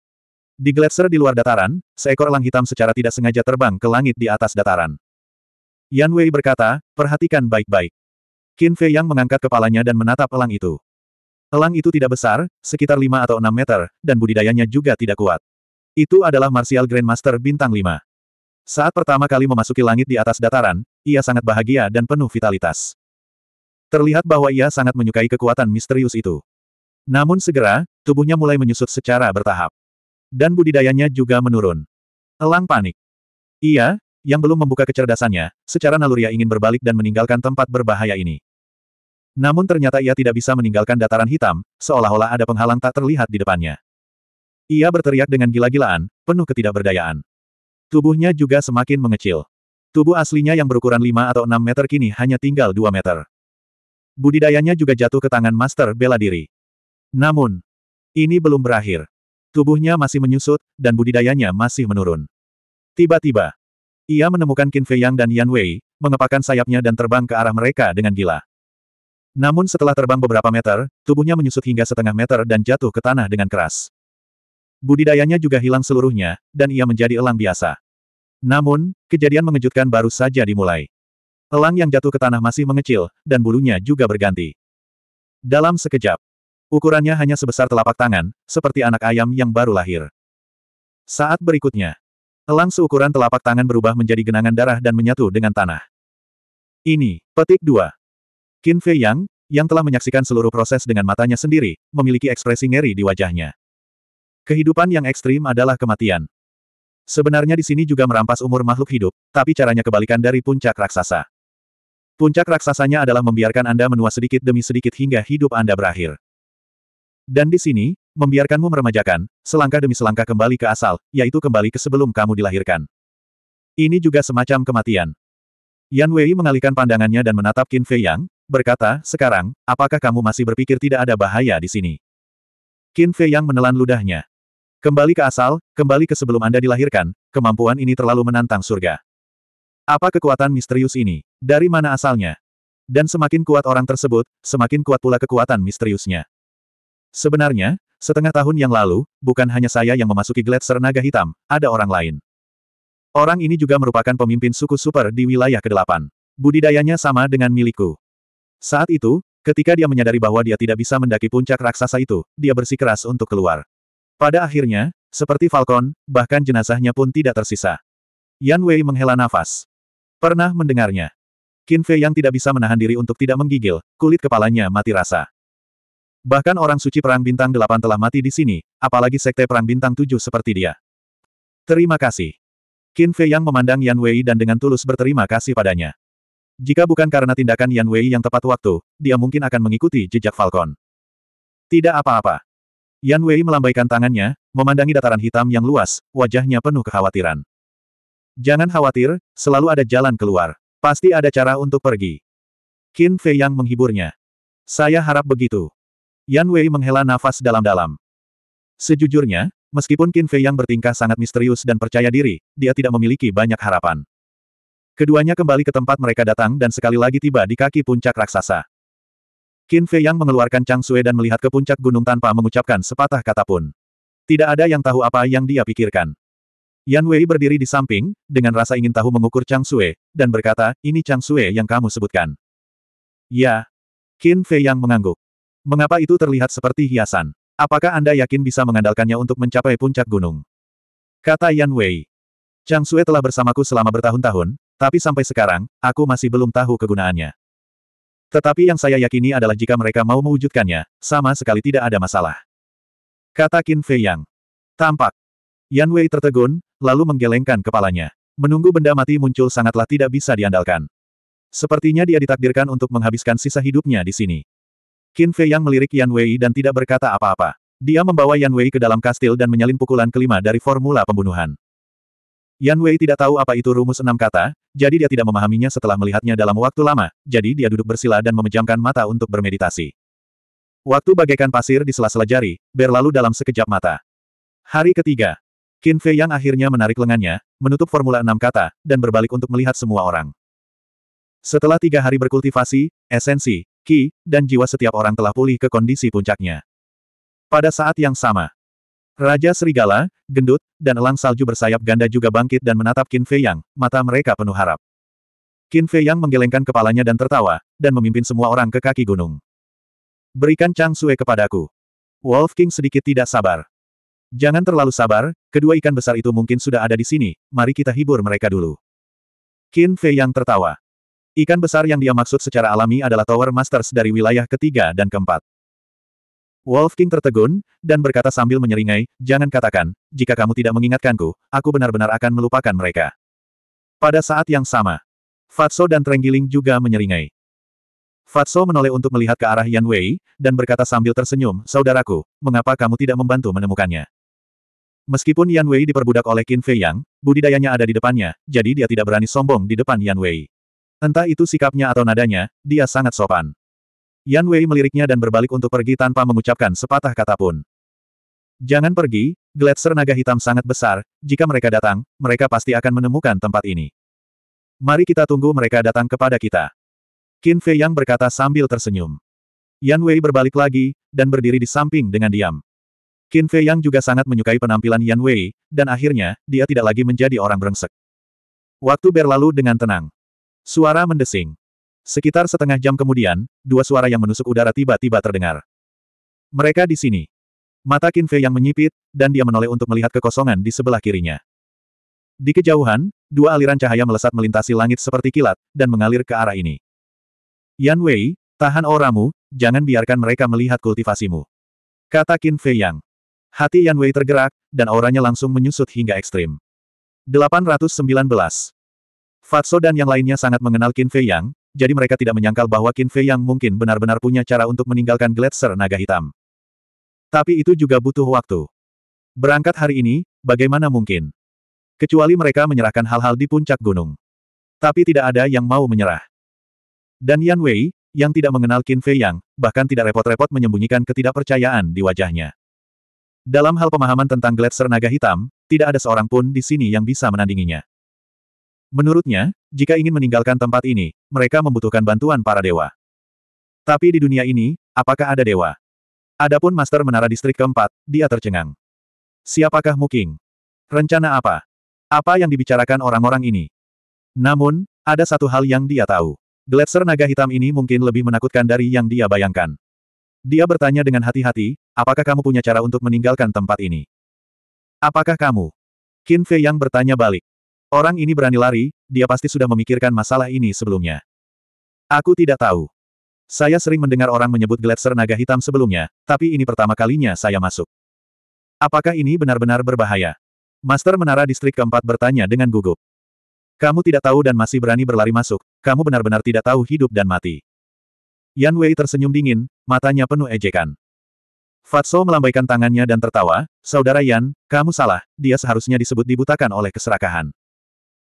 di gletser di luar dataran, seekor elang hitam secara tidak sengaja terbang ke langit di atas dataran. Yan Wei berkata, perhatikan baik-baik. Qin Fei Yang mengangkat kepalanya dan menatap elang itu. Elang itu tidak besar, sekitar 5 atau 6 meter, dan budidayanya juga tidak kuat. Itu adalah Martial Grandmaster bintang 5. Saat pertama kali memasuki langit di atas dataran, ia sangat bahagia dan penuh vitalitas. Terlihat bahwa ia sangat menyukai kekuatan misterius itu. Namun segera, tubuhnya mulai menyusut secara bertahap. Dan budidayanya juga menurun. Elang panik. Ia, yang belum membuka kecerdasannya, secara naluria ingin berbalik dan meninggalkan tempat berbahaya ini. Namun ternyata ia tidak bisa meninggalkan dataran hitam, seolah-olah ada penghalang tak terlihat di depannya. Ia berteriak dengan gila-gilaan, penuh ketidakberdayaan. Tubuhnya juga semakin mengecil. Tubuh aslinya yang berukuran 5 atau 6 meter kini hanya tinggal 2 meter. Budidayanya juga jatuh ke tangan master bela diri. Namun, ini belum berakhir. Tubuhnya masih menyusut, dan budidayanya masih menurun. Tiba-tiba, ia menemukan Qin Fei Yang dan Yan Wei, mengepakkan sayapnya dan terbang ke arah mereka dengan gila. Namun setelah terbang beberapa meter, tubuhnya menyusut hingga setengah meter dan jatuh ke tanah dengan keras budidayanya juga hilang seluruhnya, dan ia menjadi elang biasa. Namun, kejadian mengejutkan baru saja dimulai. Elang yang jatuh ke tanah masih mengecil, dan bulunya juga berganti. Dalam sekejap, ukurannya hanya sebesar telapak tangan, seperti anak ayam yang baru lahir. Saat berikutnya, elang seukuran telapak tangan berubah menjadi genangan darah dan menyatu dengan tanah. Ini, petik dua. Qin Fei Yang, yang telah menyaksikan seluruh proses dengan matanya sendiri, memiliki ekspresi ngeri di wajahnya. Kehidupan yang ekstrim adalah kematian. Sebenarnya di sini juga merampas umur makhluk hidup, tapi caranya kebalikan dari puncak raksasa. Puncak raksasanya adalah membiarkan Anda menua sedikit demi sedikit hingga hidup Anda berakhir. Dan di sini, membiarkanmu meremajakan, selangkah demi selangkah kembali ke asal, yaitu kembali ke sebelum kamu dilahirkan. Ini juga semacam kematian. Yan Wei mengalihkan pandangannya dan menatap Qin Fei Yang, berkata, sekarang, apakah kamu masih berpikir tidak ada bahaya di sini? Qin Fei Yang menelan ludahnya. Kembali ke asal, kembali ke sebelum Anda dilahirkan, kemampuan ini terlalu menantang surga. Apa kekuatan misterius ini? Dari mana asalnya? Dan semakin kuat orang tersebut, semakin kuat pula kekuatan misteriusnya. Sebenarnya, setengah tahun yang lalu, bukan hanya saya yang memasuki gletser naga hitam, ada orang lain. Orang ini juga merupakan pemimpin suku super di wilayah ke-8. Budidayanya sama dengan milikku. Saat itu, ketika dia menyadari bahwa dia tidak bisa mendaki puncak raksasa itu, dia bersikeras untuk keluar. Pada akhirnya, seperti Falcon, bahkan jenazahnya pun tidak tersisa. Yan Wei menghela nafas. Pernah mendengarnya. Qin Fei yang tidak bisa menahan diri untuk tidak menggigil, kulit kepalanya mati rasa. Bahkan orang suci Perang Bintang Delapan telah mati di sini, apalagi Sekte Perang Bintang Tujuh seperti dia. Terima kasih. Qin Fei yang memandang Yan Wei dan dengan tulus berterima kasih padanya. Jika bukan karena tindakan Yan Wei yang tepat waktu, dia mungkin akan mengikuti jejak Falcon. Tidak apa-apa. Yan Wei melambaikan tangannya, memandangi dataran hitam yang luas, wajahnya penuh kekhawatiran. Jangan khawatir, selalu ada jalan keluar. Pasti ada cara untuk pergi. Qin Fei yang menghiburnya. Saya harap begitu. Yan Wei menghela nafas dalam-dalam. Sejujurnya, meskipun Qin Fei yang bertingkah sangat misterius dan percaya diri, dia tidak memiliki banyak harapan. Keduanya kembali ke tempat mereka datang dan sekali lagi tiba di kaki puncak raksasa. Qin Fei yang mengeluarkan Chang Sui dan melihat ke puncak gunung tanpa mengucapkan sepatah kata pun. Tidak ada yang tahu apa yang dia pikirkan. Yan Wei berdiri di samping, dengan rasa ingin tahu mengukur Chang Sui, dan berkata, ini Chang Sui yang kamu sebutkan. Ya. Qin Fei yang mengangguk. Mengapa itu terlihat seperti hiasan? Apakah Anda yakin bisa mengandalkannya untuk mencapai puncak gunung? Kata Yan Wei. Chang Sui telah bersamaku selama bertahun-tahun, tapi sampai sekarang, aku masih belum tahu kegunaannya. Tetapi yang saya yakini adalah jika mereka mau mewujudkannya, sama sekali tidak ada masalah. Kata Qin Fei Yang. Tampak. Yan Wei tertegun, lalu menggelengkan kepalanya. Menunggu benda mati muncul sangatlah tidak bisa diandalkan. Sepertinya dia ditakdirkan untuk menghabiskan sisa hidupnya di sini. Qin Fei Yang melirik Yan Wei dan tidak berkata apa-apa. Dia membawa Yan Wei ke dalam kastil dan menyalin pukulan kelima dari formula pembunuhan. Yan Wei tidak tahu apa itu rumus enam kata, jadi dia tidak memahaminya setelah melihatnya dalam waktu lama, jadi dia duduk bersila dan memejamkan mata untuk bermeditasi. Waktu bagaikan pasir di sela-sela jari, berlalu dalam sekejap mata. Hari ketiga, Qin Fei yang akhirnya menarik lengannya, menutup formula enam kata, dan berbalik untuk melihat semua orang. Setelah tiga hari berkultivasi, esensi, ki, dan jiwa setiap orang telah pulih ke kondisi puncaknya. Pada saat yang sama, Raja Serigala, Gendut, dan Elang Salju bersayap ganda juga bangkit dan menatap Qin Fei Yang, mata mereka penuh harap. Qin Fei Yang menggelengkan kepalanya dan tertawa, dan memimpin semua orang ke kaki gunung. Berikan Chang Sue kepadaku. Wolf King sedikit tidak sabar. Jangan terlalu sabar, kedua ikan besar itu mungkin sudah ada di sini, mari kita hibur mereka dulu. Qin Fei Yang tertawa. Ikan besar yang dia maksud secara alami adalah Tower Masters dari wilayah ketiga dan keempat. Wolf King tertegun, dan berkata sambil menyeringai, jangan katakan, jika kamu tidak mengingatkanku, aku benar-benar akan melupakan mereka. Pada saat yang sama, Fatso dan Trenggiling juga menyeringai. Fatso menoleh untuk melihat ke arah Yan Wei, dan berkata sambil tersenyum, Saudaraku, mengapa kamu tidak membantu menemukannya? Meskipun Yan Wei diperbudak oleh Qin Fei Yang, budidayanya ada di depannya, jadi dia tidak berani sombong di depan Yan Wei. Entah itu sikapnya atau nadanya, dia sangat sopan. Yan Wei meliriknya dan berbalik untuk pergi tanpa mengucapkan sepatah kata pun. Jangan pergi, gletser naga hitam sangat besar, jika mereka datang, mereka pasti akan menemukan tempat ini. Mari kita tunggu mereka datang kepada kita. Qin Fei Yang berkata sambil tersenyum. Yan Wei berbalik lagi, dan berdiri di samping dengan diam. Qin Fei Yang juga sangat menyukai penampilan Yan Wei, dan akhirnya, dia tidak lagi menjadi orang brengsek. Waktu berlalu dengan tenang. Suara mendesing. Sekitar setengah jam kemudian, dua suara yang menusuk udara tiba-tiba terdengar. Mereka di sini. Mata Qin Fei yang menyipit, dan dia menoleh untuk melihat kekosongan di sebelah kirinya. Di kejauhan, dua aliran cahaya melesat melintasi langit seperti kilat, dan mengalir ke arah ini. Yan Wei, tahan auramu, jangan biarkan mereka melihat kultivasimu. Kata Qin Fei Yang. Hati Yan Wei tergerak, dan auranya langsung menyusut hingga ekstrim. 819. Fatso dan yang lainnya sangat mengenal Qin Fei Yang, jadi mereka tidak menyangkal bahwa Qin Fei yang mungkin benar-benar punya cara untuk meninggalkan Gletser Naga Hitam. Tapi itu juga butuh waktu. Berangkat hari ini, bagaimana mungkin? Kecuali mereka menyerahkan hal-hal di puncak gunung. Tapi tidak ada yang mau menyerah. Dan Yan Wei, yang tidak mengenal Qin Fei Yang, bahkan tidak repot-repot menyembunyikan ketidakpercayaan di wajahnya. Dalam hal pemahaman tentang Gletser Naga Hitam, tidak ada seorang pun di sini yang bisa menandinginya. Menurutnya, jika ingin meninggalkan tempat ini, mereka membutuhkan bantuan para dewa. Tapi di dunia ini, apakah ada dewa? Adapun Master Menara Distrik keempat, dia tercengang. Siapakah Muking? Rencana apa? Apa yang dibicarakan orang-orang ini? Namun, ada satu hal yang dia tahu. Gletser naga hitam ini mungkin lebih menakutkan dari yang dia bayangkan. Dia bertanya dengan hati-hati, apakah kamu punya cara untuk meninggalkan tempat ini? Apakah kamu? Qin Fei yang bertanya balik. Orang ini berani lari, dia pasti sudah memikirkan masalah ini sebelumnya. Aku tidak tahu. Saya sering mendengar orang menyebut gletser naga hitam sebelumnya, tapi ini pertama kalinya saya masuk. Apakah ini benar-benar berbahaya? Master Menara Distrik keempat bertanya dengan gugup. Kamu tidak tahu dan masih berani berlari masuk, kamu benar-benar tidak tahu hidup dan mati. Yan Wei tersenyum dingin, matanya penuh ejekan. Fatso melambaikan tangannya dan tertawa, Saudara Yan, kamu salah, dia seharusnya disebut dibutakan oleh keserakahan.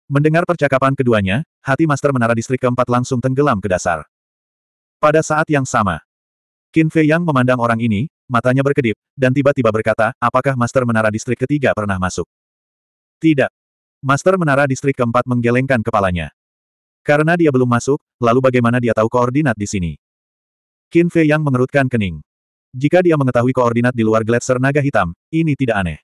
Mendengar percakapan keduanya, hati Master Menara Distrik keempat langsung tenggelam ke dasar. Pada saat yang sama, Qin Fei Yang memandang orang ini, matanya berkedip, dan tiba-tiba berkata, apakah Master Menara Distrik ketiga pernah masuk? Tidak. Master Menara Distrik keempat menggelengkan kepalanya. Karena dia belum masuk, lalu bagaimana dia tahu koordinat di sini? Qin Fei Yang mengerutkan kening. Jika dia mengetahui koordinat di luar gletser naga hitam, ini tidak aneh.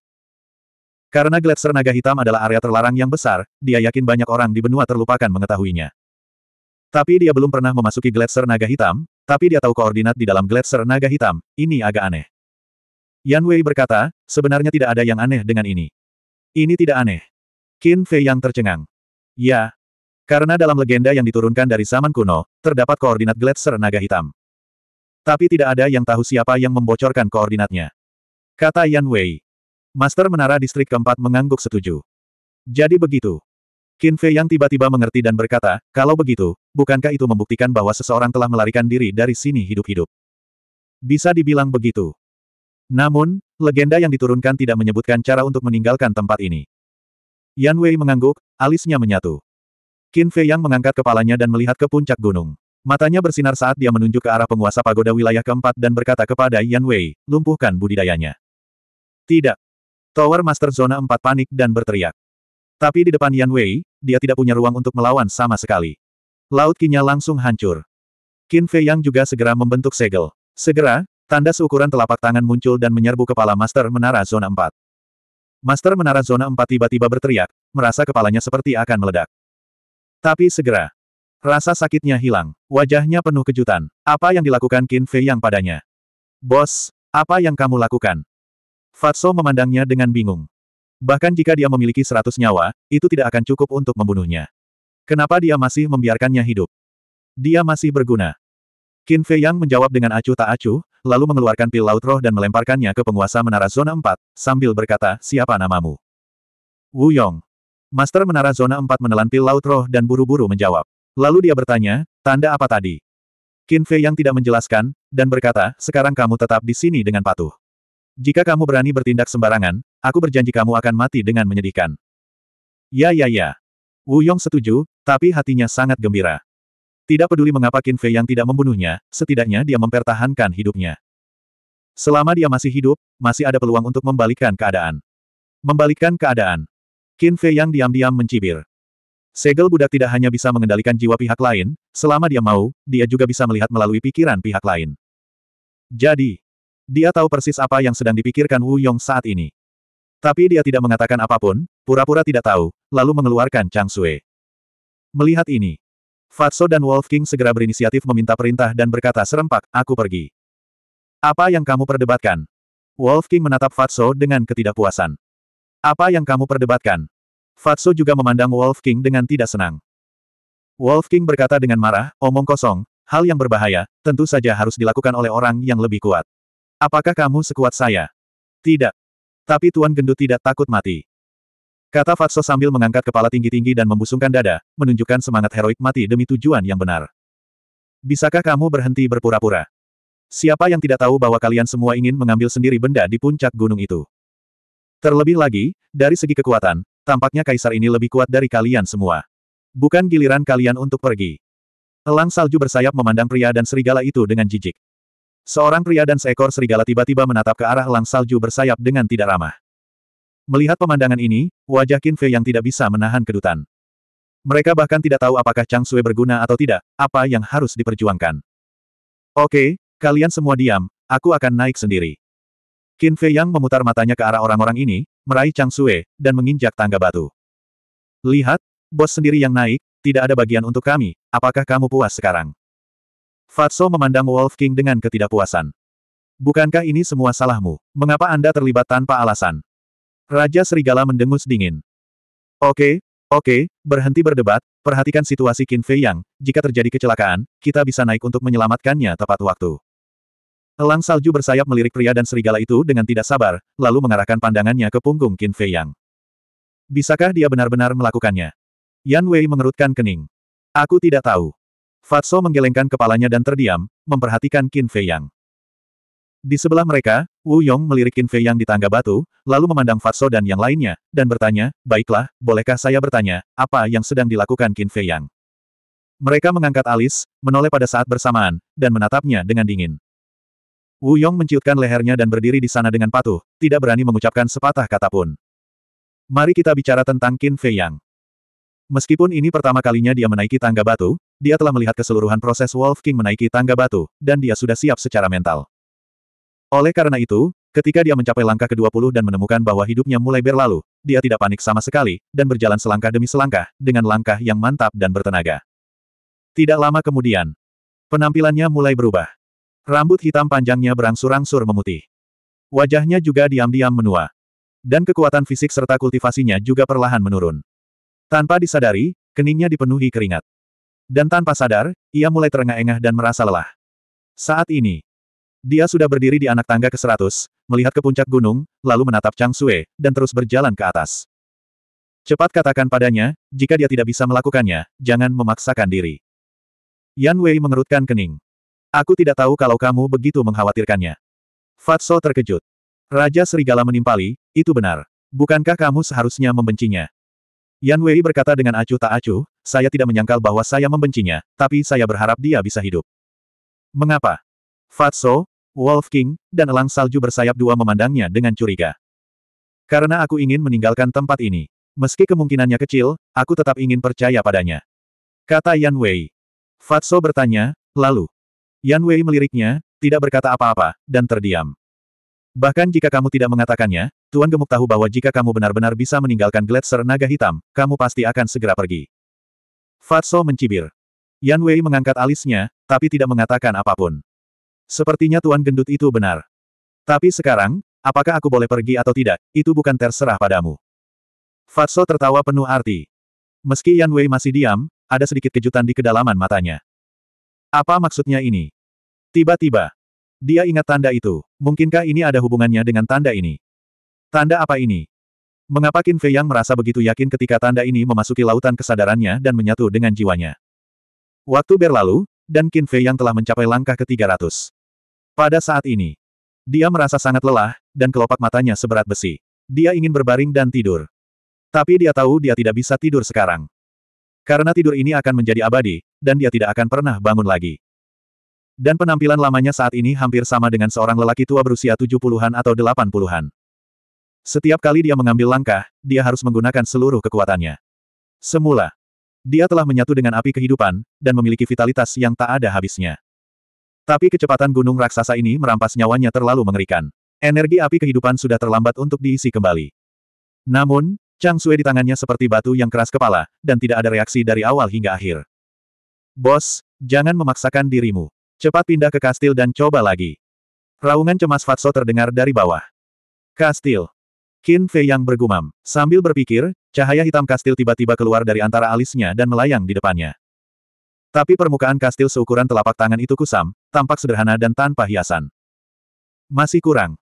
Karena gletser naga hitam adalah area terlarang yang besar, dia yakin banyak orang di benua terlupakan mengetahuinya. Tapi dia belum pernah memasuki gletser naga hitam, tapi dia tahu koordinat di dalam gletser naga hitam, ini agak aneh. Yan Wei berkata, sebenarnya tidak ada yang aneh dengan ini. Ini tidak aneh. Qin Fei yang tercengang. Ya. Karena dalam legenda yang diturunkan dari zaman kuno, terdapat koordinat gletser naga hitam. Tapi tidak ada yang tahu siapa yang membocorkan koordinatnya. Kata Yan Wei. Master Menara Distrik keempat mengangguk setuju. Jadi begitu. Qin Fei yang tiba-tiba mengerti dan berkata, kalau begitu, bukankah itu membuktikan bahwa seseorang telah melarikan diri dari sini hidup-hidup? Bisa dibilang begitu. Namun, legenda yang diturunkan tidak menyebutkan cara untuk meninggalkan tempat ini. Yan Wei mengangguk, alisnya menyatu. Qin Fei yang mengangkat kepalanya dan melihat ke puncak gunung. Matanya bersinar saat dia menunjuk ke arah penguasa pagoda wilayah keempat dan berkata kepada Yan Wei, lumpuhkan budidayanya. Tidak. Tower Master Zona 4 panik dan berteriak. Tapi di depan Yan Wei, dia tidak punya ruang untuk melawan sama sekali. Laut kinya langsung hancur. Qin Fei Yang juga segera membentuk segel. Segera, tanda seukuran telapak tangan muncul dan menyerbu kepala Master Menara Zona 4. Master Menara Zona 4 tiba-tiba berteriak, merasa kepalanya seperti akan meledak. Tapi segera, Rasa sakitnya hilang. Wajahnya penuh kejutan. Apa yang dilakukan Qin Fei Yang padanya? Bos, apa yang kamu lakukan? Fatso memandangnya dengan bingung. Bahkan jika dia memiliki seratus nyawa, itu tidak akan cukup untuk membunuhnya. Kenapa dia masih membiarkannya hidup? Dia masih berguna. Qin Fei Yang menjawab dengan acuh tak acuh, lalu mengeluarkan pil laut roh dan melemparkannya ke penguasa menara zona 4, sambil berkata, siapa namamu? Wu Yong. Master menara zona 4 menelan pil laut roh dan buru-buru menjawab. Lalu dia bertanya, tanda apa tadi? Qin Fei Yang tidak menjelaskan, dan berkata, sekarang kamu tetap di sini dengan patuh. Jika kamu berani bertindak sembarangan, aku berjanji kamu akan mati dengan menyedihkan. Ya ya ya. Wu Yong setuju, tapi hatinya sangat gembira. Tidak peduli mengapa Qin Fei yang tidak membunuhnya, setidaknya dia mempertahankan hidupnya. Selama dia masih hidup, masih ada peluang untuk membalikkan keadaan. Membalikkan keadaan. Qin Fei yang diam-diam mencibir. Segel budak tidak hanya bisa mengendalikan jiwa pihak lain, selama dia mau, dia juga bisa melihat melalui pikiran pihak lain. Jadi, dia tahu persis apa yang sedang dipikirkan Wu Yong saat ini. Tapi dia tidak mengatakan apapun, pura-pura tidak tahu, lalu mengeluarkan Chang Sui. Melihat ini, Fatso dan Wolf King segera berinisiatif meminta perintah dan berkata serempak, aku pergi. Apa yang kamu perdebatkan? Wolf King menatap Fatso dengan ketidakpuasan. Apa yang kamu perdebatkan? Fatso juga memandang Wolf King dengan tidak senang. Wolf King berkata dengan marah, omong kosong, hal yang berbahaya, tentu saja harus dilakukan oleh orang yang lebih kuat. Apakah kamu sekuat saya? Tidak. Tapi Tuan Gendut tidak takut mati. Kata Fatso sambil mengangkat kepala tinggi-tinggi dan membusungkan dada, menunjukkan semangat heroik mati demi tujuan yang benar. Bisakah kamu berhenti berpura-pura? Siapa yang tidak tahu bahwa kalian semua ingin mengambil sendiri benda di puncak gunung itu? Terlebih lagi, dari segi kekuatan, tampaknya kaisar ini lebih kuat dari kalian semua. Bukan giliran kalian untuk pergi. Elang salju bersayap memandang pria dan serigala itu dengan jijik. Seorang pria dan seekor serigala tiba-tiba menatap ke arah elang salju bersayap dengan tidak ramah. Melihat pemandangan ini, wajah Qin Fei yang tidak bisa menahan kedutan. Mereka bahkan tidak tahu apakah Chang Sui berguna atau tidak, apa yang harus diperjuangkan. Oke, kalian semua diam, aku akan naik sendiri. Qin Fei Yang memutar matanya ke arah orang-orang ini, meraih Chang Sui, dan menginjak tangga batu. Lihat, bos sendiri yang naik, tidak ada bagian untuk kami, apakah kamu puas sekarang? Fatso memandang Wolf King dengan ketidakpuasan. Bukankah ini semua salahmu? Mengapa Anda terlibat tanpa alasan? Raja Serigala mendengus dingin. Oke, oke, berhenti berdebat, perhatikan situasi Qin Fei Yang, jika terjadi kecelakaan, kita bisa naik untuk menyelamatkannya tepat waktu. Elang salju bersayap melirik pria dan serigala itu dengan tidak sabar, lalu mengarahkan pandangannya ke punggung Qin Fei Yang. Bisakah dia benar-benar melakukannya? Yan Wei mengerutkan kening. Aku tidak tahu. Fatso menggelengkan kepalanya dan terdiam, memperhatikan Qin Fei Yang. Di sebelah mereka, Wu Yong melirik Qin Fei Yang di tangga batu, lalu memandang Fatso dan yang lainnya, dan bertanya, baiklah, bolehkah saya bertanya, apa yang sedang dilakukan Qin Fei Yang? Mereka mengangkat alis, menoleh pada saat bersamaan, dan menatapnya dengan dingin. Wu Yong menciutkan lehernya dan berdiri di sana dengan patuh, tidak berani mengucapkan sepatah kata pun. Mari kita bicara tentang Qin Fei Yang. Meskipun ini pertama kalinya dia menaiki tangga batu, dia telah melihat keseluruhan proses Wolf King menaiki tangga batu, dan dia sudah siap secara mental. Oleh karena itu, ketika dia mencapai langkah ke-20 dan menemukan bahwa hidupnya mulai berlalu, dia tidak panik sama sekali, dan berjalan selangkah demi selangkah, dengan langkah yang mantap dan bertenaga. Tidak lama kemudian, penampilannya mulai berubah. Rambut hitam panjangnya berangsur-angsur memutih. Wajahnya juga diam-diam menua. Dan kekuatan fisik serta kultivasinya juga perlahan menurun. Tanpa disadari, keningnya dipenuhi keringat. Dan tanpa sadar, ia mulai terengah-engah dan merasa lelah. Saat ini, dia sudah berdiri di anak tangga ke-100, melihat ke puncak gunung, lalu menatap Chang Sue, dan terus berjalan ke atas. Cepat katakan padanya, jika dia tidak bisa melakukannya, jangan memaksakan diri. Yan Wei mengerutkan kening. Aku tidak tahu kalau kamu begitu mengkhawatirkannya. Fatso terkejut. Raja Serigala menimpali, itu benar. Bukankah kamu seharusnya membencinya? Yan Wei berkata dengan acuh tak acuh, saya tidak menyangkal bahwa saya membencinya, tapi saya berharap dia bisa hidup. Mengapa? Fatso, Wolf King, dan elang salju bersayap dua memandangnya dengan curiga. Karena aku ingin meninggalkan tempat ini. Meski kemungkinannya kecil, aku tetap ingin percaya padanya. Kata Yan Wei. Fatso bertanya, lalu. Yan Wei meliriknya, tidak berkata apa-apa, dan terdiam. Bahkan jika kamu tidak mengatakannya, Tuan Gemuk tahu bahwa jika kamu benar-benar bisa meninggalkan gletser naga hitam, kamu pasti akan segera pergi. Fatso mencibir. Yan Wei mengangkat alisnya, tapi tidak mengatakan apapun. Sepertinya Tuan Gendut itu benar. Tapi sekarang, apakah aku boleh pergi atau tidak, itu bukan terserah padamu. Fatso tertawa penuh arti. Meski Yan Wei masih diam, ada sedikit kejutan di kedalaman matanya. Apa maksudnya ini? Tiba-tiba, dia ingat tanda itu. Mungkinkah ini ada hubungannya dengan tanda ini? Tanda apa ini? Mengapa Qin Fei Yang merasa begitu yakin ketika tanda ini memasuki lautan kesadarannya dan menyatu dengan jiwanya? Waktu berlalu, dan Qin Fei Yang telah mencapai langkah ke-300. Pada saat ini, dia merasa sangat lelah, dan kelopak matanya seberat besi. Dia ingin berbaring dan tidur. Tapi dia tahu dia tidak bisa tidur sekarang. Karena tidur ini akan menjadi abadi, dan dia tidak akan pernah bangun lagi. Dan penampilan lamanya saat ini hampir sama dengan seorang lelaki tua berusia 70-an atau 80-an. Setiap kali dia mengambil langkah, dia harus menggunakan seluruh kekuatannya. Semula, dia telah menyatu dengan api kehidupan, dan memiliki vitalitas yang tak ada habisnya. Tapi kecepatan gunung raksasa ini merampas nyawanya terlalu mengerikan. Energi api kehidupan sudah terlambat untuk diisi kembali. Namun, Chang Sue di tangannya seperti batu yang keras kepala, dan tidak ada reaksi dari awal hingga akhir. Bos, jangan memaksakan dirimu. Cepat pindah ke kastil dan coba lagi. Raungan cemas Fatso terdengar dari bawah. Kastil. Qin Fei yang bergumam. Sambil berpikir, cahaya hitam kastil tiba-tiba keluar dari antara alisnya dan melayang di depannya. Tapi permukaan kastil seukuran telapak tangan itu kusam, tampak sederhana dan tanpa hiasan. Masih kurang.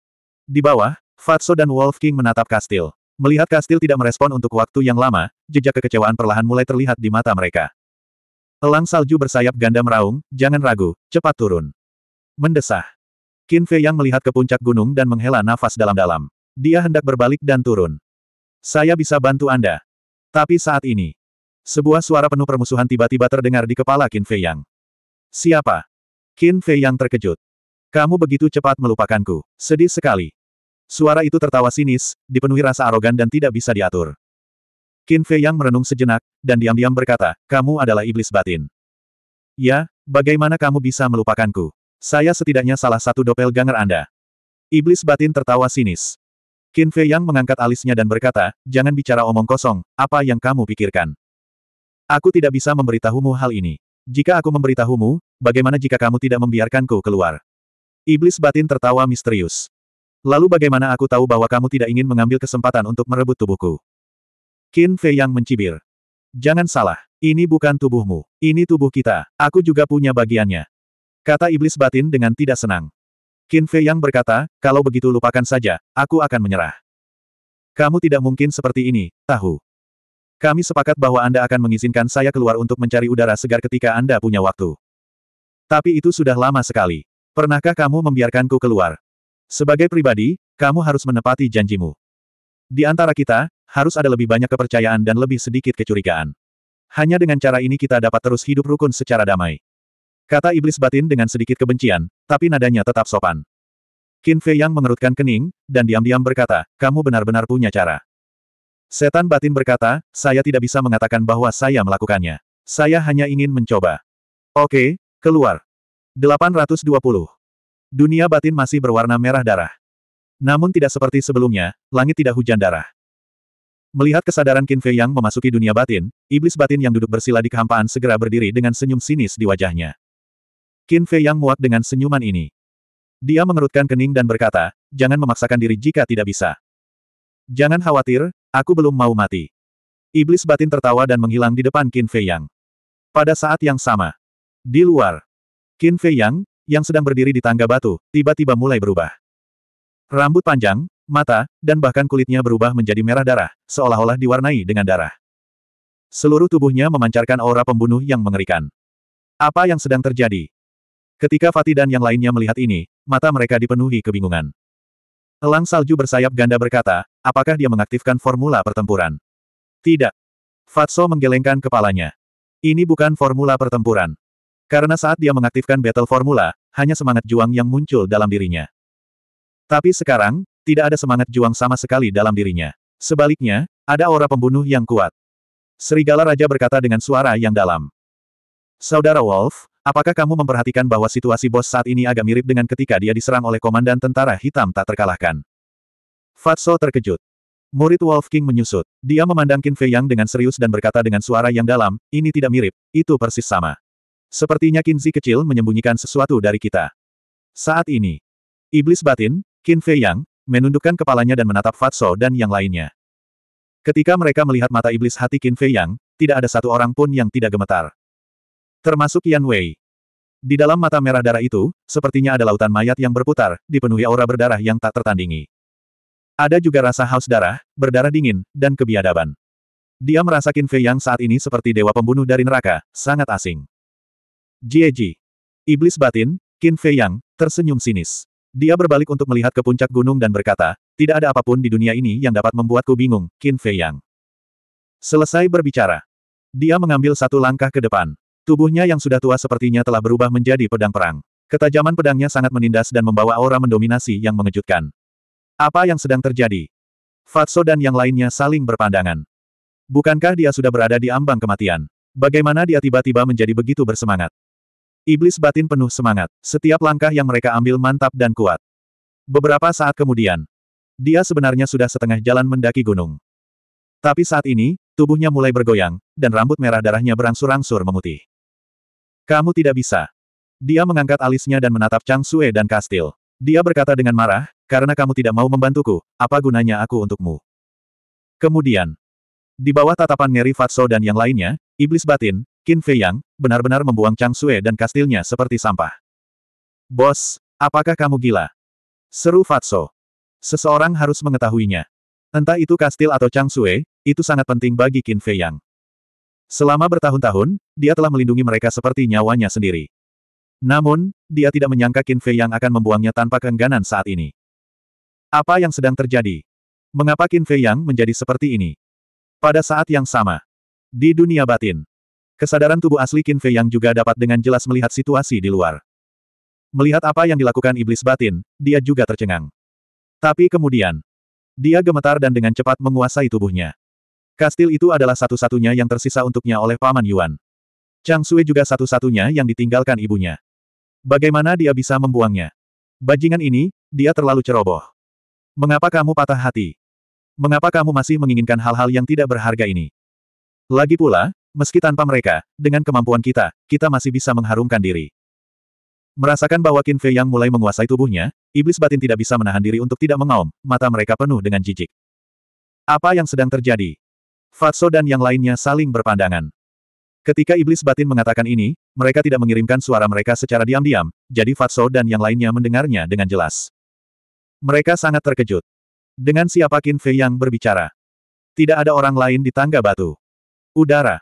Di bawah, Fatso dan Wolf King menatap kastil. Melihat kastil tidak merespon untuk waktu yang lama, jejak kekecewaan perlahan mulai terlihat di mata mereka. Elang salju bersayap ganda meraung, jangan ragu, cepat turun. Mendesah. Qin Fei yang melihat ke puncak gunung dan menghela nafas dalam-dalam. Dia hendak berbalik dan turun. Saya bisa bantu Anda. Tapi saat ini, sebuah suara penuh permusuhan tiba-tiba terdengar di kepala Qin Fei Yang. Siapa? Qin Fei Yang terkejut. Kamu begitu cepat melupakanku. Sedih sekali. Suara itu tertawa sinis, dipenuhi rasa arogan dan tidak bisa diatur. Qin Fei Yang merenung sejenak, dan diam-diam berkata, kamu adalah iblis batin. Ya, bagaimana kamu bisa melupakanku? Saya setidaknya salah satu doppelganger Anda. Iblis batin tertawa sinis. Qin Fei Yang mengangkat alisnya dan berkata, jangan bicara omong kosong, apa yang kamu pikirkan? Aku tidak bisa memberitahumu hal ini. Jika aku memberitahumu, bagaimana jika kamu tidak membiarkanku keluar? Iblis batin tertawa misterius. Lalu bagaimana aku tahu bahwa kamu tidak ingin mengambil kesempatan untuk merebut tubuhku? Qin Fei Yang mencibir. Jangan salah, ini bukan tubuhmu, ini tubuh kita, aku juga punya bagiannya. Kata iblis batin dengan tidak senang. Qin Fei yang berkata, kalau begitu lupakan saja, aku akan menyerah. Kamu tidak mungkin seperti ini, tahu. Kami sepakat bahwa Anda akan mengizinkan saya keluar untuk mencari udara segar ketika Anda punya waktu. Tapi itu sudah lama sekali. Pernahkah kamu membiarkanku keluar? Sebagai pribadi, kamu harus menepati janjimu. Di antara kita, harus ada lebih banyak kepercayaan dan lebih sedikit kecurigaan. Hanya dengan cara ini kita dapat terus hidup rukun secara damai. Kata iblis batin dengan sedikit kebencian, tapi nadanya tetap sopan. Qin Fei yang mengerutkan kening, dan diam-diam berkata, kamu benar-benar punya cara. Setan batin berkata, saya tidak bisa mengatakan bahwa saya melakukannya. Saya hanya ingin mencoba. Oke, keluar. 820. Dunia batin masih berwarna merah darah. Namun tidak seperti sebelumnya, langit tidak hujan darah. Melihat kesadaran Qin Fei yang memasuki dunia batin, iblis batin yang duduk bersila di kehampaan segera berdiri dengan senyum sinis di wajahnya. Qin Fei yang muak dengan senyuman ini. Dia mengerutkan kening dan berkata, jangan memaksakan diri jika tidak bisa. Jangan khawatir, aku belum mau mati. Iblis batin tertawa dan menghilang di depan Qin Fei Yang. Pada saat yang sama, di luar, Qin Fei Yang, yang sedang berdiri di tangga batu, tiba-tiba mulai berubah. Rambut panjang, mata, dan bahkan kulitnya berubah menjadi merah darah, seolah-olah diwarnai dengan darah. Seluruh tubuhnya memancarkan aura pembunuh yang mengerikan. Apa yang sedang terjadi? Ketika Fatih dan yang lainnya melihat ini, mata mereka dipenuhi kebingungan. Elang salju bersayap ganda berkata, apakah dia mengaktifkan formula pertempuran? Tidak. Fatso menggelengkan kepalanya. Ini bukan formula pertempuran. Karena saat dia mengaktifkan battle formula, hanya semangat juang yang muncul dalam dirinya. Tapi sekarang, tidak ada semangat juang sama sekali dalam dirinya. Sebaliknya, ada aura pembunuh yang kuat. Serigala Raja berkata dengan suara yang dalam. Saudara Wolf, Apakah kamu memperhatikan bahwa situasi bos saat ini agak mirip dengan ketika dia diserang oleh komandan tentara hitam tak terkalahkan? Fatso terkejut. Murid Wolf King menyusut. Dia memandang Qin Fei Yang dengan serius dan berkata dengan suara yang dalam, ini tidak mirip, itu persis sama. Sepertinya Qin Zi kecil menyembunyikan sesuatu dari kita. Saat ini, Iblis Batin, Qin Fei Yang, menundukkan kepalanya dan menatap Fatso dan yang lainnya. Ketika mereka melihat mata iblis hati Qin Fei Yang, tidak ada satu orang pun yang tidak gemetar termasuk Yan Wei. Di dalam mata merah darah itu, sepertinya ada lautan mayat yang berputar, dipenuhi aura berdarah yang tak tertandingi. Ada juga rasa haus darah, berdarah dingin, dan kebiadaban. Dia merasa Qin Fei yang saat ini seperti dewa pembunuh dari neraka, sangat asing. Jie Ji. Iblis batin, Qin Fei yang, tersenyum sinis. Dia berbalik untuk melihat ke puncak gunung dan berkata, tidak ada apapun di dunia ini yang dapat membuatku bingung, Qin Fei yang. Selesai berbicara. Dia mengambil satu langkah ke depan. Tubuhnya yang sudah tua sepertinya telah berubah menjadi pedang perang. Ketajaman pedangnya sangat menindas dan membawa aura mendominasi yang mengejutkan. Apa yang sedang terjadi? Fatso dan yang lainnya saling berpandangan. Bukankah dia sudah berada di ambang kematian? Bagaimana dia tiba-tiba menjadi begitu bersemangat? Iblis batin penuh semangat. Setiap langkah yang mereka ambil mantap dan kuat. Beberapa saat kemudian, dia sebenarnya sudah setengah jalan mendaki gunung. Tapi saat ini, tubuhnya mulai bergoyang, dan rambut merah darahnya berangsur-angsur memutih. Kamu tidak bisa. Dia mengangkat alisnya dan menatap Chang Sue dan Kastil. Dia berkata dengan marah, karena kamu tidak mau membantuku, apa gunanya aku untukmu? Kemudian, di bawah tatapan Ngeri Fatso dan yang lainnya, Iblis Batin, Qin Fei Yang, benar-benar membuang Chang Sue dan kastilnya seperti sampah. Bos, apakah kamu gila? Seru Fatso. Seseorang harus mengetahuinya. Entah itu kastil atau Chang Sue, itu sangat penting bagi Qin Fei Yang. Selama bertahun-tahun, dia telah melindungi mereka seperti nyawanya sendiri. Namun, dia tidak menyangka Qin Fei yang akan membuangnya tanpa keengganan saat ini. Apa yang sedang terjadi? Mengapa Qin Fei yang menjadi seperti ini? Pada saat yang sama, di dunia batin, kesadaran tubuh asli Qin Fei yang juga dapat dengan jelas melihat situasi di luar. Melihat apa yang dilakukan iblis batin, dia juga tercengang. Tapi kemudian, dia gemetar dan dengan cepat menguasai tubuhnya. Kastil itu adalah satu-satunya yang tersisa untuknya oleh Paman Yuan. Chang Sui juga satu-satunya yang ditinggalkan ibunya. Bagaimana dia bisa membuangnya? Bajingan ini, dia terlalu ceroboh. Mengapa kamu patah hati? Mengapa kamu masih menginginkan hal-hal yang tidak berharga ini? Lagi pula, meski tanpa mereka, dengan kemampuan kita, kita masih bisa mengharumkan diri. Merasakan bahwa Qin Fei yang mulai menguasai tubuhnya, iblis batin tidak bisa menahan diri untuk tidak mengaum, mata mereka penuh dengan jijik. Apa yang sedang terjadi? Fatso dan yang lainnya saling berpandangan. Ketika iblis batin mengatakan ini, mereka tidak mengirimkan suara mereka secara diam-diam, jadi Fatso dan yang lainnya mendengarnya dengan jelas. Mereka sangat terkejut. Dengan siapa Qin Fei yang berbicara? Tidak ada orang lain di tangga batu. Udara.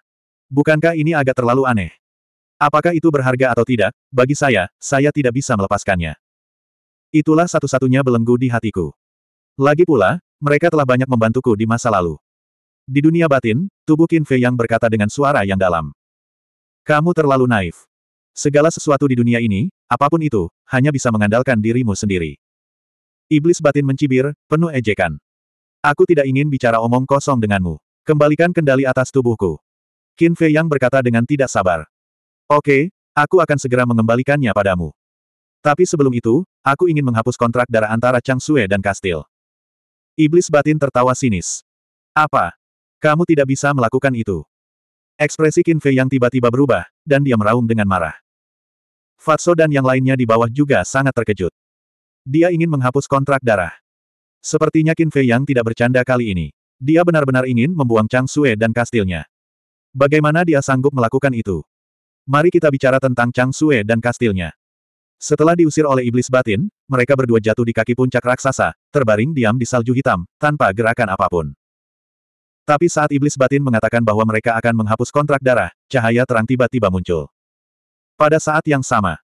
Bukankah ini agak terlalu aneh? Apakah itu berharga atau tidak, bagi saya, saya tidak bisa melepaskannya. Itulah satu-satunya belenggu di hatiku. Lagi pula, mereka telah banyak membantuku di masa lalu. Di dunia batin, tubuh Qin Fei yang berkata dengan suara yang dalam. Kamu terlalu naif. Segala sesuatu di dunia ini, apapun itu, hanya bisa mengandalkan dirimu sendiri. Iblis batin mencibir, penuh ejekan. Aku tidak ingin bicara omong kosong denganmu. Kembalikan kendali atas tubuhku. Qin Fei yang berkata dengan tidak sabar. Oke, aku akan segera mengembalikannya padamu. Tapi sebelum itu, aku ingin menghapus kontrak darah antara Chang Sue dan Kastil. Iblis batin tertawa sinis. Apa? Kamu tidak bisa melakukan itu. Ekspresi Qin Fei yang tiba-tiba berubah, dan dia meraung dengan marah. Fatso dan yang lainnya di bawah juga sangat terkejut. Dia ingin menghapus kontrak darah. Sepertinya Qin Fei yang tidak bercanda kali ini. Dia benar-benar ingin membuang Chang Sue dan kastilnya. Bagaimana dia sanggup melakukan itu? Mari kita bicara tentang Chang Sue dan kastilnya. Setelah diusir oleh iblis batin, mereka berdua jatuh di kaki puncak raksasa, terbaring diam di salju hitam, tanpa gerakan apapun. Tapi saat iblis batin mengatakan bahwa mereka akan menghapus kontrak darah, cahaya terang tiba-tiba muncul. Pada saat yang sama,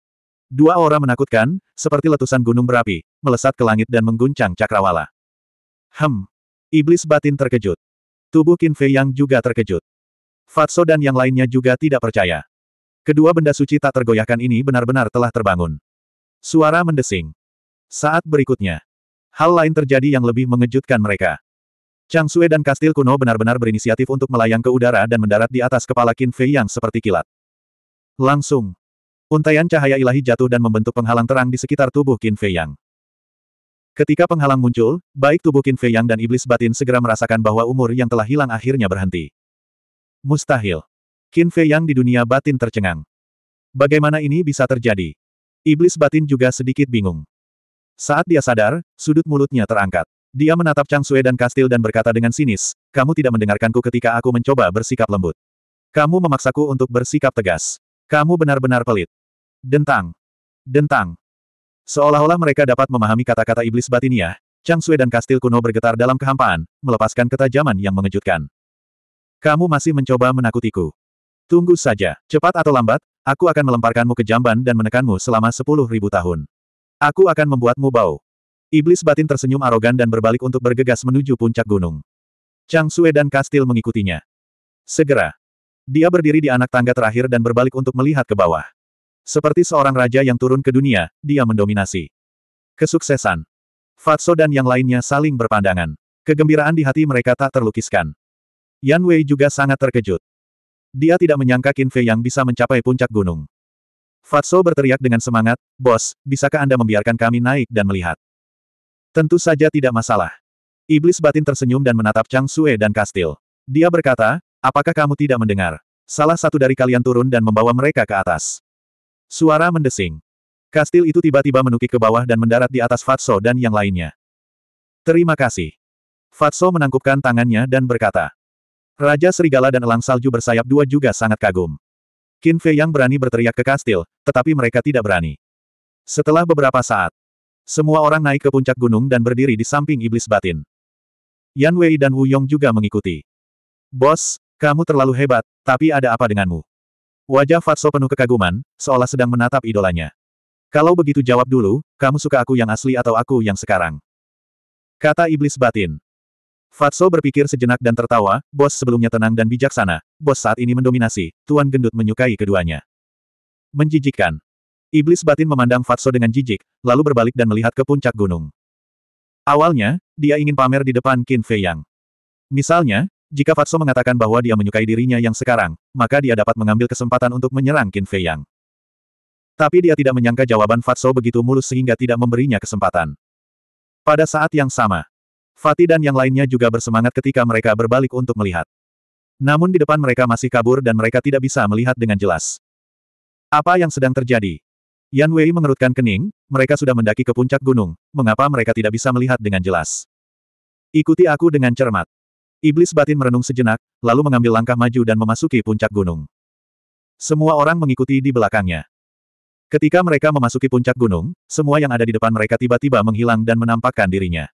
dua aura menakutkan, seperti letusan gunung berapi, melesat ke langit dan mengguncang cakrawala. Hem, iblis batin terkejut. Tubuh Qin Fei Yang juga terkejut. Fatso dan yang lainnya juga tidak percaya. Kedua benda suci tak tergoyahkan ini benar-benar telah terbangun. Suara mendesing. Saat berikutnya, hal lain terjadi yang lebih mengejutkan mereka. Chang Sue dan kastil kuno benar-benar berinisiatif untuk melayang ke udara dan mendarat di atas kepala Qin Fei yang seperti kilat. Langsung. Untaian cahaya ilahi jatuh dan membentuk penghalang terang di sekitar tubuh Qin Fei Yang. Ketika penghalang muncul, baik tubuh Qin Fei Yang dan iblis batin segera merasakan bahwa umur yang telah hilang akhirnya berhenti. Mustahil. Qin Fei Yang di dunia batin tercengang. Bagaimana ini bisa terjadi? Iblis batin juga sedikit bingung. Saat dia sadar, sudut mulutnya terangkat. Dia menatap Chang Sue dan Kastil dan berkata dengan sinis, kamu tidak mendengarkanku ketika aku mencoba bersikap lembut. Kamu memaksaku untuk bersikap tegas. Kamu benar-benar pelit. Dentang. Dentang. Seolah-olah mereka dapat memahami kata-kata iblis batinnya, Chang Sui dan kastil kuno bergetar dalam kehampaan, melepaskan ketajaman yang mengejutkan. Kamu masih mencoba menakutiku. Tunggu saja, cepat atau lambat, aku akan melemparkanmu ke jamban dan menekanmu selama sepuluh ribu tahun. Aku akan membuatmu bau. Iblis batin tersenyum arogan dan berbalik untuk bergegas menuju puncak gunung. Chang Sue dan Kastil mengikutinya. Segera. Dia berdiri di anak tangga terakhir dan berbalik untuk melihat ke bawah. Seperti seorang raja yang turun ke dunia, dia mendominasi. Kesuksesan. Fatso dan yang lainnya saling berpandangan. Kegembiraan di hati mereka tak terlukiskan. Yan Wei juga sangat terkejut. Dia tidak menyangka Qin Fei yang bisa mencapai puncak gunung. Fatso berteriak dengan semangat, Bos, bisakah Anda membiarkan kami naik dan melihat? Tentu saja tidak masalah. Iblis batin tersenyum dan menatap Chang Sue dan Kastil. Dia berkata, apakah kamu tidak mendengar? Salah satu dari kalian turun dan membawa mereka ke atas. Suara mendesing. Kastil itu tiba-tiba menukik ke bawah dan mendarat di atas Fatso dan yang lainnya. Terima kasih. Fatso menangkupkan tangannya dan berkata. Raja Serigala dan Elang Salju bersayap dua juga sangat kagum. Qin Fei yang berani berteriak ke kastil, tetapi mereka tidak berani. Setelah beberapa saat, semua orang naik ke puncak gunung dan berdiri di samping iblis batin. Yan Wei dan Wu Yong juga mengikuti. Bos, kamu terlalu hebat, tapi ada apa denganmu? Wajah Fatso penuh kekaguman, seolah sedang menatap idolanya. Kalau begitu jawab dulu, kamu suka aku yang asli atau aku yang sekarang? Kata iblis batin. Fatso berpikir sejenak dan tertawa, bos sebelumnya tenang dan bijaksana, bos saat ini mendominasi, Tuan Gendut menyukai keduanya. Menjijikkan. Iblis batin memandang Fatso dengan jijik, lalu berbalik dan melihat ke puncak gunung. Awalnya, dia ingin pamer di depan Qin Fei Yang. Misalnya, jika Fatso mengatakan bahwa dia menyukai dirinya yang sekarang, maka dia dapat mengambil kesempatan untuk menyerang Qin Fei Yang. Tapi dia tidak menyangka jawaban Fatso begitu mulus sehingga tidak memberinya kesempatan. Pada saat yang sama, Fatih dan yang lainnya juga bersemangat ketika mereka berbalik untuk melihat. Namun di depan mereka masih kabur dan mereka tidak bisa melihat dengan jelas. Apa yang sedang terjadi? Yan Wei mengerutkan kening, mereka sudah mendaki ke puncak gunung, mengapa mereka tidak bisa melihat dengan jelas? Ikuti aku dengan cermat. Iblis batin merenung sejenak, lalu mengambil langkah maju dan memasuki puncak gunung. Semua orang mengikuti di belakangnya. Ketika mereka memasuki puncak gunung, semua yang ada di depan mereka tiba-tiba menghilang dan menampakkan dirinya.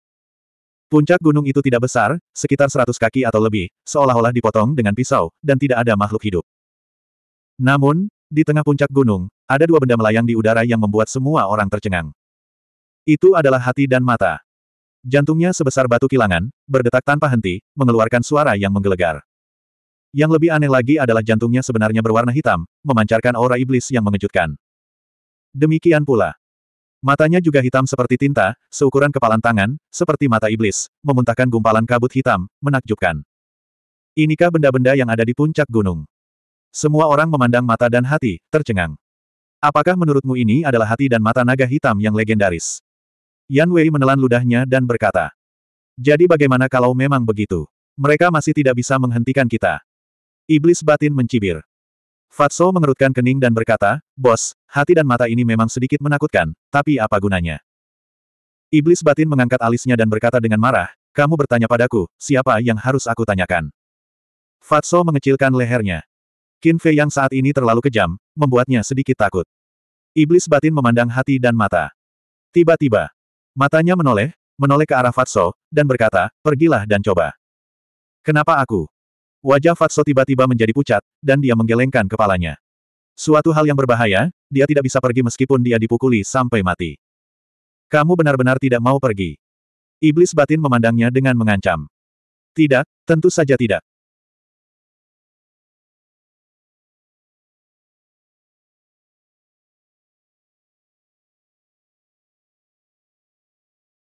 Puncak gunung itu tidak besar, sekitar 100 kaki atau lebih, seolah-olah dipotong dengan pisau, dan tidak ada makhluk hidup. Namun, di tengah puncak gunung, ada dua benda melayang di udara yang membuat semua orang tercengang. Itu adalah hati dan mata. Jantungnya sebesar batu kilangan, berdetak tanpa henti, mengeluarkan suara yang menggelegar. Yang lebih aneh lagi adalah jantungnya sebenarnya berwarna hitam, memancarkan aura iblis yang mengejutkan. Demikian pula. Matanya juga hitam seperti tinta, seukuran kepalan tangan, seperti mata iblis, memuntahkan gumpalan kabut hitam, menakjubkan. Inikah benda-benda yang ada di puncak gunung? Semua orang memandang mata dan hati, tercengang. Apakah menurutmu ini adalah hati dan mata naga hitam yang legendaris? Yan Wei menelan ludahnya dan berkata. Jadi bagaimana kalau memang begitu? Mereka masih tidak bisa menghentikan kita. Iblis batin mencibir. Fatso mengerutkan kening dan berkata, Bos, hati dan mata ini memang sedikit menakutkan, tapi apa gunanya? Iblis batin mengangkat alisnya dan berkata dengan marah, Kamu bertanya padaku, siapa yang harus aku tanyakan? Fatso mengecilkan lehernya. Qin Fei yang saat ini terlalu kejam, membuatnya sedikit takut. Iblis batin memandang hati dan mata. Tiba-tiba, matanya menoleh, menoleh ke arah Fatso, dan berkata, pergilah dan coba. Kenapa aku? Wajah Fatso tiba-tiba menjadi pucat, dan dia menggelengkan kepalanya. Suatu hal yang berbahaya, dia tidak bisa pergi meskipun dia dipukuli sampai mati. Kamu benar-benar tidak mau pergi. Iblis batin memandangnya dengan mengancam. Tidak, tentu saja tidak.